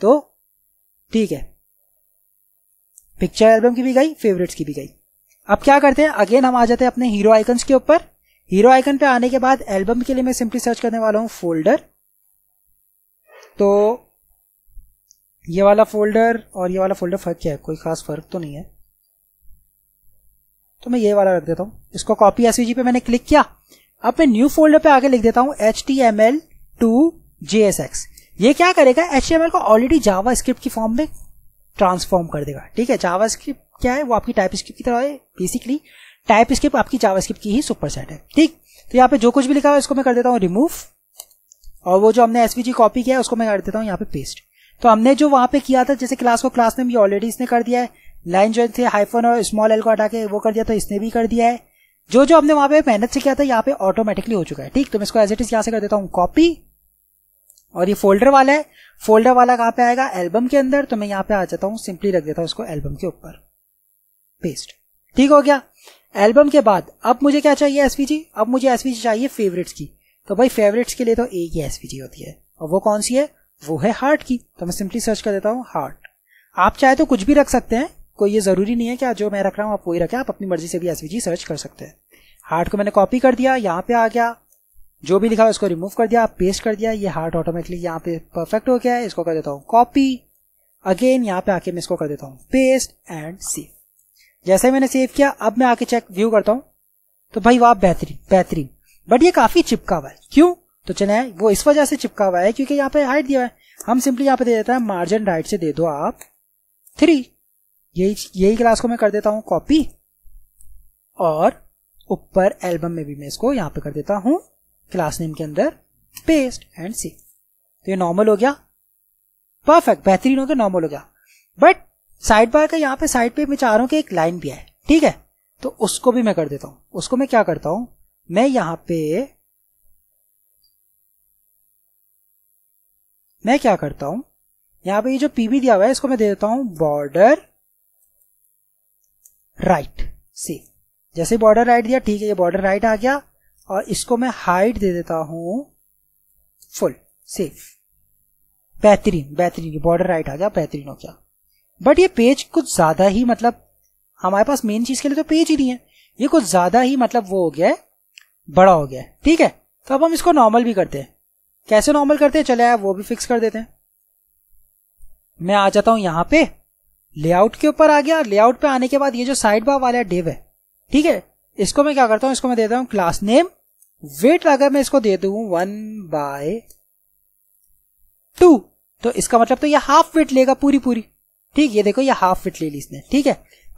तो ठीक है पिक्चर एल्बम की भी गई फेवरेट्स की भी गई अब क्या करते हैं अगेन हम आ जाते हैं अपने हीरो आइकन्स के ऊपर हीरो आइकन पे आने के बाद एल्बम के लिए मैं सिंपली सर्च करने वाला हूँ फोल्डर तो ये वाला फोल्डर और ये वाला फोल्डर फर्क क्या है कोई खास फर्क तो नहीं है तो मैं ये वाला रख देता हूँ इसको कॉपी एस पे मैंने क्लिक किया अब मैं न्यू फोल्डर पे आगे लिख देता हूँ H T M L to J S X ये क्या करेगा एच टी एम एल को ऑलरेडी जावा स्क्रिप्ट की फॉर्म में ट्रांसफॉर्म कर देगा ठीक है जावा स्क्रिप्ट क्या है वो आपकी टाइप स्क्रिप्ट की तरह है बेसिकली टाइप स्क्रिप्ट आपकी जावा स्क्रिप्ट की ही सुपरसेट है ठीक तो यहाँ पे जो कुछ भी लिखा हुआ है इसको मैं कर देता हूँ रिमूव और वो जो हमने एसवीजी कॉपी किया है उसको मैं कर देता हूँ यहाँ पे पेस्ट तो हमने जो वहां पे किया था जैसे क्लास को क्लास नेम ये ऑलरेडी इसने कर दिया है लाइन जो थे हाइफन और स्मॉल एल को हटा के वो कर दिया था तो इसने भी कर दिया है जो जो हमने वहां पे मेहनत से किया था यहाँ पे ऑटोमेटिकली हो चुका है ठीक तो मैं इसको एज इट इज यहां से कर देता हूँ कॉपी और ये फोल्डर वाला है फोल्डर वाला कहां पे आएगा एल्बम के अंदर तो मैं यहाँ पे आ जाता हूँ सिंपली रख देता हूँ उसको एल्बम के ऊपर पेस्ट ठीक हो गया एल्बम के बाद अब मुझे क्या चाहिए एसवीजी अब मुझे एसवीजी चाहिए फेवरेट्स की तो भाई फेवरेट्स के लिए तो एक ही एसवीजी होती है और वो कौन सी है वो है हार्ट की तो मैं सिंपली सर्च कर देता हूँ हार्ट आप चाहे तो कुछ भी रख सकते हैं कोई ये जरूरी नहीं है क्या जो मैं रख रहा हूँ आप वही रखें आप अपनी मर्जी से भी एसवीजी सर्च कर सकते हैं हार्ट को मैंने कॉपी कर दिया यहाँ पे आ गया जो भी लिखा है उसको रिमूव कर दिया पेस्ट कर दिया ये हार्ट ऑटोमेटिकली यहाँ पे परफेक्ट हो गया है इसको कर देता हूँ कॉपी अगेन यहाँ पे आके मैं इसको कर देता हूँ पेस्ट एंड सेव जैसे मैंने सेव किया अब मैं आके चेक व्यू करता हूँ तो भाई वाह बेहतरीन बेहतरीन बट ये काफी चिपका हुआ है क्यों तो चले वो इस वजह से चिपका हुआ है क्योंकि यहाँ पे हाइट दिया है हम सिंपली यहाँ पे दे देता है मार्जिन राइट से दे दो आप थ्री यही यही क्लास को मैं कर देता हूँ कॉपी और ऊपर एल्बम में भी मैं इसको यहाँ पे कर देता हूँ क्लास नेम के अंदर पेस्ट एंड सी तो ये नॉर्मल हो गया परफेक्ट बेहतरीन हो गया नॉर्मल हो गया बट साइड बार का यहाँ पे साइड पे मैं चाह रहा हूँ कि एक लाइन भी है ठीक है तो उसको भी मैं कर देता हूं उसको मैं क्या करता हूं मैं यहां पे मैं क्या करता हूं यहां पे ये जो पीबी दिया हुआ है इसको मैं दे देता हूं बॉर्डर राइट सी जैसे बॉर्डर राइट दिया ठीक है ये बॉर्डर राइट आ गया और इसको मैं हाइट दे देता हूं फुल सेफ बेहतरीन बेहतरीन बॉर्डर राइट आ गया बेहतरीन हो गया बट ये पेज कुछ ज्यादा ही मतलब हमारे पास मेन चीज के लिए तो पेज ही नहीं है ये कुछ ज्यादा ही मतलब वो हो गया बड़ा हो गया ठीक है तो अब हम इसको नॉर्मल भी करते हैं कैसे नॉर्मल करते हैं चले आया वो भी फिक्स कर देते हैं मैं आ जाता हूं यहां पे लेआउट के ऊपर आ गया लेआउट पे आने के बाद ये जो साइड बार वाला डेव है ठीक है इसको मैं क्या करता हूँ इसको मैं देता हूँ क्लास नेम वेट अगर मैं इसको दे दू वन बाय टू तो इसका मतलब तो ये हाफ वेट लेगा पूरी पूरी ठीक ये देखो ये हाफ वेट ले ली इसने ठीक है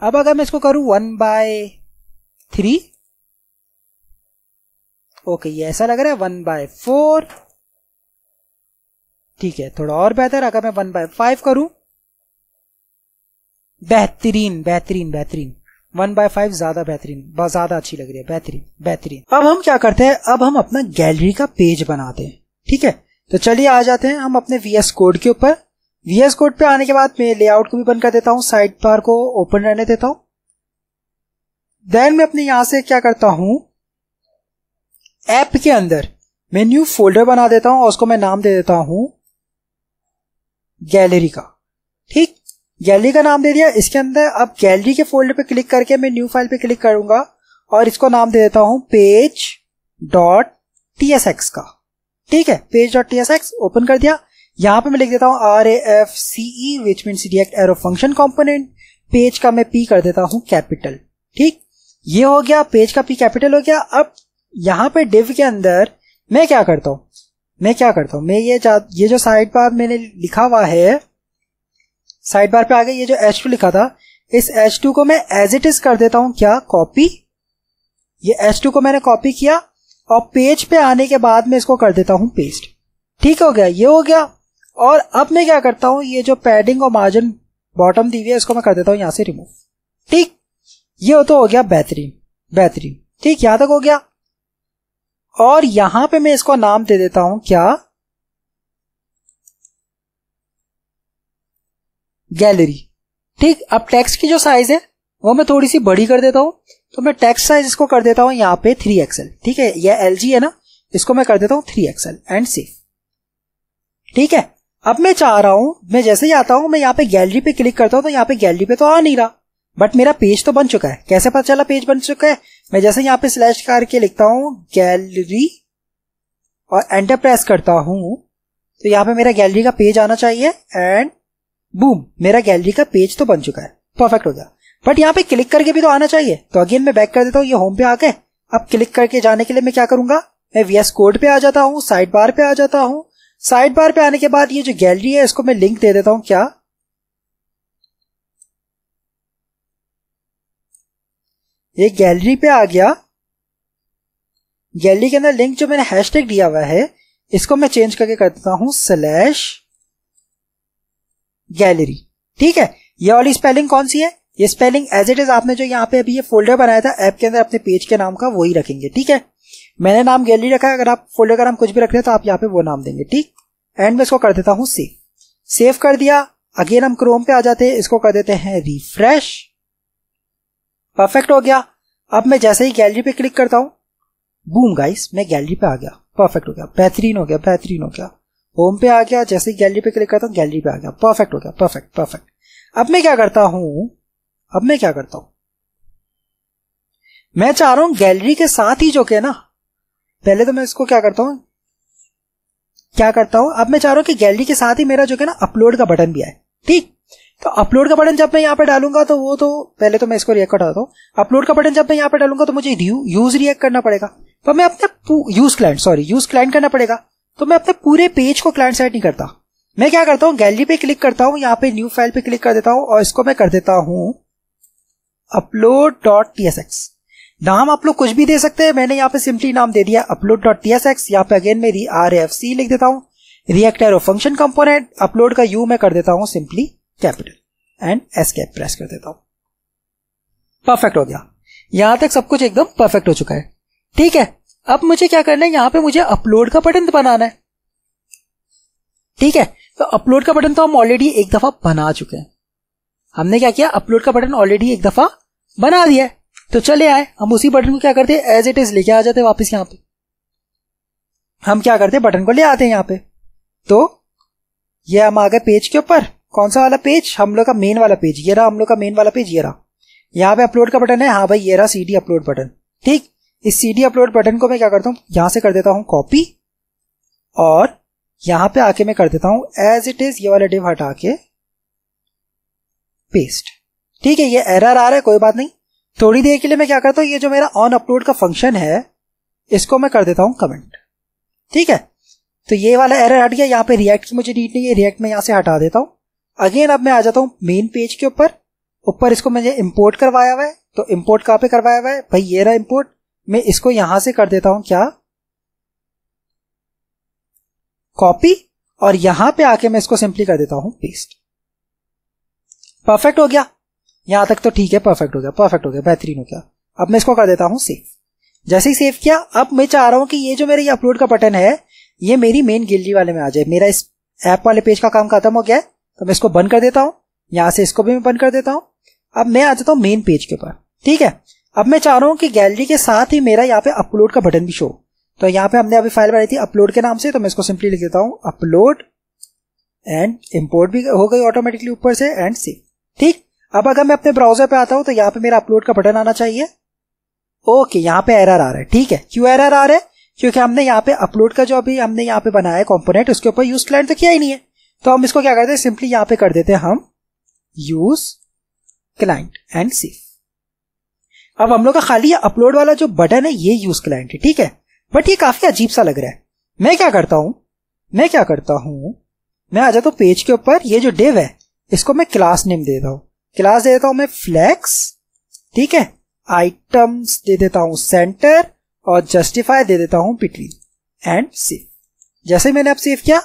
अब अगर मैं इसको करूं वन बाय थ्री ओके ये ऐसा लग रहा है वन बाय फोर ठीक है थोड़ा और बेहतर अगर मैं वन बाय फाइव करूं बेहतरीन बेहतरीन बेहतरीन वन बाय फाइव ज्यादा बेहतरीन ज्यादा अच्छी लग रही है बेहतरीन बेहतरीन अब हम क्या करते हैं अब हम अपना गैलरी का पेज बनाते हैं ठीक है तो चलिए आ जाते हैं हम अपने वीएस कोड के ऊपर वीएस कोड पे आने के बाद मैं लेआउट को भी बंद कर देता हूँ साइड बार को ओपन रहने देता हूँ देन मैं अपने यहां से क्या करता हूं ऐप के अंदर मैं न्यू फोल्डर बना देता हूं और उसको मैं नाम दे देता हूं गैलरी का ठीक गैलरी का नाम दे दिया इसके अंदर अब गैलरी के फोल्डर पे क्लिक करके मैं न्यू फाइल पे क्लिक करूंगा और इसको नाम दे देता हूं page dot T S X का ठीक है page dot T S X open कर दिया यहां पे मैं लिख देता हूं R A F C E which mean C react arrow function component page का मैं पी कर देता हूं कैपिटल ठीक ये हो गया पेज का पी कैपिटल हो गया अब यहां पे डिव के अंदर मैं क्या करता हूं मैं क्या करता हूं मैं ये ये जो साइड पर मैंने लिखा हुआ है साइड बार पे गए ये जो एच टू लिखा था इस एच टू को मैं एज इट इज कर देता हूं क्या कॉपी ये एच टू को मैंने कॉपी किया और पेज पे आने के बाद में इसको कर देता हूं पेस्ट ठीक हो गया ये हो गया और अब मैं क्या करता हूं ये जो पैडिंग और मार्जिन बॉटम दी हुई है इसको मैं कर देता हूं यहां से रिमूव ठीक ये तो हो गया बेहतरीन बेहतरीन ठीक यहां तक हो गया और यहां पे मैं इसको नाम दे देता हूं क्या गैलरी ठीक अब टेक्स्ट की जो साइज है वो मैं थोड़ी सी बड़ी कर देता हूँ तो मैं टेक्स्ट साइज इसको कर देता हूँ यहाँ पे थ्री एक्सएल ठीक है यह एल है ना इसको मैं कर देता हूँ थ्री एक्सएल एंड सेफ ठीक है अब मैं चाह रहा हूं मैं जैसे ही आता हूं मैं यहाँ पे गैलरी पे क्लिक करता हूँ तो यहाँ पे गैलरी पे तो आ नहीं रहा बट मेरा पेज तो बन चुका है कैसे पता चला पेज बन चुका है मैं जैसे यहाँ पे स्लैश करके लिखता हूं गैलरी और एंटर प्रेस करता हूं तो यहाँ पे मेरा गैलरी का पेज आना चाहिए एंड बूम मेरा गैलरी का पेज तो बन चुका है परफेक्ट हो गया बट यहाँ पे क्लिक करके भी तो आना चाहिए तो अगेन मैं बैक कर देता हूँ ये होम पे आ गए अब क्लिक करके जाने के लिए मैं क्या करूंगा मैं वी एस कोड पे आ जाता हूँ साइड बार पे आ जाता हूँ साइड बार पे आने के बाद ये जो गैलरी है इसको मैं लिंक दे देता हूँ क्या ये गैलरी पे आ गया गैलरी के अंदर लिंक जो मैंने हैशटैग दिया हुआ है इसको मैं चेंज करके कर देता हूँ स्लैश गैलरी ठीक है ये वाली स्पेलिंग कौन सी है ये स्पेलिंग एज इट इज आपने जो यहाँ पे अभी ये फोल्डर बनाया था ऐप के अंदर अपने पेज के नाम का वही रखेंगे ठीक है मैंने नाम गैलरी रखा है अगर आप फोल्डर का नाम कुछ भी रख रहे हैं तो आप यहाँ पे वो नाम देंगे ठीक एंड में इसको कर देता हूँ सेव सेव कर दिया अगेन हम क्रोम पे आ जाते हैं इसको कर देते हैं रिफ्रेश परफेक्ट हो गया अब मैं जैसे ही गैलरी पे क्लिक करता हूं बूम गाइस मैं गैलरी पे आ गया परफेक्ट हो गया बेहतरीन हो गया बेहतरीन हो गया होम पे आ गया जैसे ही गैलरी पे क्लिक करता हूँ गैलरी पे आ गया परफेक्ट हो गया परफेक्ट परफेक्ट अब मैं क्या करता हूं अब मैं क्या करता हूं मैं चाह रहा हूं गैलरी के साथ ही जो के ना पहले तो मैं इसको क्या करता हूं क्या करता हूं अब मैं चाह रहा हूं कि गैलरी के साथ ही मेरा जो है ना अपलोड का बटन भी आए ठीक तो अपलोड का बटन जब मैं यहाँ पे डालूंगा तो वो तो पहले तो मैं इसको रिएक्ट करता हूँ अपलोड का बटन जब मैं यहाँ पे डालूंगा तो मुझे यूज रिएक्ट करना पड़ेगा पर तो मैं अपने use client sorry use client करना पड़ेगा तो मैं अपने पूरे पेज को क्लाइंट साइड नहीं करता मैं क्या करता हूं गैलरी पे क्लिक करता हूं यहां पे न्यू फाइल पे क्लिक कर देता हूं और इसको मैं कर देता हूं अपलोड डॉट टी नाम आप लोग कुछ भी दे सकते हैं मैंने यहां पे सिंपली नाम दे दिया upload dot T S X यहाँ पे अगेन मैं आर एफ सी लिख देता हूं react arrow function component upload का यू मैं कर देता हूं simply capital and escape press कर देता हूं परफेक्ट हो गया यहां तक सब कुछ एकदम परफेक्ट हो चुका है ठीक है अब मुझे क्या करना है यहां पे मुझे अपलोड का बटन बनाना है ठीक है तो अपलोड का बटन तो हम ऑलरेडी एक दफा बना चुके हैं हमने क्या किया अपलोड का बटन ऑलरेडी एक दफा बना दिया है तो चले आए हम उसी बटन को क्या करते हैं एज इट इज लेके आ जाते हैं वापस यहां पे हम क्या करते हैं बटन को ले आते हैं यहां पे तो ये हम आ गए पेज के ऊपर कौन सा वाला पेज हम लोग का मेन वाला पेज ये रहा हम लोग का मेन वाला पेज ये रहा यहां पे अपलोड का बटन है हाँ भाई ये रहा सीडी अपलोड बटन ठीक इस सीडी अपलोड बटन को मैं क्या करता हूँ यहां से कर देता हूं कॉपी और यहां पे आके मैं कर देता हूं एज इट इज ये वाला डिव हटा के पेस्ट ठीक है ये एरर आ रहा है कोई बात नहीं थोड़ी देर के लिए मैं क्या करता हूँ ये जो मेरा ऑन अपलोड का फंक्शन है इसको मैं कर देता हूं कमेंट ठीक है तो ये वाला एरर हट गया यहाँ पे रिएक्ट की मुझे नीड नहीं है रिएक्ट में यहां से हटा देता हूं अगेन अब मैं आ जाता हूं मेन पेज के ऊपर ऊपर इसको मैंने इम्पोर्ट करवाया हुआ है तो इम्पोर्ट कहां पे करवाया हुआ है भाई ये रहा इम्पोर्ट मैं इसको यहां से कर देता हूं क्या कॉपी और यहां पे आके मैं इसको सिंपली कर देता हूं पेस्ट परफेक्ट हो गया यहां तक तो ठीक है परफेक्ट हो गया परफेक्ट हो गया बेहतरीन हो गया अब मैं इसको कर देता हूं सेव जैसे ही सेव किया अब मैं चाह रहा हूं कि ये जो मेरे अपलोड का बटन है ये मेरी मेन गिल्डी वाले में आ जाए मेरा इस ऐप वाले पेज का काम खत्म हो गया है तो मैं इसको बंद कर देता हूं यहां से इसको भी मैं बंद कर देता हूं अब मैं आ जाता हूं मेन पेज के ऊपर ठीक है अब मैं चाह रहा हूँ कि गैलरी के साथ ही मेरा यहाँ पे अपलोड का बटन भी शो तो यहाँ पे हमने अभी फाइल बनाई थी अपलोड के नाम से तो मैं इसको सिंपली लिख देता हूँ अपलोड एंड इम्पोर्ट भी हो गई ऑटोमेटिकली ऊपर से एंड सी ठीक अब अगर मैं अपने ब्राउजर पे आता हूँ तो यहाँ पे मेरा अपलोड का बटन आना चाहिए ओके यहाँ पे एरर आ रहा है ठीक है क्यों एरर आ रहा है क्योंकि हमने यहाँ पे अपलोड का जो अभी हमने यहाँ पे बनाया है कॉम्पोनेंट उसके ऊपर यूज क्लाइंट तो किया ही नहीं है तो हम इसको क्या करते हैं सिंपली यहाँ पे कर देते हैं हम यूज क्लाइंट एंड सेफ अब हम लोग का खाली अपलोड वाला जो बटन है ये यूज क्लाइंट है ठीक है बट ये काफी अजीब सा लग रहा है मैं क्या करता हूं मैं क्या करता हूं मैं आ जाता हूं पेज के ऊपर ये जो डेव है इसको मैं क्लास नेम दे देता हूं क्लास दे देता हूं मैं फ्लैक्स ठीक है आइटम्स दे देता हूं सेंटर और जस्टिफाई दे देता हूं पिटली एंड सेव जैसे मैंने अब सेव किया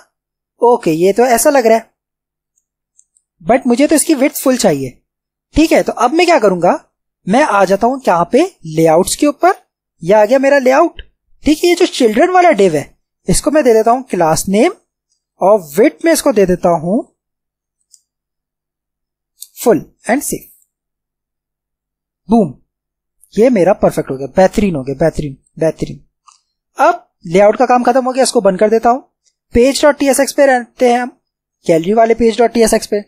ओके ये तो ऐसा लग रहा है बट मुझे तो इसकी विथ फुल चाहिए ठीक है तो अब मैं क्या करूंगा मैं आ जाता हूं यहां पे लेआउट्स के ऊपर यह आ गया मेरा लेआउट ठीक है ये जो चिल्ड्रन वाला डिव है इसको मैं दे देता हूं क्लास नेम और विथ में इसको दे देता हूं फुल एंड सेफ बूम ये मेरा परफेक्ट हो गया बेहतरीन हो गया बेहतरीन बेहतरीन अब लेआउट का काम खत्म हो गया इसको बंद कर देता हूं page dot T S X पे रहते हैं हम गैलरी वाले page dot T S X पे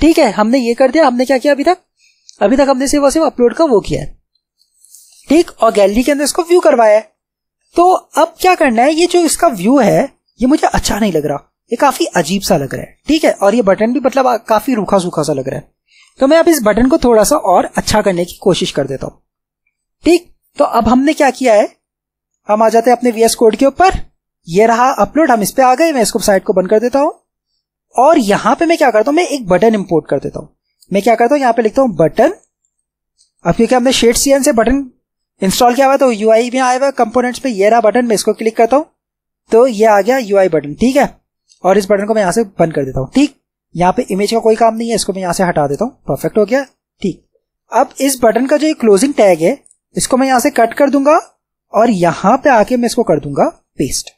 ठीक है हमने ये कर दिया हमने क्या किया अभी तक अभी तक हमने सिर्फ सिर्फ अपलोड का वो किया है ठीक और गैलरी के अंदर इसको व्यू करवाया है तो अब क्या करना है ये जो इसका व्यू है ये मुझे अच्छा नहीं लग रहा ये काफी अजीब सा लग रहा है ठीक है और ये बटन भी मतलब काफी रूखा सूखा सा लग रहा है तो मैं अब इस बटन को थोड़ा सा और अच्छा करने की कोशिश कर देता हूं ठीक तो अब हमने क्या किया है हम आ जाते हैं अपने वीएस कोड के ऊपर ये रहा अपलोड हम इस पे आ गए मैं इसको साइट को बंद कर देता हूं और यहां पे मैं क्या करता हूं मैं एक बटन इंपोर्ट कर देता हूं मैं क्या करता हूँ यहाँ पे लिखता हूँ बटन अब क्योंकि हमने शेड सी से बटन इंस्टॉल किया हुआ तो यू आई में आया हुआ कंपोनेंट्स पे ये रहा बटन मैं इसको क्लिक करता हूँ तो ये आ गया यू बटन ठीक है और इस बटन को मैं यहाँ से बंद कर देता हूँ ठीक यहाँ पे इमेज का कोई काम नहीं है इसको मैं यहाँ से हटा देता हूँ परफेक्ट हो गया ठीक अब इस बटन का जो ये क्लोजिंग टैग है इसको मैं यहाँ से कट कर दूंगा और यहाँ पे आके मैं इसको कर दूंगा पेस्ट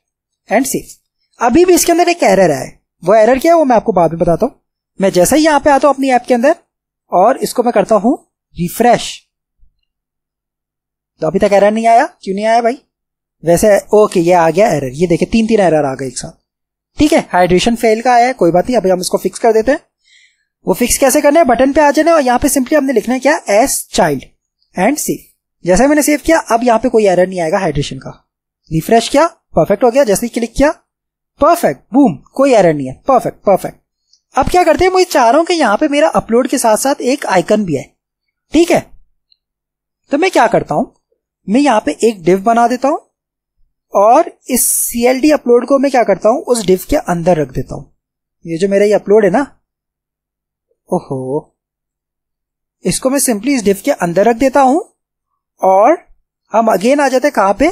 एंड सेफ अभी भी इसके अंदर एक एरर है वो एरर क्या है वो मैं आपको बाद में बताता हूँ मैं जैसे ही यहां पे आता हूं अपनी ऐप के अंदर और इसको मैं करता हूं रिफ्रेश तो अभी तक एरर नहीं आया क्यों नहीं आया भाई वैसे ओके ये आ गया एरर ये देखे तीन तीन एरर आ गए एक साथ ठीक है हाइड्रेशन फेल का आया है कोई बात नहीं अभी हम इसको फिक्स कर देते हैं वो फिक्स कैसे करना है बटन पे आ जाना है और यहाँ पे सिंपली हमने लिखना है क्या एस चाइल्ड एंड सेव जैसे मैंने सेव किया अब यहाँ पे कोई एरर नहीं आएगा हाइड्रेशन का रिफ्रेश किया परफेक्ट हो गया जैसे ही क्लिक किया परफेक्ट बूम कोई एरर नहीं है परफेक्ट परफेक्ट अब क्या करते हैं मैं चाह रहा हूं कि यहां पे मेरा अपलोड के साथ साथ एक आइकन भी है ठीक है तो मैं क्या करता हूं मैं यहां पे एक डिव बना देता हूं और इस सीएलडी अपलोड को मैं क्या करता हूं उस डिव के अंदर रख देता हूं ये जो मेरा ये अपलोड है ना ओहो इसको मैं सिंपली इस डिव के अंदर रख देता हूं और हम अगेन आ जाते कहां पे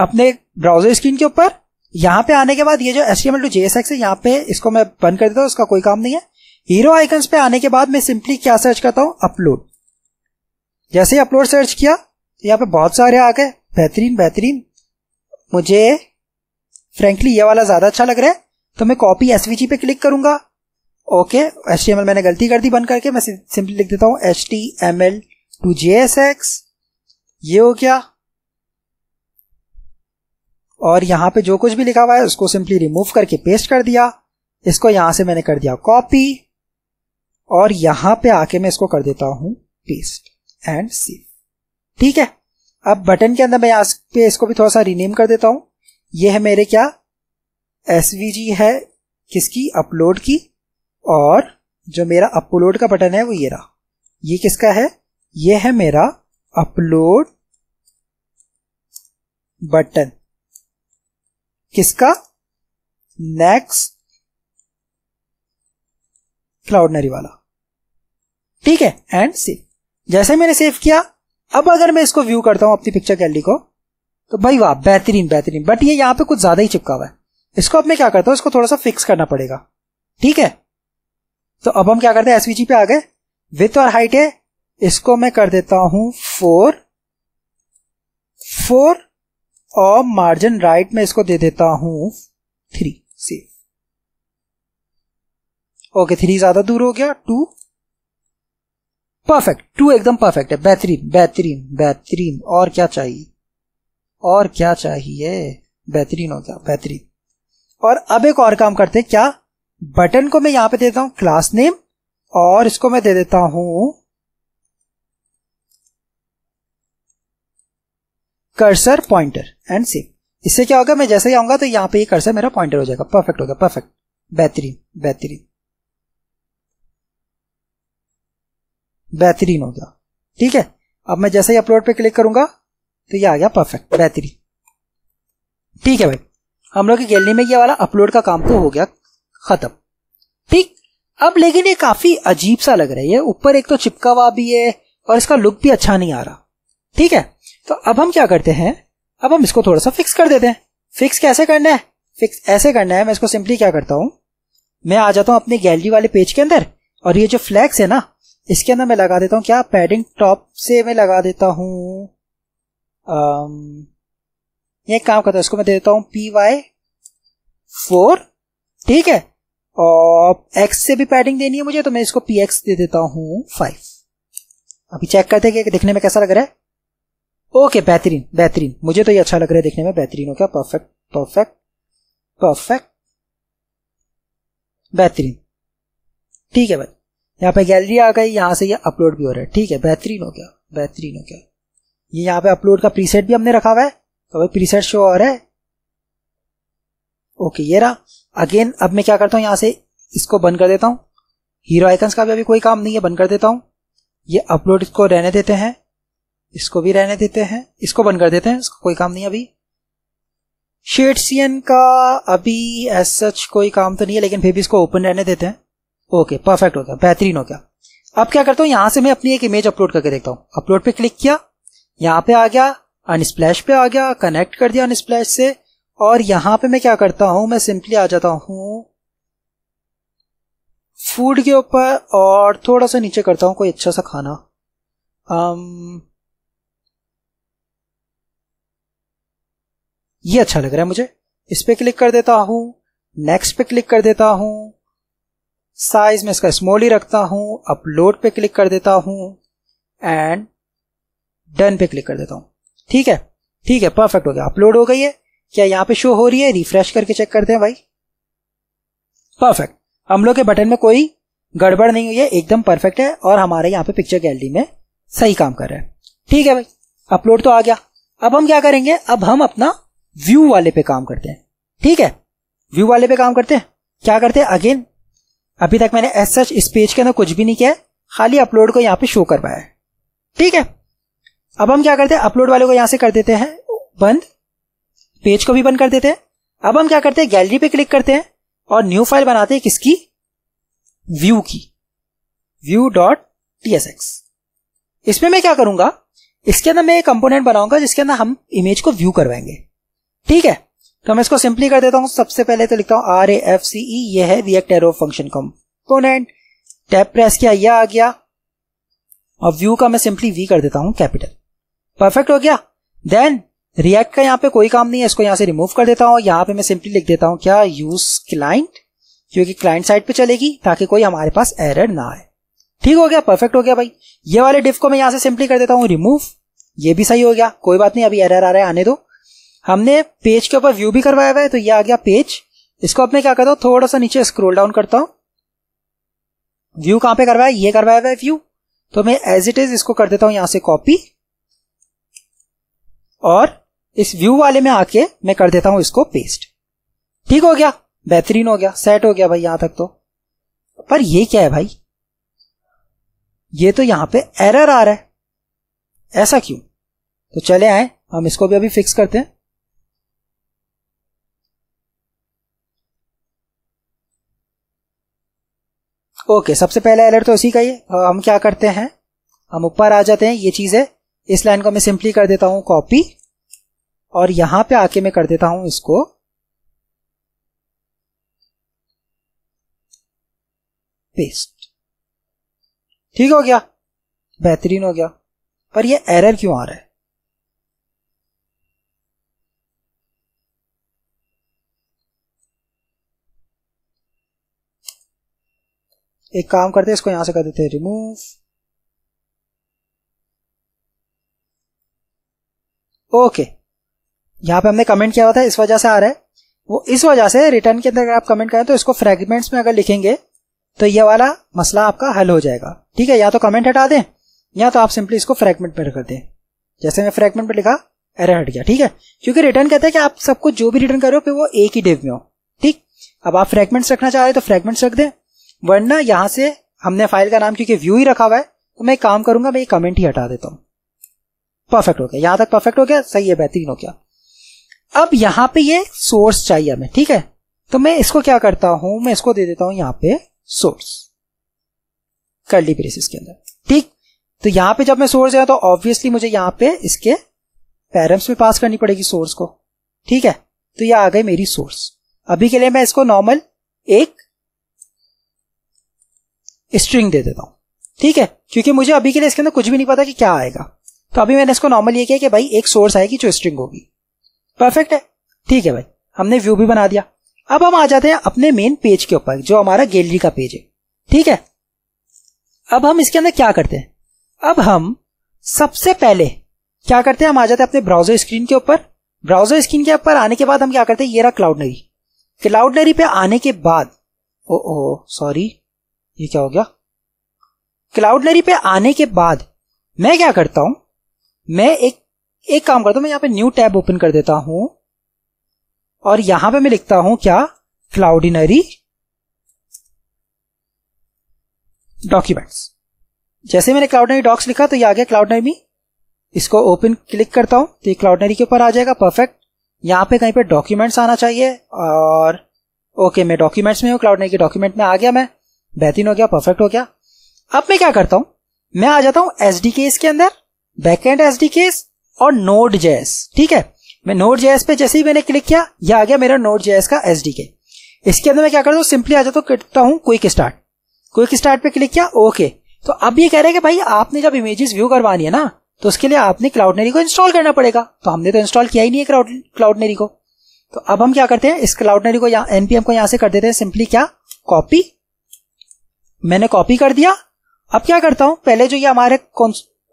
अपने ब्राउजर स्क्रीन के ऊपर यहाँ पे आने के बाद ये जो एस टी टू जे है यहाँ पे इसको मैं बंद कर देता हूँ उसका कोई काम नहीं है हीरो आइकन्स पे आने के बाद मैं सिंपली क्या सर्च करता हूँ अपलोड जैसे ही अपलोड सर्च किया तो यहाँ पे बहुत सारे आ गए बेहतरीन बेहतरीन मुझे फ्रेंकली ये वाला ज़्यादा अच्छा लग रहा है तो मैं कॉपी एस पे क्लिक करूंगा ओके एस मैंने गलती कर दी बंद करके मैं सिंपली लिख देता हूँ H T M L to J S X ये हो क्या और यहाँ पे जो कुछ भी लिखा हुआ है उसको सिंपली रिमूव करके पेस्ट कर दिया इसको यहां से मैंने कर दिया कॉपी और यहां पे आके मैं इसको कर देता हूं पेस्ट एंड सेव ठीक है अब बटन के अंदर मैं यहां पे इसको भी थोड़ा सा रीनेम कर देता हूं ये है मेरे क्या एस है किसकी अपलोड की और जो मेरा अपलोड का बटन है वो ये रहा ये किसका है ये है मेरा अपलोड बटन किसका नेक्स क्लाउडनरी वाला ठीक है एंड सेव जैसे मैंने सेव किया अब अगर मैं इसको व्यू करता हूं अपनी पिक्चर गैलरी को तो भाई वाह बेहतरीन बेहतरीन बट ये यहां पे कुछ ज्यादा ही चिपका हुआ है इसको अब मैं क्या करता हूं इसको थोड़ा सा फिक्स करना पड़ेगा ठीक है तो अब हम क्या करते हैं एसवीजी पे आ गए विथ और हाइट है इसको मैं कर देता हूं फोर फोर और मार्जिन राइट में इसको दे देता हूं थ्री सेव ओके थ्री ज्यादा दूर हो गया टू परफेक्ट टू एकदम परफेक्ट है बेहतरीन बेहतरीन बेहतरीन और क्या चाहिए और क्या चाहिए बेहतरीन हो गया बेहतरीन और अब एक और काम करते हैं क्या बटन को मैं यहां पे देता हूं क्लास नेम और इसको मैं दे देता हूं कर्सर पॉइंटर एंड सेव इससे क्या होगा मैं जैसे ही आऊंगा तो यहां पे ये कर्सर मेरा पॉइंटर हो जाएगा परफेक्ट होगा परफेक्ट बेहतरीन बेहतरीन बेहतरीन हो गया ठीक है अब मैं जैसे ही अपलोड पे क्लिक करूंगा तो ये आ गया परफेक्ट बेहतरीन ठीक है भाई हम लोग की गैलरी में ये वाला अपलोड का काम तो हो गया खत्म ठीक अब लेकिन ये काफी अजीब सा लग रहा है ये ऊपर एक तो चिपका हुआ भी है और इसका लुक भी अच्छा नहीं आ रहा ठीक है तो अब हम क्या करते हैं अब हम इसको थोड़ा सा फिक्स कर देते हैं फिक्स कैसे करना है फिक्स ऐसे करना है मैं इसको सिंपली क्या करता हूं मैं आ जाता हूं अपने गैलरी वाले पेज के अंदर और ये जो फ्लैग्स है ना इसके अंदर मैं लगा देता हूं क्या पैडिंग टॉप से मैं लगा देता हूं आम, ये काम करता है इसको मैं दे देता हूं पी वाई फोर ठीक है और एक्स से भी पैडिंग देनी है मुझे तो मैं इसको पी एक्स दे देता हूं फाइव अभी चेक करते हैं कि दिखने में कैसा लग रहा है ओके बेहतरीन बेहतरीन मुझे तो ये अच्छा लग रहा है देखने में बेहतरीन हो गया परफेक्ट परफेक्ट परफेक्ट बेहतरीन ठीक है भाई यहाँ पे गैलरी आ गई यहां से ये यह अपलोड भी हो रहा है ठीक है बेहतरीन हो गया बेहतरीन हो गया ये यहाँ पे अपलोड का प्रीसेट भी हमने रखा हुआ है तो भाई प्रीसेट शो और है ओके ये रहा अगेन अब मैं क्या करता हूँ यहां से इसको बंद कर देता हूँ हीरो आइकन्स का भी अभी कोई काम नहीं है बंद कर देता हूँ ये अपलोड इसको रहने देते हैं इसको भी रहने देते हैं इसको बंद कर देते हैं इसको कोई काम नहीं अभी शेडसियन का अभी एस सच कोई काम तो नहीं है लेकिन फिर भी इसको ओपन रहने देते हैं ओके परफेक्ट हो गया बेहतरीन हो गया अब क्या करता हूँ यहां से मैं अपनी एक इमेज अपलोड करके देखता हूँ अपलोड पे क्लिक किया यहाँ पे आ गया अनस्प्लैश पे आ गया कनेक्ट कर दिया अनस्प्लैश से और यहां पे मैं क्या करता हूं मैं सिंपली आ जाता हूं फूड के ऊपर और थोड़ा सा नीचे करता हूं कोई अच्छा सा खाना um, ये अच्छा लग रहा है मुझे इस पे क्लिक कर देता हूं नेक्स्ट पे क्लिक कर देता हूं साइज में इसका स्मॉल ही रखता हूं अपलोड पे क्लिक कर देता हूं एंड डन पे क्लिक कर देता हूं ठीक है ठीक है परफेक्ट हो गया अपलोड हो गई है क्या यहां पे शो हो रही है रिफ्रेश करके चेक करते हैं भाई परफेक्ट हम लोग के बटन में कोई गड़बड़ नहीं हुई है एकदम परफेक्ट है और हमारे यहाँ पे पिक्चर गैलरी में सही काम कर रहा है ठीक है भाई अपलोड तो आ गया अब हम क्या करेंगे अब हम अपना व्यू वाले पे काम करते हैं ठीक है व्यू वाले पे काम करते हैं क्या करते हैं अगेन अभी तक मैंने एस सच इस पेज के अंदर कुछ भी नहीं किया है खाली अपलोड को यहां पे शो करवाया पाया ठीक है अब हम क्या करते हैं अपलोड वाले को यहां से कर देते हैं बंद पेज को भी बंद कर देते हैं अब हम क्या करते हैं गैलरी पे क्लिक करते हैं और न्यू फाइल बनाते हैं किसकी व्यू की view dot T S X इसमें मैं क्या करूंगा इसके अंदर मैं एक कंपोनेंट बनाऊंगा जिसके अंदर हम इमेज को व्यू करवाएंगे ठीक है तो मैं इसको सिंपली कर देता हूं सबसे पहले तो लिखता हूं R A F C E ये है react arrow function component tab press किया यह आ गया और व्यू का मैं सिंपली वी कर देता हूं कैपिटल परफेक्ट हो गया देन रिएक्ट का यहां पे कोई काम नहीं है इसको यहां से रिमूव कर देता हूं यहां पे मैं सिंपली लिख देता हूं क्या यूज क्लाइंट क्योंकि क्लाइंट साइड पे चलेगी ताकि कोई हमारे पास एरर ना आए ठीक हो गया परफेक्ट हो गया भाई ये वाले डिफ को मैं यहां से सिंपली कर देता हूं रिमूव ये भी सही हो गया कोई बात नहीं अभी एरर आ रहा है आने दो हमने पेज के ऊपर व्यू भी करवाया हुआ है तो ये आ गया पेज इसको अब मैं क्या करता हूं थोड़ा सा नीचे स्क्रोल डाउन करता हूं व्यू कहां पे करवाया ये करवाया हुआ है व्यू तो मैं एज इट इज इसको कर देता हूं यहां से कॉपी और इस व्यू वाले में आके मैं कर देता हूं इसको पेस्ट ठीक हो गया बेहतरीन हो गया सेट हो गया भाई यहां तक तो पर ये क्या है भाई ये तो यहां पे एरर आ रहा है ऐसा क्यों तो चले आए हम इसको भी अभी फिक्स करते हैं ओके सबसे पहला अलर्ट तो इसी का ही है हम क्या करते हैं हम ऊपर आ जाते हैं ये चीज है इस लाइन को मैं सिंपली कर देता हूं कॉपी और यहां पे आके मैं कर देता हूं इसको पेस्ट ठीक हो गया बेहतरीन हो गया पर ये एरर क्यों आ रहा है एक काम करते हैं इसको यहां से कर देते हैं रिमूव ओके यहां पे हमने कमेंट किया हुआ था इस वजह से आ रहा है वो इस वजह से रिटर्न के अंदर अगर आप कमेंट करें तो इसको फ्रेगमेंट्स में अगर लिखेंगे तो ये वाला मसला आपका हल हो जाएगा ठीक है या तो कमेंट हटा दें या तो आप सिंपली इसको फ्रेगमेंट पर कर दें जैसे मैं फ्रेगमेंट पर लिखा एरर हट गया ठीक है क्योंकि रिटर्न कहते हैं कि आप सबको जो भी रिटर्न करो फिर वो एक ही डेव में हो ठीक अब आप फ्रेगमेंट्स रखना चाह रहे हो तो फ्रेगमेंट्स रख दें वरना यहां से हमने फाइल का नाम क्योंकि व्यू ही रखा हुआ है तो मैं एक काम करूंगा मैं ये कमेंट ही हटा देता हूं परफेक्ट हो गया यहां तक परफेक्ट हो गया सही है बेहतरीन हो गया अब यहां पे ये सोर्स चाहिए हमें ठीक है तो मैं इसको क्या करता हूं मैं इसको दे देता हूं यहां पे सोर्स कर ली प्रेसिस के अंदर ठीक तो यहां पे जब मैं सोर्स गया तो ऑब्वियसली मुझे यहां पे इसके पेरेंट्स में पास करनी पड़ेगी सोर्स को ठीक है तो ये आ गई मेरी सोर्स अभी के लिए मैं इसको नॉर्मल एक स्ट्रिंग दे देता हूँ ठीक है क्योंकि मुझे अभी के लिए इसके अंदर कुछ भी नहीं पता कि क्या आएगा तो अभी मैंने इसको नॉर्मल ये किया कि भाई एक सोर्स आएगी जो स्ट्रिंग होगी परफेक्ट है ठीक है भाई हमने व्यू भी बना दिया अब हम आ जाते हैं अपने मेन पेज के ऊपर जो हमारा गैलरी का पेज है ठीक है अब हम इसके अंदर क्या करते हैं अब हम सबसे पहले क्या करते हैं हम आ जाते हैं अपने ब्राउजर स्क्रीन के ऊपर ब्राउजर स्क्रीन के ऊपर आने के बाद हम क्या करते हैं ये रहा क्लाउडनरी क्लाउडनरी पे आने के बाद ओ ओ सॉरी ये क्या हो गया क्लाउडलरी पे आने के बाद मैं क्या करता हूं मैं एक एक काम करता हूं मैं यहां पे न्यू टैब ओपन कर देता हूं और यहां पे मैं लिखता हूं क्या क्लाउडिनरी डॉक्यूमेंट्स जैसे मैंने क्लाउडनरी डॉक्स लिखा तो ये आ गया क्लाउडनरी इसको ओपन क्लिक करता हूं तो ये क्लाउडनरी के ऊपर आ जाएगा परफेक्ट यहां पे कहीं पे डॉक्यूमेंट्स आना चाहिए और ओके मैं डॉक्यूमेंट्स में हूं क्लाउडनरी के डॉक्यूमेंट में आ गया मैं बेहतरीन हो गया परफेक्ट हो गया अब मैं क्या करता हूं मैं आ जाता हूं एस डी केस के अंदर back end S D Ks और नोड जेएस ठीक है मैं नोड जेएस पे जैसे ही मैंने क्लिक किया ये आ गया मेरा नोड जेएस का एस डी के इसके अंदर मैं क्या करता हूँ सिंपली आ जाता हूँ करता हूँ क्विक स्टार्ट क्विक स्टार्ट पे क्लिक किया ओके तो अब ये कह रहे हैं कि भाई आपने जब इमेजेस व्यू करवानी है ना तो उसके लिए आपने क्लाउडनेरी को इंस्टॉल करना पड़ेगा तो हमने तो इंस्टॉल किया ही नहीं है क्लाउडनेरी को तो अब हम क्या करते हैं इस क्लाउडनेरी को यहाँ एनपीएम को यहां से कर देते हैं सिंपली क्या कॉपी मैंने कॉपी कर दिया अब क्या करता हूं पहले जो ये हमारे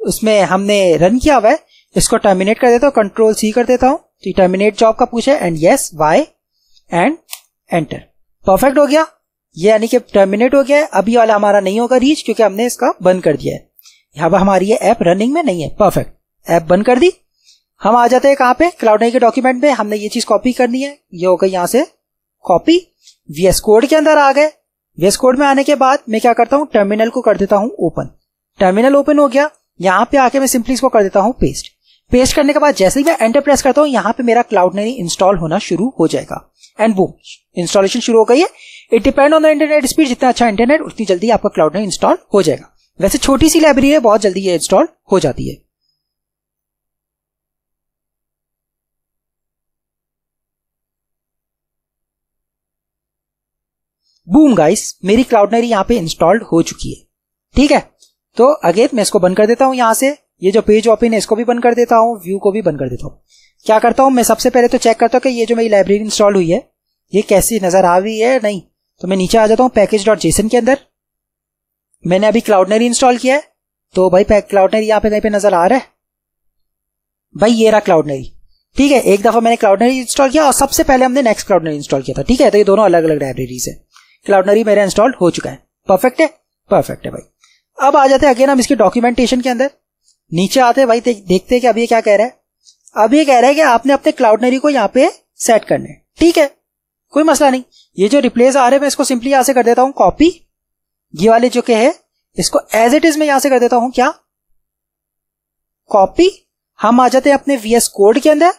उसमें हमने रन किया हुआ है इसको टर्मिनेट कर देता हूं कंट्रोल सी कर देता हूं तो टर्मिनेट जॉब का पूछे and yes Y and enter perfect हो गया ये यानी कि टर्मिनेट हो गया है अभी वाला हमारा नहीं होगा रीच क्योंकि हमने इसका बंद कर दिया है यहां पर हमारी ये ऐप रनिंग में नहीं है परफेक्ट ऐप बंद कर दी हम आ जाते हैं कहां पे क्लाउड के डॉक्यूमेंट में हमने ये चीज कॉपी करनी है ये हो गई यहां से कॉपी वीएस कोड के अंदर आ गए वेस कोड में आने के बाद मैं क्या करता हूँ टर्मिनल को कर देता हूँ ओपन टर्मिनल ओपन हो गया यहाँ पे आके मैं सिंपली इसको कर देता हूँ पेस्ट पेस्ट करने के बाद जैसे ही मैं एंटर प्रेस करता हूँ यहाँ पे मेरा क्लाउड नहीं इंस्टॉल होना शुरू हो जाएगा एंड वो इंस्टॉलेशन शुरू हो गई है it depend on the internet speed जितना अच्छा इंटरनेट उतनी जल्दी आपका क्लाउड नहीं इंस्टॉल हो जाएगा वैसे छोटी सी लाइब्रेरी है बहुत जल्दी ये इंस्टॉल हो जाती है बूम गाइस मेरी क्लाउडनरी यहाँ पे इंस्टॉल्ड हो चुकी है ठीक है तो अगेन मैं इसको बंद कर देता हूँ यहाँ से ये जो पेज ओपन है इसको भी बंद कर देता हूँ व्यू को भी बंद कर देता हूँ क्या करता हूँ मैं सबसे पहले तो चेक करता हूँ कि ये जो मेरी लाइब्रेरी इंस्टॉल हुई है ये कैसी नजर आ रही है नहीं तो मैं नीचे आ जाता हूँ पैकेज डॉट जेसन के अंदर मैंने अभी क्लाउडनरी इंस्टॉल किया है तो भाई क्लाउडनरी यहाँ पे कहीं पे नजर आ रहा है भाई ये रहा क्लाउडनरी ठीक है एक दफा मैंने क्लाउडनरी इंस्टॉल किया और सबसे पहले हमने नेक्स्ट क्लाउडनरी इंस्टॉल किया था ठीक है तो ये दोनों अलग अलग लाइब्रेरीज है क्लाउडनरी मेरा इंस्टॉल हो चुका है परफेक्ट है परफेक्ट है भाई अब आ जाते हैं अगेन हम इसके डॉक्यूमेंटेशन के अंदर नीचे आते हैं भाई देखते हैं कि अभी ये क्या कह रहा है अब ये कह रहा है कि आपने अपने क्लाउडनरी को यहाँ पे सेट करने ठीक है कोई मसला नहीं ये जो रिप्लेस आ रहे हैं मैं इसको सिंपली यहां से कर देता हूं कॉपी ये वाले जो के है इसको एज इट इज मैं यहां से कर देता हूं क्या कॉपी हम आ जाते हैं अपने वीएस कोड के अंदर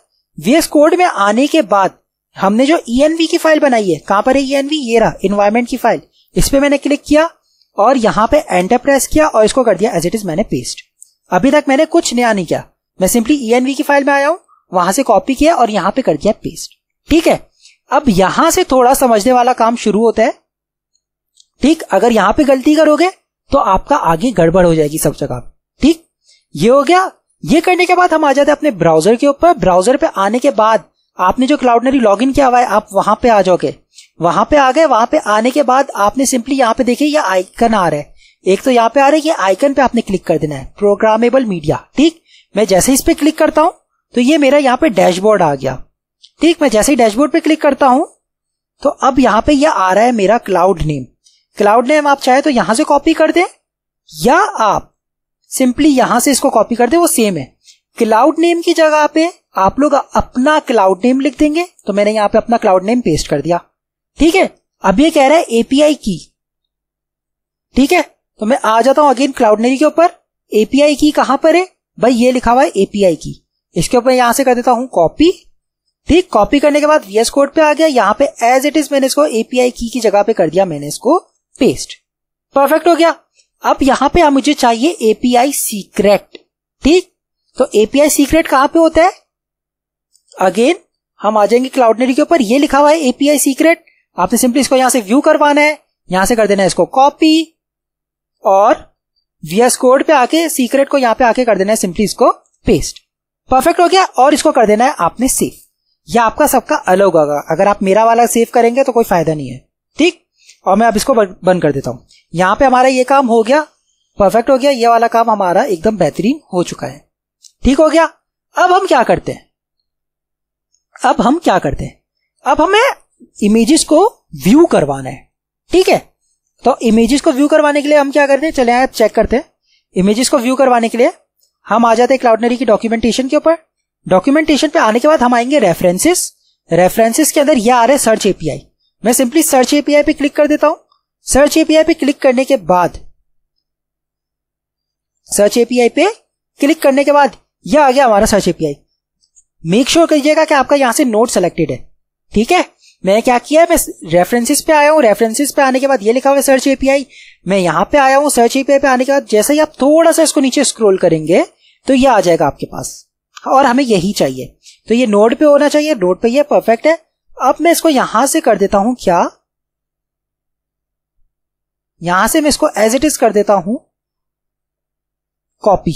वीएस कोड में आने के बाद हमने जो env की फाइल बनाई है कहां पर है env ये रहा एनवायरमेंट की फाइल इस पर मैंने क्लिक किया और यहां पे एंटर प्रेस किया और इसको कर दिया एज इट इज मैंने पेस्ट अभी तक मैंने कुछ नया नहीं किया मैं सिंपली env की फाइल में आया हूं वहां से कॉपी किया और यहां पे कर दिया पेस्ट ठीक है अब यहां से थोड़ा समझने वाला काम शुरू होता है ठीक अगर यहां पे गलती करोगे तो आपका आगे गड़बड़ हो जाएगी सब जगह ठीक ये हो गया ये करने के बाद हम आ जाते हैं अपने ब्राउजर के ऊपर ब्राउजर पे आने के बाद आपने जो क्लाउडनरी लॉग इन किया हुआ है आप वहां पे आ जाओगे वहां पे आ गए वहां पे आने के बाद आपने सिंपली यहाँ पे देखिए ये आइकन आ रहा है एक तो यहाँ पे आ रहा है ये आइकन पे आपने क्लिक कर देना है प्रोग्रामेबल मीडिया ठीक मैं जैसे इस पे क्लिक करता हूं तो ये मेरा यहाँ पे डैशबोर्ड आ गया ठीक मैं जैसे ही डैशबोर्ड पे क्लिक करता हूं तो अब यहाँ पे यह आ रहा है मेरा क्लाउड नेम क्लाउड नेम आप चाहे तो यहां से कॉपी कर दे या आप सिंपली यहां से इसको कॉपी कर दे वो सेम है क्लाउड नेम की जगह पे आप लोग अपना क्लाउड नेम लिख देंगे तो मैंने यहां पे अपना क्लाउड नेम पेस्ट कर दिया ठीक है अब ये कह रहा है एपीआई की ठीक है तो मैं आ जाता हूं अगेन क्लाउड नेम के ऊपर एपीआई की कहां पर है भाई ये लिखा हुआ है एपीआई की इसके ऊपर यहां से कर देता हूं कॉपी ठीक कॉपी करने के बाद वीएस कोड पे आ गया यहां पे एज इट इज मैंने इसको एपीआई की की जगह पे कर दिया मैंने इसको पेस्ट परफेक्ट हो गया अब यहां पे मुझे चाहिए एपीआई सीक्रेट ठीक तो एपीआई सीक्रेट कहां पे होता है अगेन हम आ जाएंगे क्लाउडनेरी के ऊपर ये लिखा हुआ है एपीआई सीक्रेट आपने सिंपली इसको यहां से व्यू करवाना है यहां से कर देना है इसको कॉपी और वीएस कोड पे आके सीक्रेट को यहां पे आके कर देना है सिंपली इसको पेस्ट परफेक्ट हो गया और इसको कर देना है आपने सेव यह आपका सबका अलग होगा अगर आप मेरा वाला सेव करेंगे तो कोई फायदा नहीं है ठीक और मैं अब इसको बंद कर देता हूं यहां पे हमारा ये काम हो गया परफेक्ट हो गया ये वाला काम हमारा एकदम बेहतरीन हो चुका है ठीक हो गया अब हम क्या करते हैं अब हम क्या करते हैं अब हमें इमेजेस को व्यू करवाना है ठीक है तो इमेजेस को व्यू करवाने के लिए हम क्या करते हैं चले आए चेक करते हैं इमेजेस को व्यू करवाने के लिए हम आ जाते हैं क्लाउडनरी की डॉक्यूमेंटेशन के ऊपर डॉक्यूमेंटेशन पे आने के बाद हम आएंगे रेफरेंसेस रेफरेंसेस के अंदर यह आ रहे सर्च एपीआई मैं सिंपली सर्च एपीआई पे क्लिक कर देता हूं सर्च एपीआई पे क्लिक करने के बाद सर्च एपीआई पे क्लिक करने के बाद यह आ गया हमारा सर्च एपीआई मेक श्योर करिएगा कि आपका यहां से नोट सेलेक्टेड है ठीक है मैंने क्या किया मैं रेफरेंसेस पे आया हूँ रेफरेंसेस पे आने के बाद ये लिखा हुआ है सर्च एपीआई मैं यहाँ पे आया हूँ सर्च एपीआई पे आने के बाद जैसे ही आप थोड़ा सा इसको नीचे स्क्रॉल करेंगे तो ये आ जाएगा आपके पास और हमें यही चाहिए तो ये नोड पे होना चाहिए नोड पे ये परफेक्ट है अब मैं इसको यहां से कर देता हूं क्या यहां से मैं इसको एज इट इज कर देता हूं कॉपी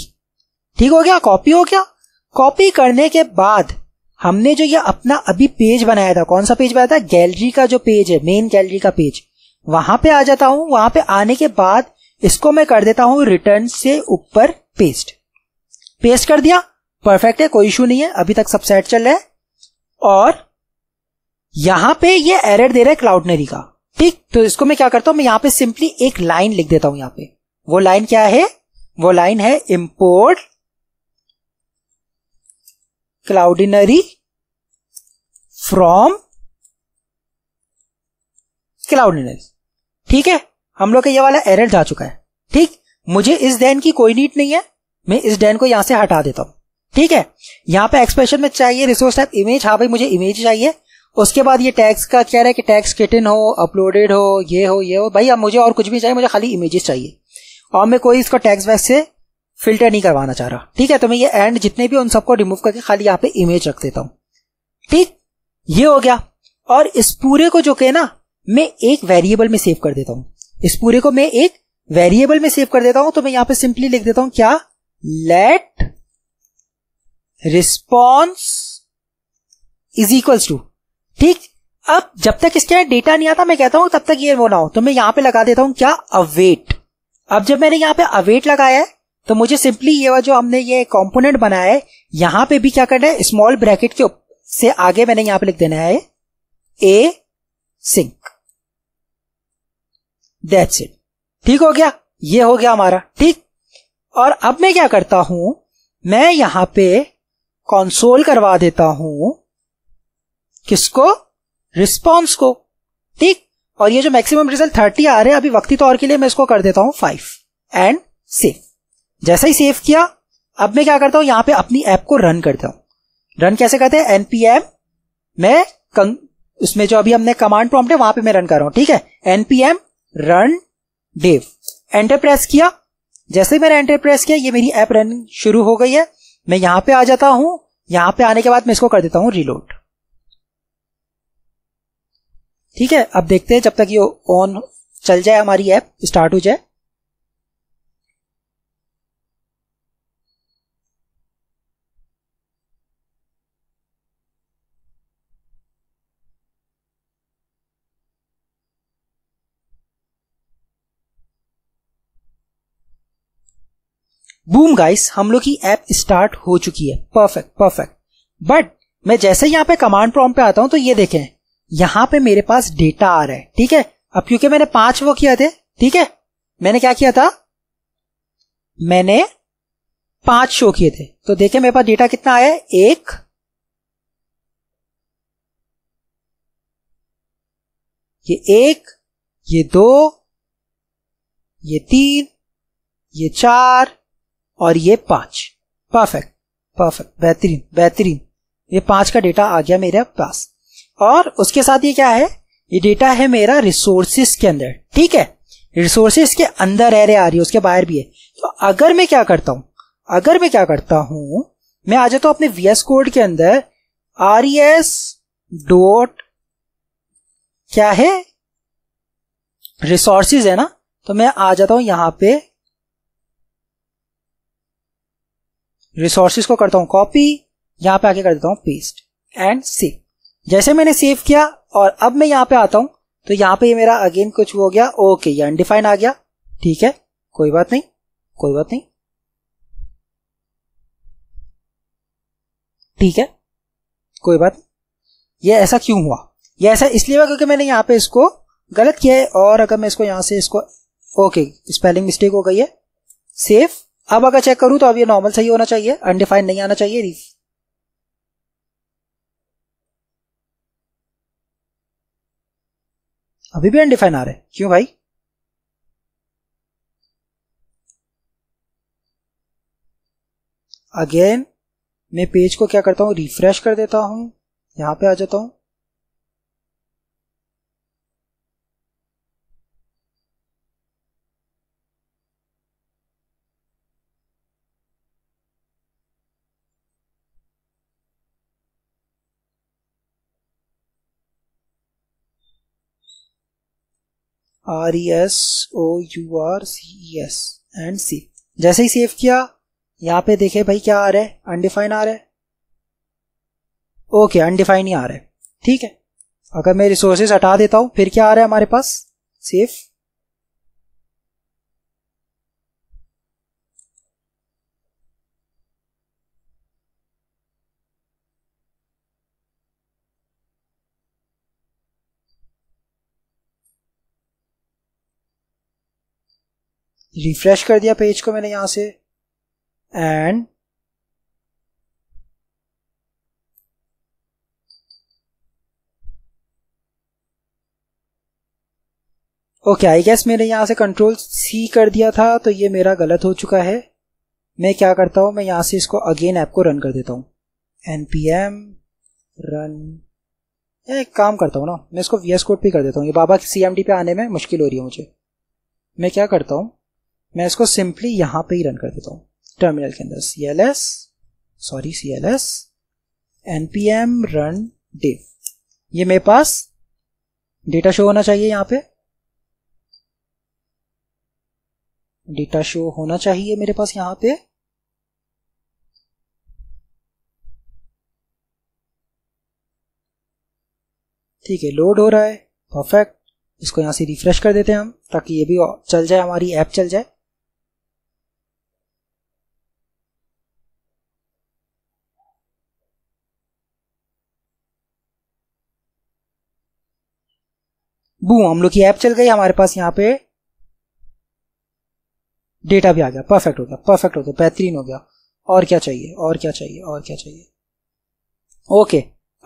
ठीक हो गया कॉपी हो गया कॉपी करने के बाद हमने जो ये अपना अभी पेज बनाया था कौन सा पेज बनाया था गैलरी का जो पेज है मेन गैलरी का पेज वहां पे आ जाता हूं वहां पे आने के बाद इसको मैं कर देता हूं रिटर्न से ऊपर पेस्ट पेस्ट कर दिया परफेक्ट है कोई इश्यू नहीं है अभी तक सब सेट चल रहा है और यहां पे ये एरर दे रहा है क्लाउडनरी का ठीक तो इसको मैं क्या करता हूं मैं यहां पे सिंपली एक लाइन लिख देता हूं यहां पे वो लाइन क्या है वो लाइन है इम्पोर्ट क्लाउडिनरी फ्रॉम क्लाउडिनरी ठीक है हम लोग का ये वाला एरर जा चुका है ठीक मुझे इस डैन की कोई नीड नहीं है मैं इस डैन को यहां से हटा देता हूं ठीक है यहां पे एक्सप्रेशन में चाहिए रिसोर्स टाइप इमेज हाँ भाई मुझे इमेज चाहिए उसके बाद ये टैक्स का कह रहा है कि टैक्स किटिन हो अपलोडेड हो ये हो ये हो भाई अब मुझे और कुछ भी चाहिए मुझे खाली इमेजेस चाहिए और मैं कोई इसको टैक्स वैक्स से फिल्टर नहीं करवाना चाह रहा ठीक है तो मैं ये एंड जितने भी उन सबको रिमूव करके खाली यहाँ पे इमेज रख देता हूं ठीक ये हो गया और इस पूरे को जो के ना मैं एक वेरिएबल में सेव कर देता हूं इस पूरे को मैं एक वेरिएबल में सेव कर देता हूं तो मैं यहां पे सिंपली लिख देता हूं क्या let response is equals to ठीक अब जब तक इसके डेटा नहीं आता मैं कहता हूं तब तक ये वो ना हो तो मैं यहां पे लगा देता हूं क्या अवेट अब जब मैंने यहां पे अवेट लगाया है तो मुझे सिंपली ये जो हमने ये कंपोनेंट बनाया है यहां पे भी क्या करना है स्मॉल ब्रैकेट के से आगे मैंने यहां पे लिख देना है ए सिंक दैट्स इट ठीक हो गया ये हो गया हमारा ठीक और अब मैं क्या करता हूं मैं यहां पे कंसोल करवा देता हूं किसको रिस्पॉन्स को ठीक और ये जो मैक्सिमम रिजल्ट थर्टी आ रहे हैं अभी वक्ती तौर के लिए मैं इसको कर देता हूं फाइव एंड सेफ जैसे ही सेव किया अब मैं क्या करता हूं यहां पे अपनी ऐप को रन करता हूं रन कैसे करते हैं एनपीएम मैं उसमें जो अभी हमने कमांड प्रॉम्प्ट है वहां पे मैं रन कर रहा हूं ठीक है NPM run dev enter press किया जैसे मैंने एंटर प्रेस किया ये मेरी ऐप रन शुरू हो गई है मैं यहां पे आ जाता हूं यहां पे आने के बाद मैं इसको कर देता हूं रिलोड ठीक है अब देखते हैं जब तक ये ऑन चल जाए हमारी ऐप स्टार्ट हो जाए बूम गाइस हम लोग की ऐप स्टार्ट हो चुकी है परफेक्ट परफेक्ट बट मैं जैसे यहाँ पे कमांड प्रॉम्प्ट पे आता हूँ तो ये देखें यहाँ पे मेरे पास डेटा आ रहा है ठीक है अब क्योंकि मैंने पांच वो किया थे ठीक है मैंने क्या किया था मैंने पांच शो किए थे तो देखे मेरे पास डेटा कितना आया एक ये एक ये दो ये तीन ये चार और ये पांच परफेक्ट परफेक्ट बेहतरीन बेहतरीन ये पांच का डेटा आ गया मेरे पास और उसके साथ ये क्या है ये डेटा है मेरा रिसोर्सिस के अंदर ठीक है रिसोर्सिस के अंदर रहे आ रही है उसके बाहर भी है तो अगर मैं क्या करता हूं अगर मैं क्या करता हूं मैं आ जाता हूं अपने वीएस कोड के अंदर आर एस डोट क्या है रिसोर्सिस है ना तो मैं आ जाता हूं यहां पे रिसोर्सिस को करता हूँ कॉपी यहाँ पे आके कर देता हूँ पेस्ट एंड सेव जैसे मैंने सेव किया और अब मैं यहाँ पे आता हूँ तो यहाँ पे ये मेरा अगेन कुछ हो गया ओके ये अनडिफाइन आ गया ठीक है कोई बात नहीं कोई बात नहीं ठीक है कोई बात नहीं ये ऐसा क्यों हुआ ये ऐसा इसलिए हुआ क्योंकि मैंने यहाँ पे इसको गलत किया है और अगर मैं इसको यहां से इसको ओके स्पेलिंग मिस्टेक हो गई है सेफ अब अगर चेक करूं तो अब ये नॉर्मल सही होना चाहिए अनडिफाइंड नहीं आना चाहिए रीफ अभी भी अनडिफाइन आ रहे क्यों भाई अगेन मैं पेज को क्या करता हूं रिफ्रेश कर देता हूं यहां पे आ जाता हूं R E S O U R C S and C जैसे ही सेव किया यहां पे देखे भाई क्या आ रहा है अनडिफाइन आ रहा है ओके अनडिफाइन ही आ रहा है ठीक है अगर मैं रिसोर्सेस हटा देता हूं फिर क्या आ रहा है हमारे पास सेफ रिफ्रेश कर दिया पेज को मैंने यहां से एंड ओके आई गेस मैंने यहां से कंट्रोल सी कर दिया था तो ये मेरा गलत हो चुका है मैं क्या करता हूं मैं यहां से इसको अगेन ऐप को रन कर देता हूं npm रन या एक काम करता हूँ ना मैं इसको वीएस कोड भी कर देता हूँ ये बाबा सी पे आने में मुश्किल हो रही है मुझे मैं क्या करता हूँ मैं इसको सिंपली यहां पे ही रन कर देता हूं टर्मिनल के अंदर CLS sorry CLS L N P M run dev ये मेरे पास डेटा शो होना चाहिए यहां पे डेटा शो होना चाहिए मेरे पास यहां पे ठीक है लोड हो रहा है परफेक्ट इसको यहां से रिफ्रेश कर देते हैं हम ताकि ये भी चल जाए हमारी ऐप चल जाए बूम हम लोग की ऐप चल गई हमारे पास यहाँ पे डेटा भी आ गया परफेक्ट हो गया परफेक्ट हो गया बेहतरीन हो गया और क्या चाहिए और क्या चाहिए और क्या चाहिए ओके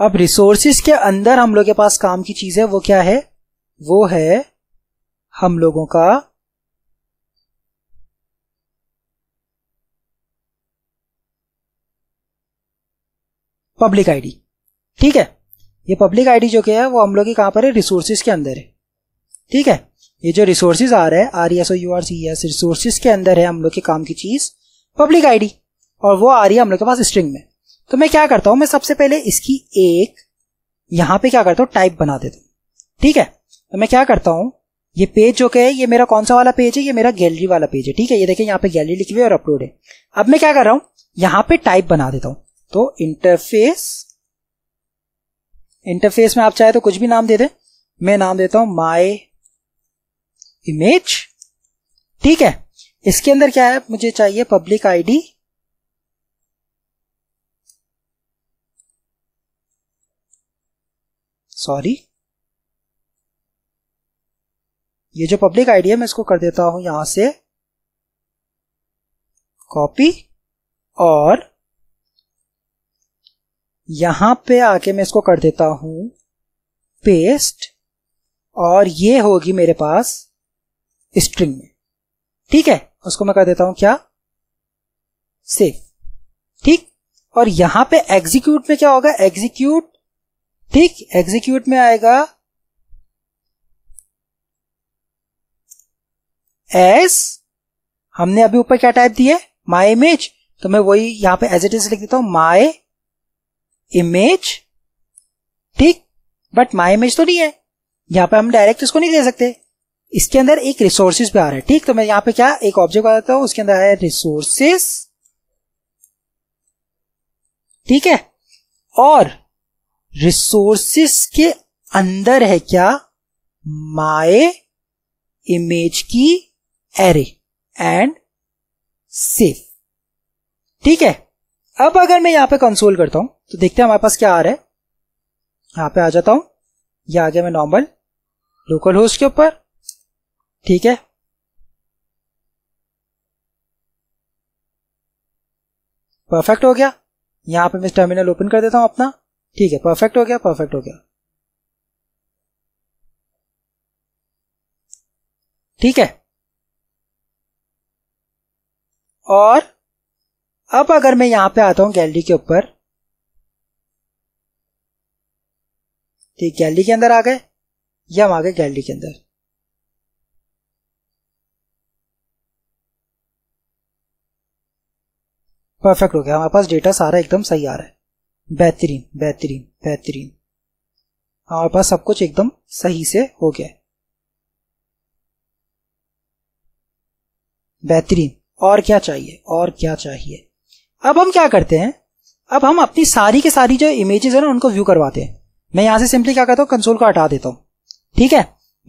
अब रिसोर्सिस के अंदर हम लोग के पास काम की चीज है वो क्या है वो है हम लोगों का पब्लिक आईडी ठीक है ये पब्लिक आईडी जो क्या है वो हम लोग के कहां पर है रिसोर्सिस के अंदर है ठीक है ये जो रिसोर्सेज आ रहा है R S O U R C S resources के अंदर है हम लोग के काम की चीज पब्लिक आईडी और वो आ रही है हम लोग के पास स्ट्रिंग में तो मैं क्या करता हूं मैं सबसे पहले इसकी एक यहां पे क्या करता हूं टाइप बना देता हूं ठीक है तो मैं क्या करता हूं ये पेज जो है ये मेरा कौन सा वाला पेज है ये मेरा गैलरी वाला पेज है ठीक है ये देखिए यहाँ पे गैलरी लिखी हुई है और अपलोड है अब मैं क्या कर रहा हूं यहां पे टाइप बना देता हूं तो इंटरफेस इंटरफेस में आप चाहे तो कुछ भी नाम दे दे मैं नाम देता हूं माई इमेज ठीक है इसके अंदर क्या है मुझे चाहिए पब्लिक आईडी सॉरी ये जो पब्लिक आईडी है मैं इसको कर देता हूं यहां से कॉपी और यहां पे आके मैं इसको कर देता हूं पेस्ट और ये होगी मेरे पास स्ट्रिंग में ठीक है उसको मैं कह देता हूं क्या सेफ ठीक और यहां पे एग्जीक्यूट में क्या होगा एग्जीक्यूट ठीक एग्जीक्यूट में आएगा एस हमने अभी ऊपर क्या टाइप दिए माई इमेज तो मैं वही यहां पे एज इट इज लिख देता हूं माई इमेज ठीक बट माई इमेज तो नहीं है यहां पे हम डायरेक्ट इसको नहीं दे सकते इसके अंदर एक रिसोर्सेज पे आ रहा है ठीक तो मैं यहां पे क्या एक ऑब्जेक्ट आ जाता हूं उसके अंदर है रिसोर्सेस ठीक है और रिसोर्सेस के अंदर है क्या माय इमेज की एरे एंड सेफ ठीक है अब अगर मैं यहां पे कंसोल करता हूं तो देखते हैं हमारे पास क्या आ रहा है यहां पे आ जाता हूं या आ गया मैं नॉर्मल लोकल होस्ट के ऊपर ठीक है परफेक्ट हो गया यहां पे मैं टर्मिनल ओपन कर देता हूं अपना ठीक है परफेक्ट हो गया परफेक्ट हो गया ठीक है और अब अगर मैं यहां पे आता हूं गैलरी के ऊपर ठीक गैलरी के अंदर आ गए या हम आ गए गैलरी के अंदर परफेक्ट हो गया हमारे पास डेटा सारा एकदम सही आ रहा है बेहतरीन बेहतरीन बेहतरीन हमारे पास सब कुछ एकदम सही से हो गया बेहतरीन और क्या चाहिए और क्या चाहिए अब हम क्या करते हैं अब हम अपनी सारी के सारी जो इमेजेस है ना उनको व्यू करवाते हैं मैं यहां से सिंपली क्या करता हूँ कंसोल को हटा देता हूँ ठीक है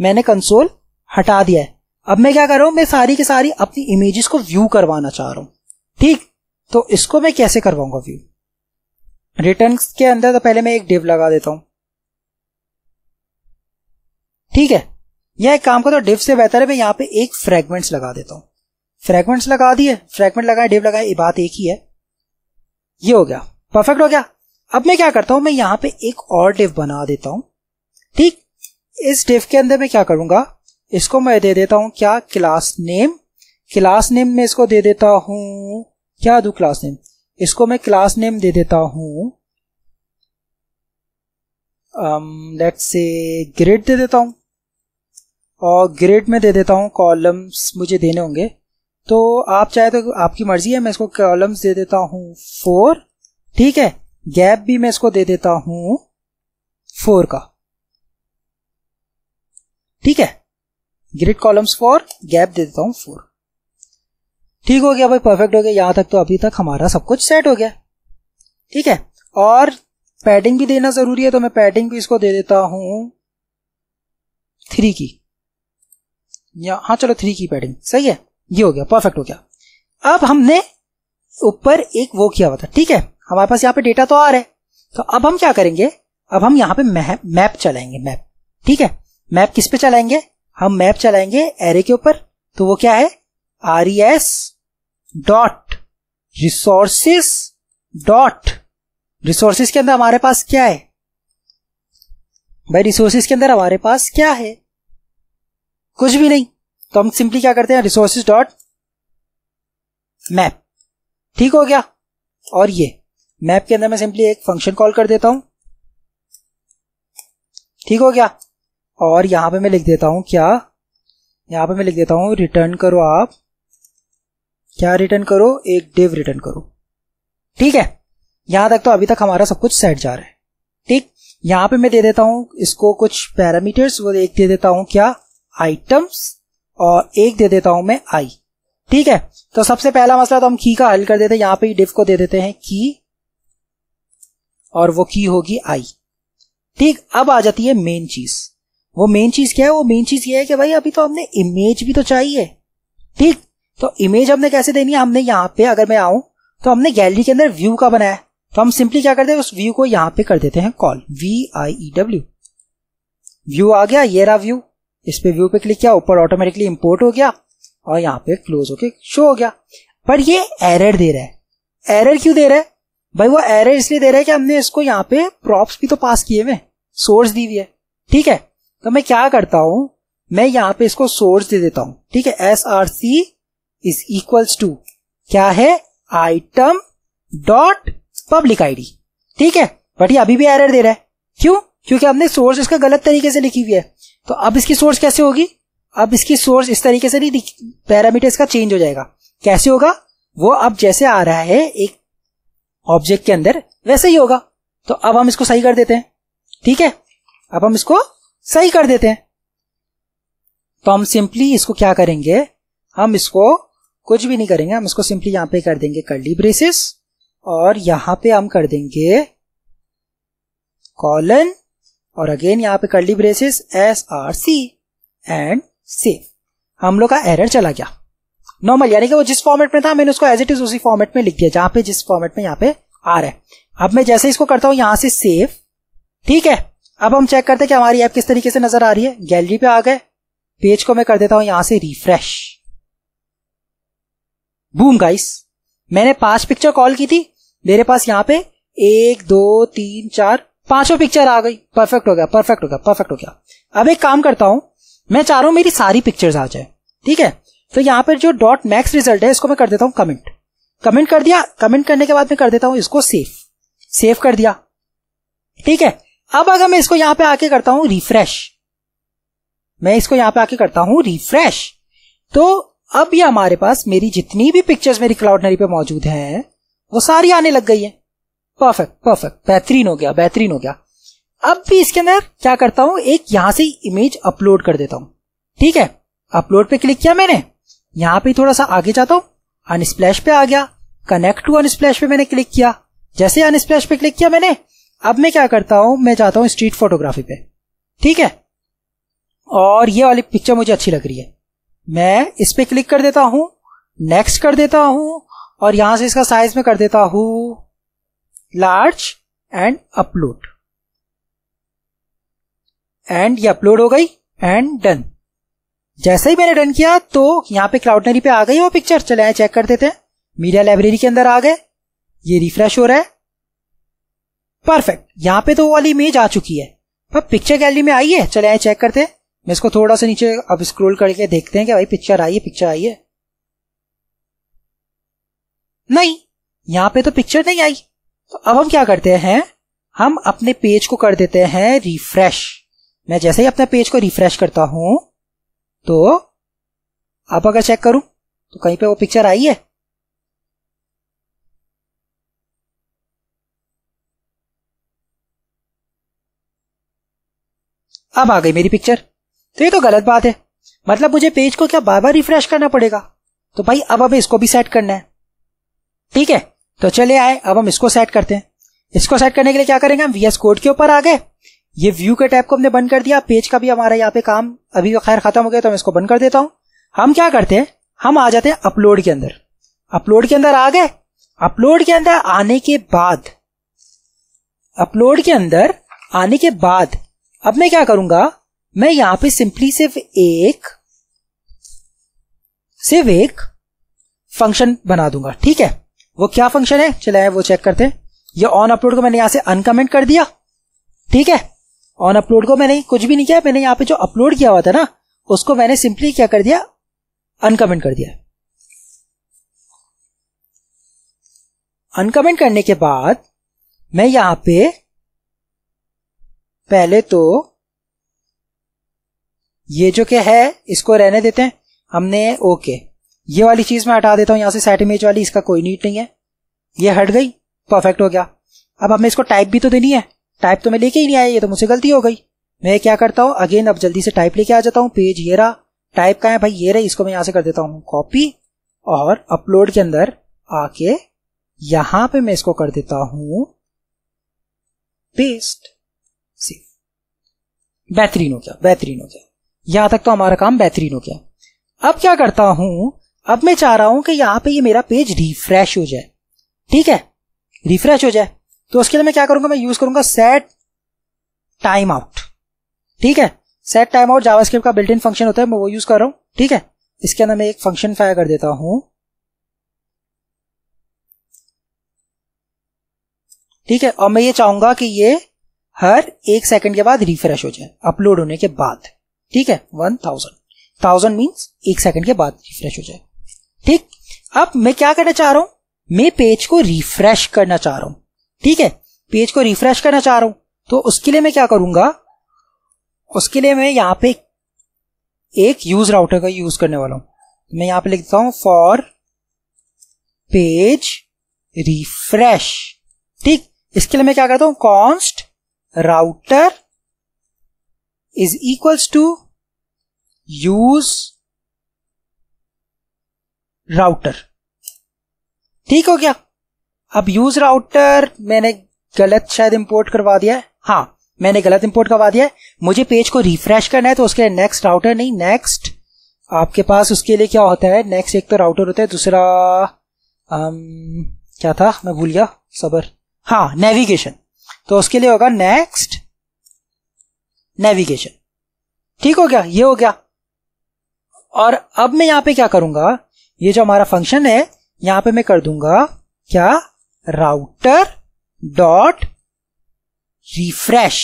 मैंने कंसोल हटा दिया है अब मैं क्या कर रहा हूं मैं सारी के सारी अपनी इमेजेस को व्यू करवाना चाह रहा हूं ठीक तो इसको मैं कैसे करवाऊंगा व्यू रिटर्न के अंदर तो पहले मैं एक डिव लगा देता हूं ठीक है यह एक काम करो तो डिव से बेहतर है मैं यहां पे एक फ्रेगमेंट्स लगा देता हूं फ्रेगमेंट्स लगा दिए फ्रेगमेंट लगाए डिव लगाए बात एक ही है ये हो गया परफेक्ट हो गया अब मैं क्या करता हूं मैं यहां पे एक और डिव बना देता हूं ठीक इस डिव के अंदर मैं क्या करूंगा इसको मैं दे देता हूं क्या क्लास नेम क्लास नेम में इसको दे देता हूं क्या दू क्लास नेम इसको मैं क्लास नेम दे देता हूं लेट्स से ग्रेड दे देता हूं और ग्रेड में दे देता हूं कॉलम्स मुझे देने होंगे तो आप चाहे तो आपकी मर्जी है मैं इसको कॉलम्स दे देता हूं फोर ठीक है गैप भी मैं इसको दे देता हूं फोर का ठीक है ग्रिड कॉलम्स फोर गैप दे देता हूं फोर ठीक हो गया भाई परफेक्ट हो गया यहाँ तक तो अभी तक हमारा सब कुछ सेट हो गया ठीक है और पैडिंग भी देना जरूरी है तो मैं पैडिंग भी इसको दे देता हूं थ्री की या हाँ चलो थ्री की पैडिंग सही है ये हो गया परफेक्ट हो गया अब हमने ऊपर एक वो किया हुआ था ठीक है हमारे पास यहाँ पे डेटा तो आ रहा है तो अब हम क्या करेंगे अब हम यहाँ पे मैप चलाएंगे मैप ठीक है मैप किस पे चलाएंगे हम मैप चलाएंगे एरे के ऊपर तो वो क्या है R E S dot resources dot resources के अंदर हमारे पास क्या है भाई रिसोर्सिस के अंदर हमारे पास क्या है कुछ भी नहीं तो हम सिंपली क्या करते हैं रिसोर्सिस डॉट मैप ठीक हो गया और ये मैप के अंदर मैं सिंपली एक फंक्शन कॉल कर देता हूं ठीक हो गया और यहां पे मैं लिख देता हूं क्या यहां पे मैं लिख देता हूं रिटर्न करो आप क्या रिटर्न करो एक डिव रिटर्न करो ठीक है यहां तक तो अभी तक हमारा सब कुछ सेट जा रहा है ठीक यहां पे मैं दे देता हूं इसको कुछ पैरामीटर्स वो एक दे देता हूं क्या आइटम्स और एक दे देता हूं मैं आई ठीक है तो सबसे पहला मसला तो हम की का हल कर देते हैं यहां पे डिव को दे देते हैं की और वो की होगी आई ठीक अब आ जाती है मेन चीज वो मेन चीज क्या है वो मेन चीज ये है कि भाई अभी तो हमने इमेज भी तो चाहिए ठीक तो इमेज हमने कैसे देनी है हमने यहाँ पे अगर मैं आऊं तो हमने गैलरी के अंदर व्यू का बनाया तो हम सिंपली क्या करते हैं उस व्यू को यहाँ पे कर देते हैं call V I E W view आ गया ये रहा व्यू इस पे व्यू पे क्लिक किया ऊपर ऑटोमेटिकली इंपोर्ट हो गया और यहाँ पे क्लोज होके शो हो गया पर ये एरर दे रहा है एरर क्यों दे रहा है भाई वो एरर इसलिए दे रहा है कि हमने इसको यहाँ पे प्रॉप्स भी तो पास किए हुए सोर्स दी हुई है ठीक है तो मैं क्या करता हूं मैं यहाँ पे इसको सोर्स दे देता हूं ठीक है S R C is equals to क्या है आइटम डॉट पब्लिक आईडी ठीक है बट ये अभी भी एरर दे रहा है क्यों क्योंकि हमने सोर्स इसका गलत तरीके से लिखी हुई है तो अब इसकी सोर्स कैसे होगी अब इसकी सोर्स इस तरीके से नहीं पैरामीटर का चेंज हो जाएगा कैसे होगा वो अब जैसे आ रहा है एक ऑब्जेक्ट के अंदर वैसे ही होगा तो अब हम इसको सही कर देते हैं ठीक है अब हम इसको सही कर देते हैं तो हम सिंपली इसको क्या करेंगे हम इसको कुछ भी नहीं करेंगे हम इसको सिंपली यहां पे कर देंगे कर्ली ब्रेसेस और यहां पे हम कर देंगे कॉलन और अगेन यहां पे curly braces S R C and save हम लोग का एरर चला गया नॉर्मल यानी कि वो जिस फॉर्मेट में था मैंने उसको एज इट इज उसी फॉर्मेट में लिख दिया जहां पे जिस फॉर्मेट में यहां पे आ रहा है अब मैं जैसे इसको करता हूं यहां से सेव ठीक है अब हम चेक करते हैं कि हमारी ऐप किस तरीके से नजर आ रही है गैलरी पे आ गए पेज को मैं कर देता हूं यहां से रिफ्रेश बूम गाइस मैंने पांच पिक्चर कॉल की थी मेरे पास यहाँ पे एक दो तीन चार पांचों पिक्चर आ गई परफेक्ट हो गया परफेक्ट हो गया परफेक्ट हो गया अब एक काम करता हूं मैं चाह रहा हूं मेरी सारी पिक्चर्स आ जाए ठीक है तो यहाँ पर जो डॉट मैक्स रिजल्ट है इसको मैं कर देता हूँ कमेंट कमेंट कर दिया कमेंट करने के बाद मैं कर देता हूँ इसको सेफ सेव कर दिया ठीक है अब अगर मैं इसको यहां पे आके करता हूं रिफ्रेश मैं इसको यहां पे आके करता हूं रिफ्रेश तो अब ये हमारे पास मेरी जितनी भी पिक्चर्स मेरी क्लाउडनरी पे मौजूद हैं वो सारी आने लग गई है परफेक्ट परफेक्ट बेहतरीन हो गया बेहतरीन हो गया अब भी इसके अंदर क्या करता हूं एक यहां से इमेज अपलोड कर देता हूं ठीक है अपलोड पे क्लिक किया मैंने यहां पे थोड़ा सा आगे जाता हूं अनस्प्लैश पे आ गया कनेक्ट टू अनस्प्लैश पे मैंने क्लिक किया जैसे अनस्प्लैश पे क्लिक किया मैंने अब मैं क्या करता हूं मैं जाता हूं स्ट्रीट फोटोग्राफी पे ठीक है और ये वाली पिक्चर मुझे अच्छी लग रही है मैं इस पे क्लिक कर देता हूं नेक्स्ट कर देता हूं और यहां से इसका साइज में कर देता हूं लार्ज एंड अपलोड एंड ये अपलोड हो गई एंड डन जैसे ही मैंने डन किया तो यहां पे क्लाउडनरी पे आ गई वो पिक्चर चले चेक कर देते हैं मीडिया लाइब्रेरी के अंदर आ गए ये रिफ्रेश हो रहा है परफेक्ट यहां पे तो वो वाली इमेज आ चुकी है पर पिक्चर गैलरी में आई है चले आए चेक करते हैं मैं इसको थोड़ा सा नीचे अब स्क्रॉल करके देखते हैं कि भाई पिक्चर आई है पिक्चर आई है नहीं यहां पे तो पिक्चर नहीं आई तो अब हम क्या करते हैं हम अपने पेज को कर देते हैं रिफ्रेश मैं जैसे ही अपने पेज को रिफ्रेश करता हूं तो आप अगर चेक करूं तो कहीं पे वो पिक्चर आई है अब आ गई मेरी पिक्चर तो ये तो गलत बात है मतलब मुझे पेज को क्या बार बार रिफ्रेश करना पड़ेगा तो भाई अब हमें इसको भी सेट करना है ठीक है तो चले आए अब हम इसको सेट करते हैं इसको सेट करने के लिए क्या करेंगे हम वीएस कोड के ऊपर आ गए ये व्यू के टैब को हमने बंद कर दिया पेज का भी हमारा यहाँ पे काम अभी तो खैर खत्म हो गया तो मैं इसको बंद कर देता हूं हम क्या करते हैं हम आ जाते हैं अपलोड के अंदर अपलोड के अंदर आ गए अपलोड के अंदर आने के बाद अपलोड के अंदर आने के बाद अब मैं क्या करूंगा मैं यहां पे सिंपली सिर्फ एक सिर्फ एक फंक्शन बना दूंगा ठीक है वो क्या फंक्शन है चले वो चेक करते हैं ये ऑन अपलोड को मैंने यहां से अनकमेंट कर दिया ठीक है ऑन अपलोड को मैंने कुछ भी नहीं किया मैंने यहां पे जो अपलोड किया हुआ था ना उसको मैंने सिंपली क्या कर दिया अनकमेंट कर दिया अनकमेंट करने के बाद मैं यहां पे पहले तो ये जो क्या है इसको रहने देते हैं हमने ओके ये वाली चीज मैं हटा देता हूं यहां से सेट इमेज वाली इसका कोई नीट नहीं है ये हट गई परफेक्ट हो गया अब हमें इसको टाइप भी तो देनी है टाइप तो मैं लेके ही नहीं आया ये तो मुझसे गलती हो गई मैं क्या करता हूं अगेन अब जल्दी से टाइप लेके आ जाता हूं पेज ये रहा टाइप का है भाई ये रहा इसको मैं यहां से कर देता हूं कॉपी और अपलोड के अंदर आके यहां पे मैं इसको कर देता हूं पेस्ट सेव बेहतरीन हो गया बेहतरीन हो गया यहां तक तो हमारा काम बेहतरीन हो गया अब क्या करता हूं अब मैं चाह रहा हूं कि यहां पे ये मेरा पेज रिफ्रेश हो जाए ठीक है रिफ्रेश हो जाए तो उसके लिए मैं क्या करूंगा मैं यूज करूंगा सेट टाइम आउट ठीक है सेट टाइम आउट जावास्क्रिप्ट का बिल्ट इन फंक्शन होता है मैं वो यूज कर रहा हूं ठीक है इसके अंदर मैं एक फंक्शन फायर कर देता हूं ठीक है और मैं ये चाहूंगा कि ये हर एक सेकंड के बाद रिफ्रेश हो जाए अपलोड होने के बाद ठीक है वन थाउजेंड थाउजेंड मीन्स एक सेकंड के बाद रिफ्रेश हो जाए ठीक अब मैं क्या करना चाह रहा हूं मैं पेज को रिफ्रेश करना चाह रहा हूं ठीक है पेज को रिफ्रेश करना चाह रहा हूं तो उसके लिए मैं क्या करूंगा उसके लिए मैं यहां पे एक यूज राउटर का यूज करने वाला हूं मैं यहां पे लिखता हूं फॉर पेज रिफ्रेश ठीक इसके लिए मैं क्या करता हूं const router is equals to use router ठीक हो गया अब यूज राउटर मैंने गलत शायद इंपोर्ट करवा दिया है हाँ मैंने गलत इंपोर्ट करवा दिया है मुझे पेज को रिफ्रेश करना है तो उसके लिए नेक्स्ट राउटर नहीं नेक्स्ट आपके पास उसके लिए क्या होता है नेक्स्ट एक तो राउटर होता है दूसरा आम, um, क्या था मैं भूल गया सबर हाँ नेविगेशन तो उसके लिए होगा नेक्स्ट नेविगेशन ठीक हो गया ये हो गया और अब मैं यहां पे क्या करूंगा ये जो हमारा फंक्शन है यहां पे मैं कर दूंगा क्या राउटर डॉट रिफ्रेश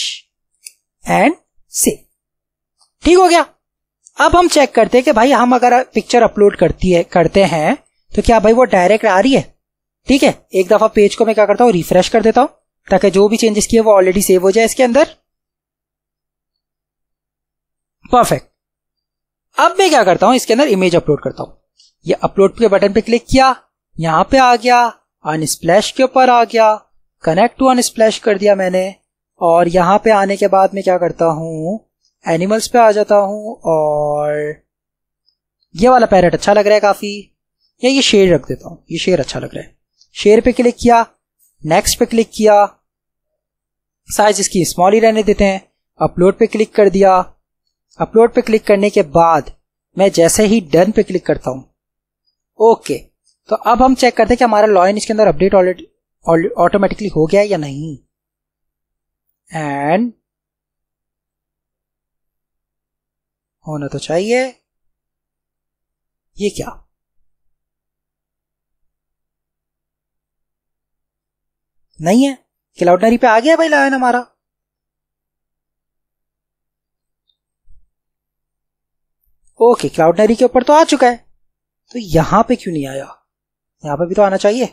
एंड से ठीक हो गया अब हम चेक करते हैं कि भाई हम अगर पिक्चर अपलोड करती है करते हैं तो क्या भाई वो डायरेक्ट आ रही है ठीक है एक दफा पेज को मैं क्या करता हूँ रिफ्रेश कर देता हूं ताकि जो भी चेंजेस किए वो ऑलरेडी सेव हो जाए इसके अंदर परफेक्ट अब मैं क्या करता हूं इसके अंदर इमेज अपलोड करता हूं ये अपलोड के बटन पे क्लिक किया यहां पे आ गया अनस्प्लैश के ऊपर आ गया कनेक्ट टू अनस्प्लैश कर दिया मैंने और यहां पे आने के बाद मैं क्या करता हूं एनिमल्स पे आ जाता हूं और ये वाला पैरट अच्छा लग रहा है काफी या ये शेर रख देता हूं ये शेर अच्छा लग रहा है शेर पे क्लिक किया नेक्स्ट पे क्लिक किया साइज इसकी स्मॉल ही रहने देते हैं अपलोड पे क्लिक कर दिया अपलोड पे क्लिक करने के बाद मैं जैसे ही डन पे क्लिक करता हूँ ओके तो अब हम चेक करते हैं कि हमारा लॉइन इसके अंदर अपडेट ऑलरेडी ऑटोमेटिकली हो गया या नहीं एंड होना तो चाहिए ये क्या नहीं है क्लाउडनरी पे आ गया भाई लॉइन हमारा ओके क्लाउड नरी के ऊपर तो आ चुका है तो यहां पे क्यों नहीं आया यहां पे भी तो आना चाहिए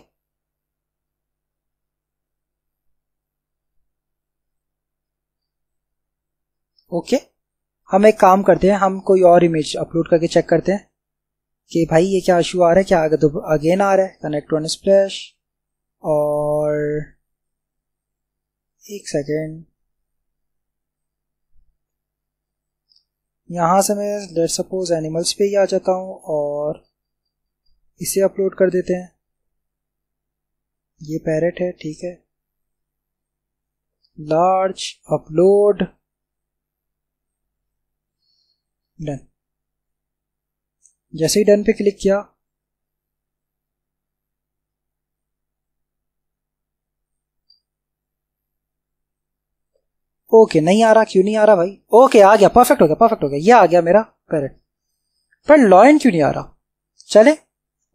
ओके हम एक काम करते हैं हम कोई और इमेज अपलोड करके चेक करते हैं कि भाई ये क्या इशू आ रहा है क्या आगे अगेन तो आ रहा है कनेक्ट ऑन स्प्लैश और एक सेकेंड यहाँ से मैं लेट सपोज एनिमल्स पे ही आ जाता हूँ और इसे अपलोड कर देते हैं ये पैरेट है ठीक है लार्ज अपलोड डन जैसे ही डन पे क्लिक किया ओके नहीं आ रहा क्यों नहीं आ रहा भाई ओके आ गया परफेक्ट हो गया परफेक्ट हो गया ये आ गया मेरा पैरेट पर लॉयन क्यों नहीं आ रहा चले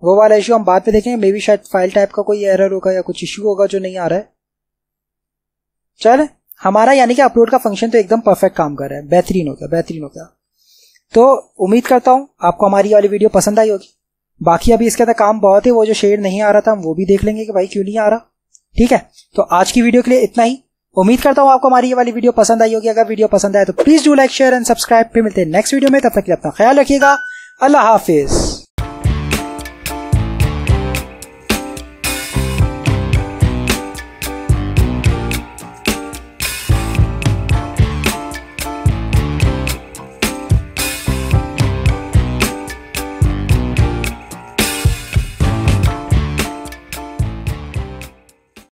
वो वाला इशू हम बाद में देखेंगे मे बी शायद फाइल टाइप का कोई एरर होगा या कुछ इशू होगा जो नहीं आ रहा है चले हमारा यानी कि अपलोड का फंक्शन तो एकदम परफेक्ट काम कर रहा है बेहतरीन हो गया बेहतरीन हो गया तो उम्मीद करता हूं आपको हमारी वाली वीडियो पसंद आई होगी बाकी अभी इसके अंदर काम बहुत है वो जो शेड नहीं आ रहा था हम वो भी देख लेंगे कि भाई क्यों नहीं आ रहा ठीक है तो आज की वीडियो के लिए इतना ही उम्मीद करता हूं आपको हमारी ये वाली वीडियो पसंद आई होगी अगर वीडियो पसंद आए तो please do like share and subscribe फिर मिलते हैं नेक्स्ट वीडियो में तब तक के लिए अपना ख्याल रखिएगा अल्लाह हाफिज़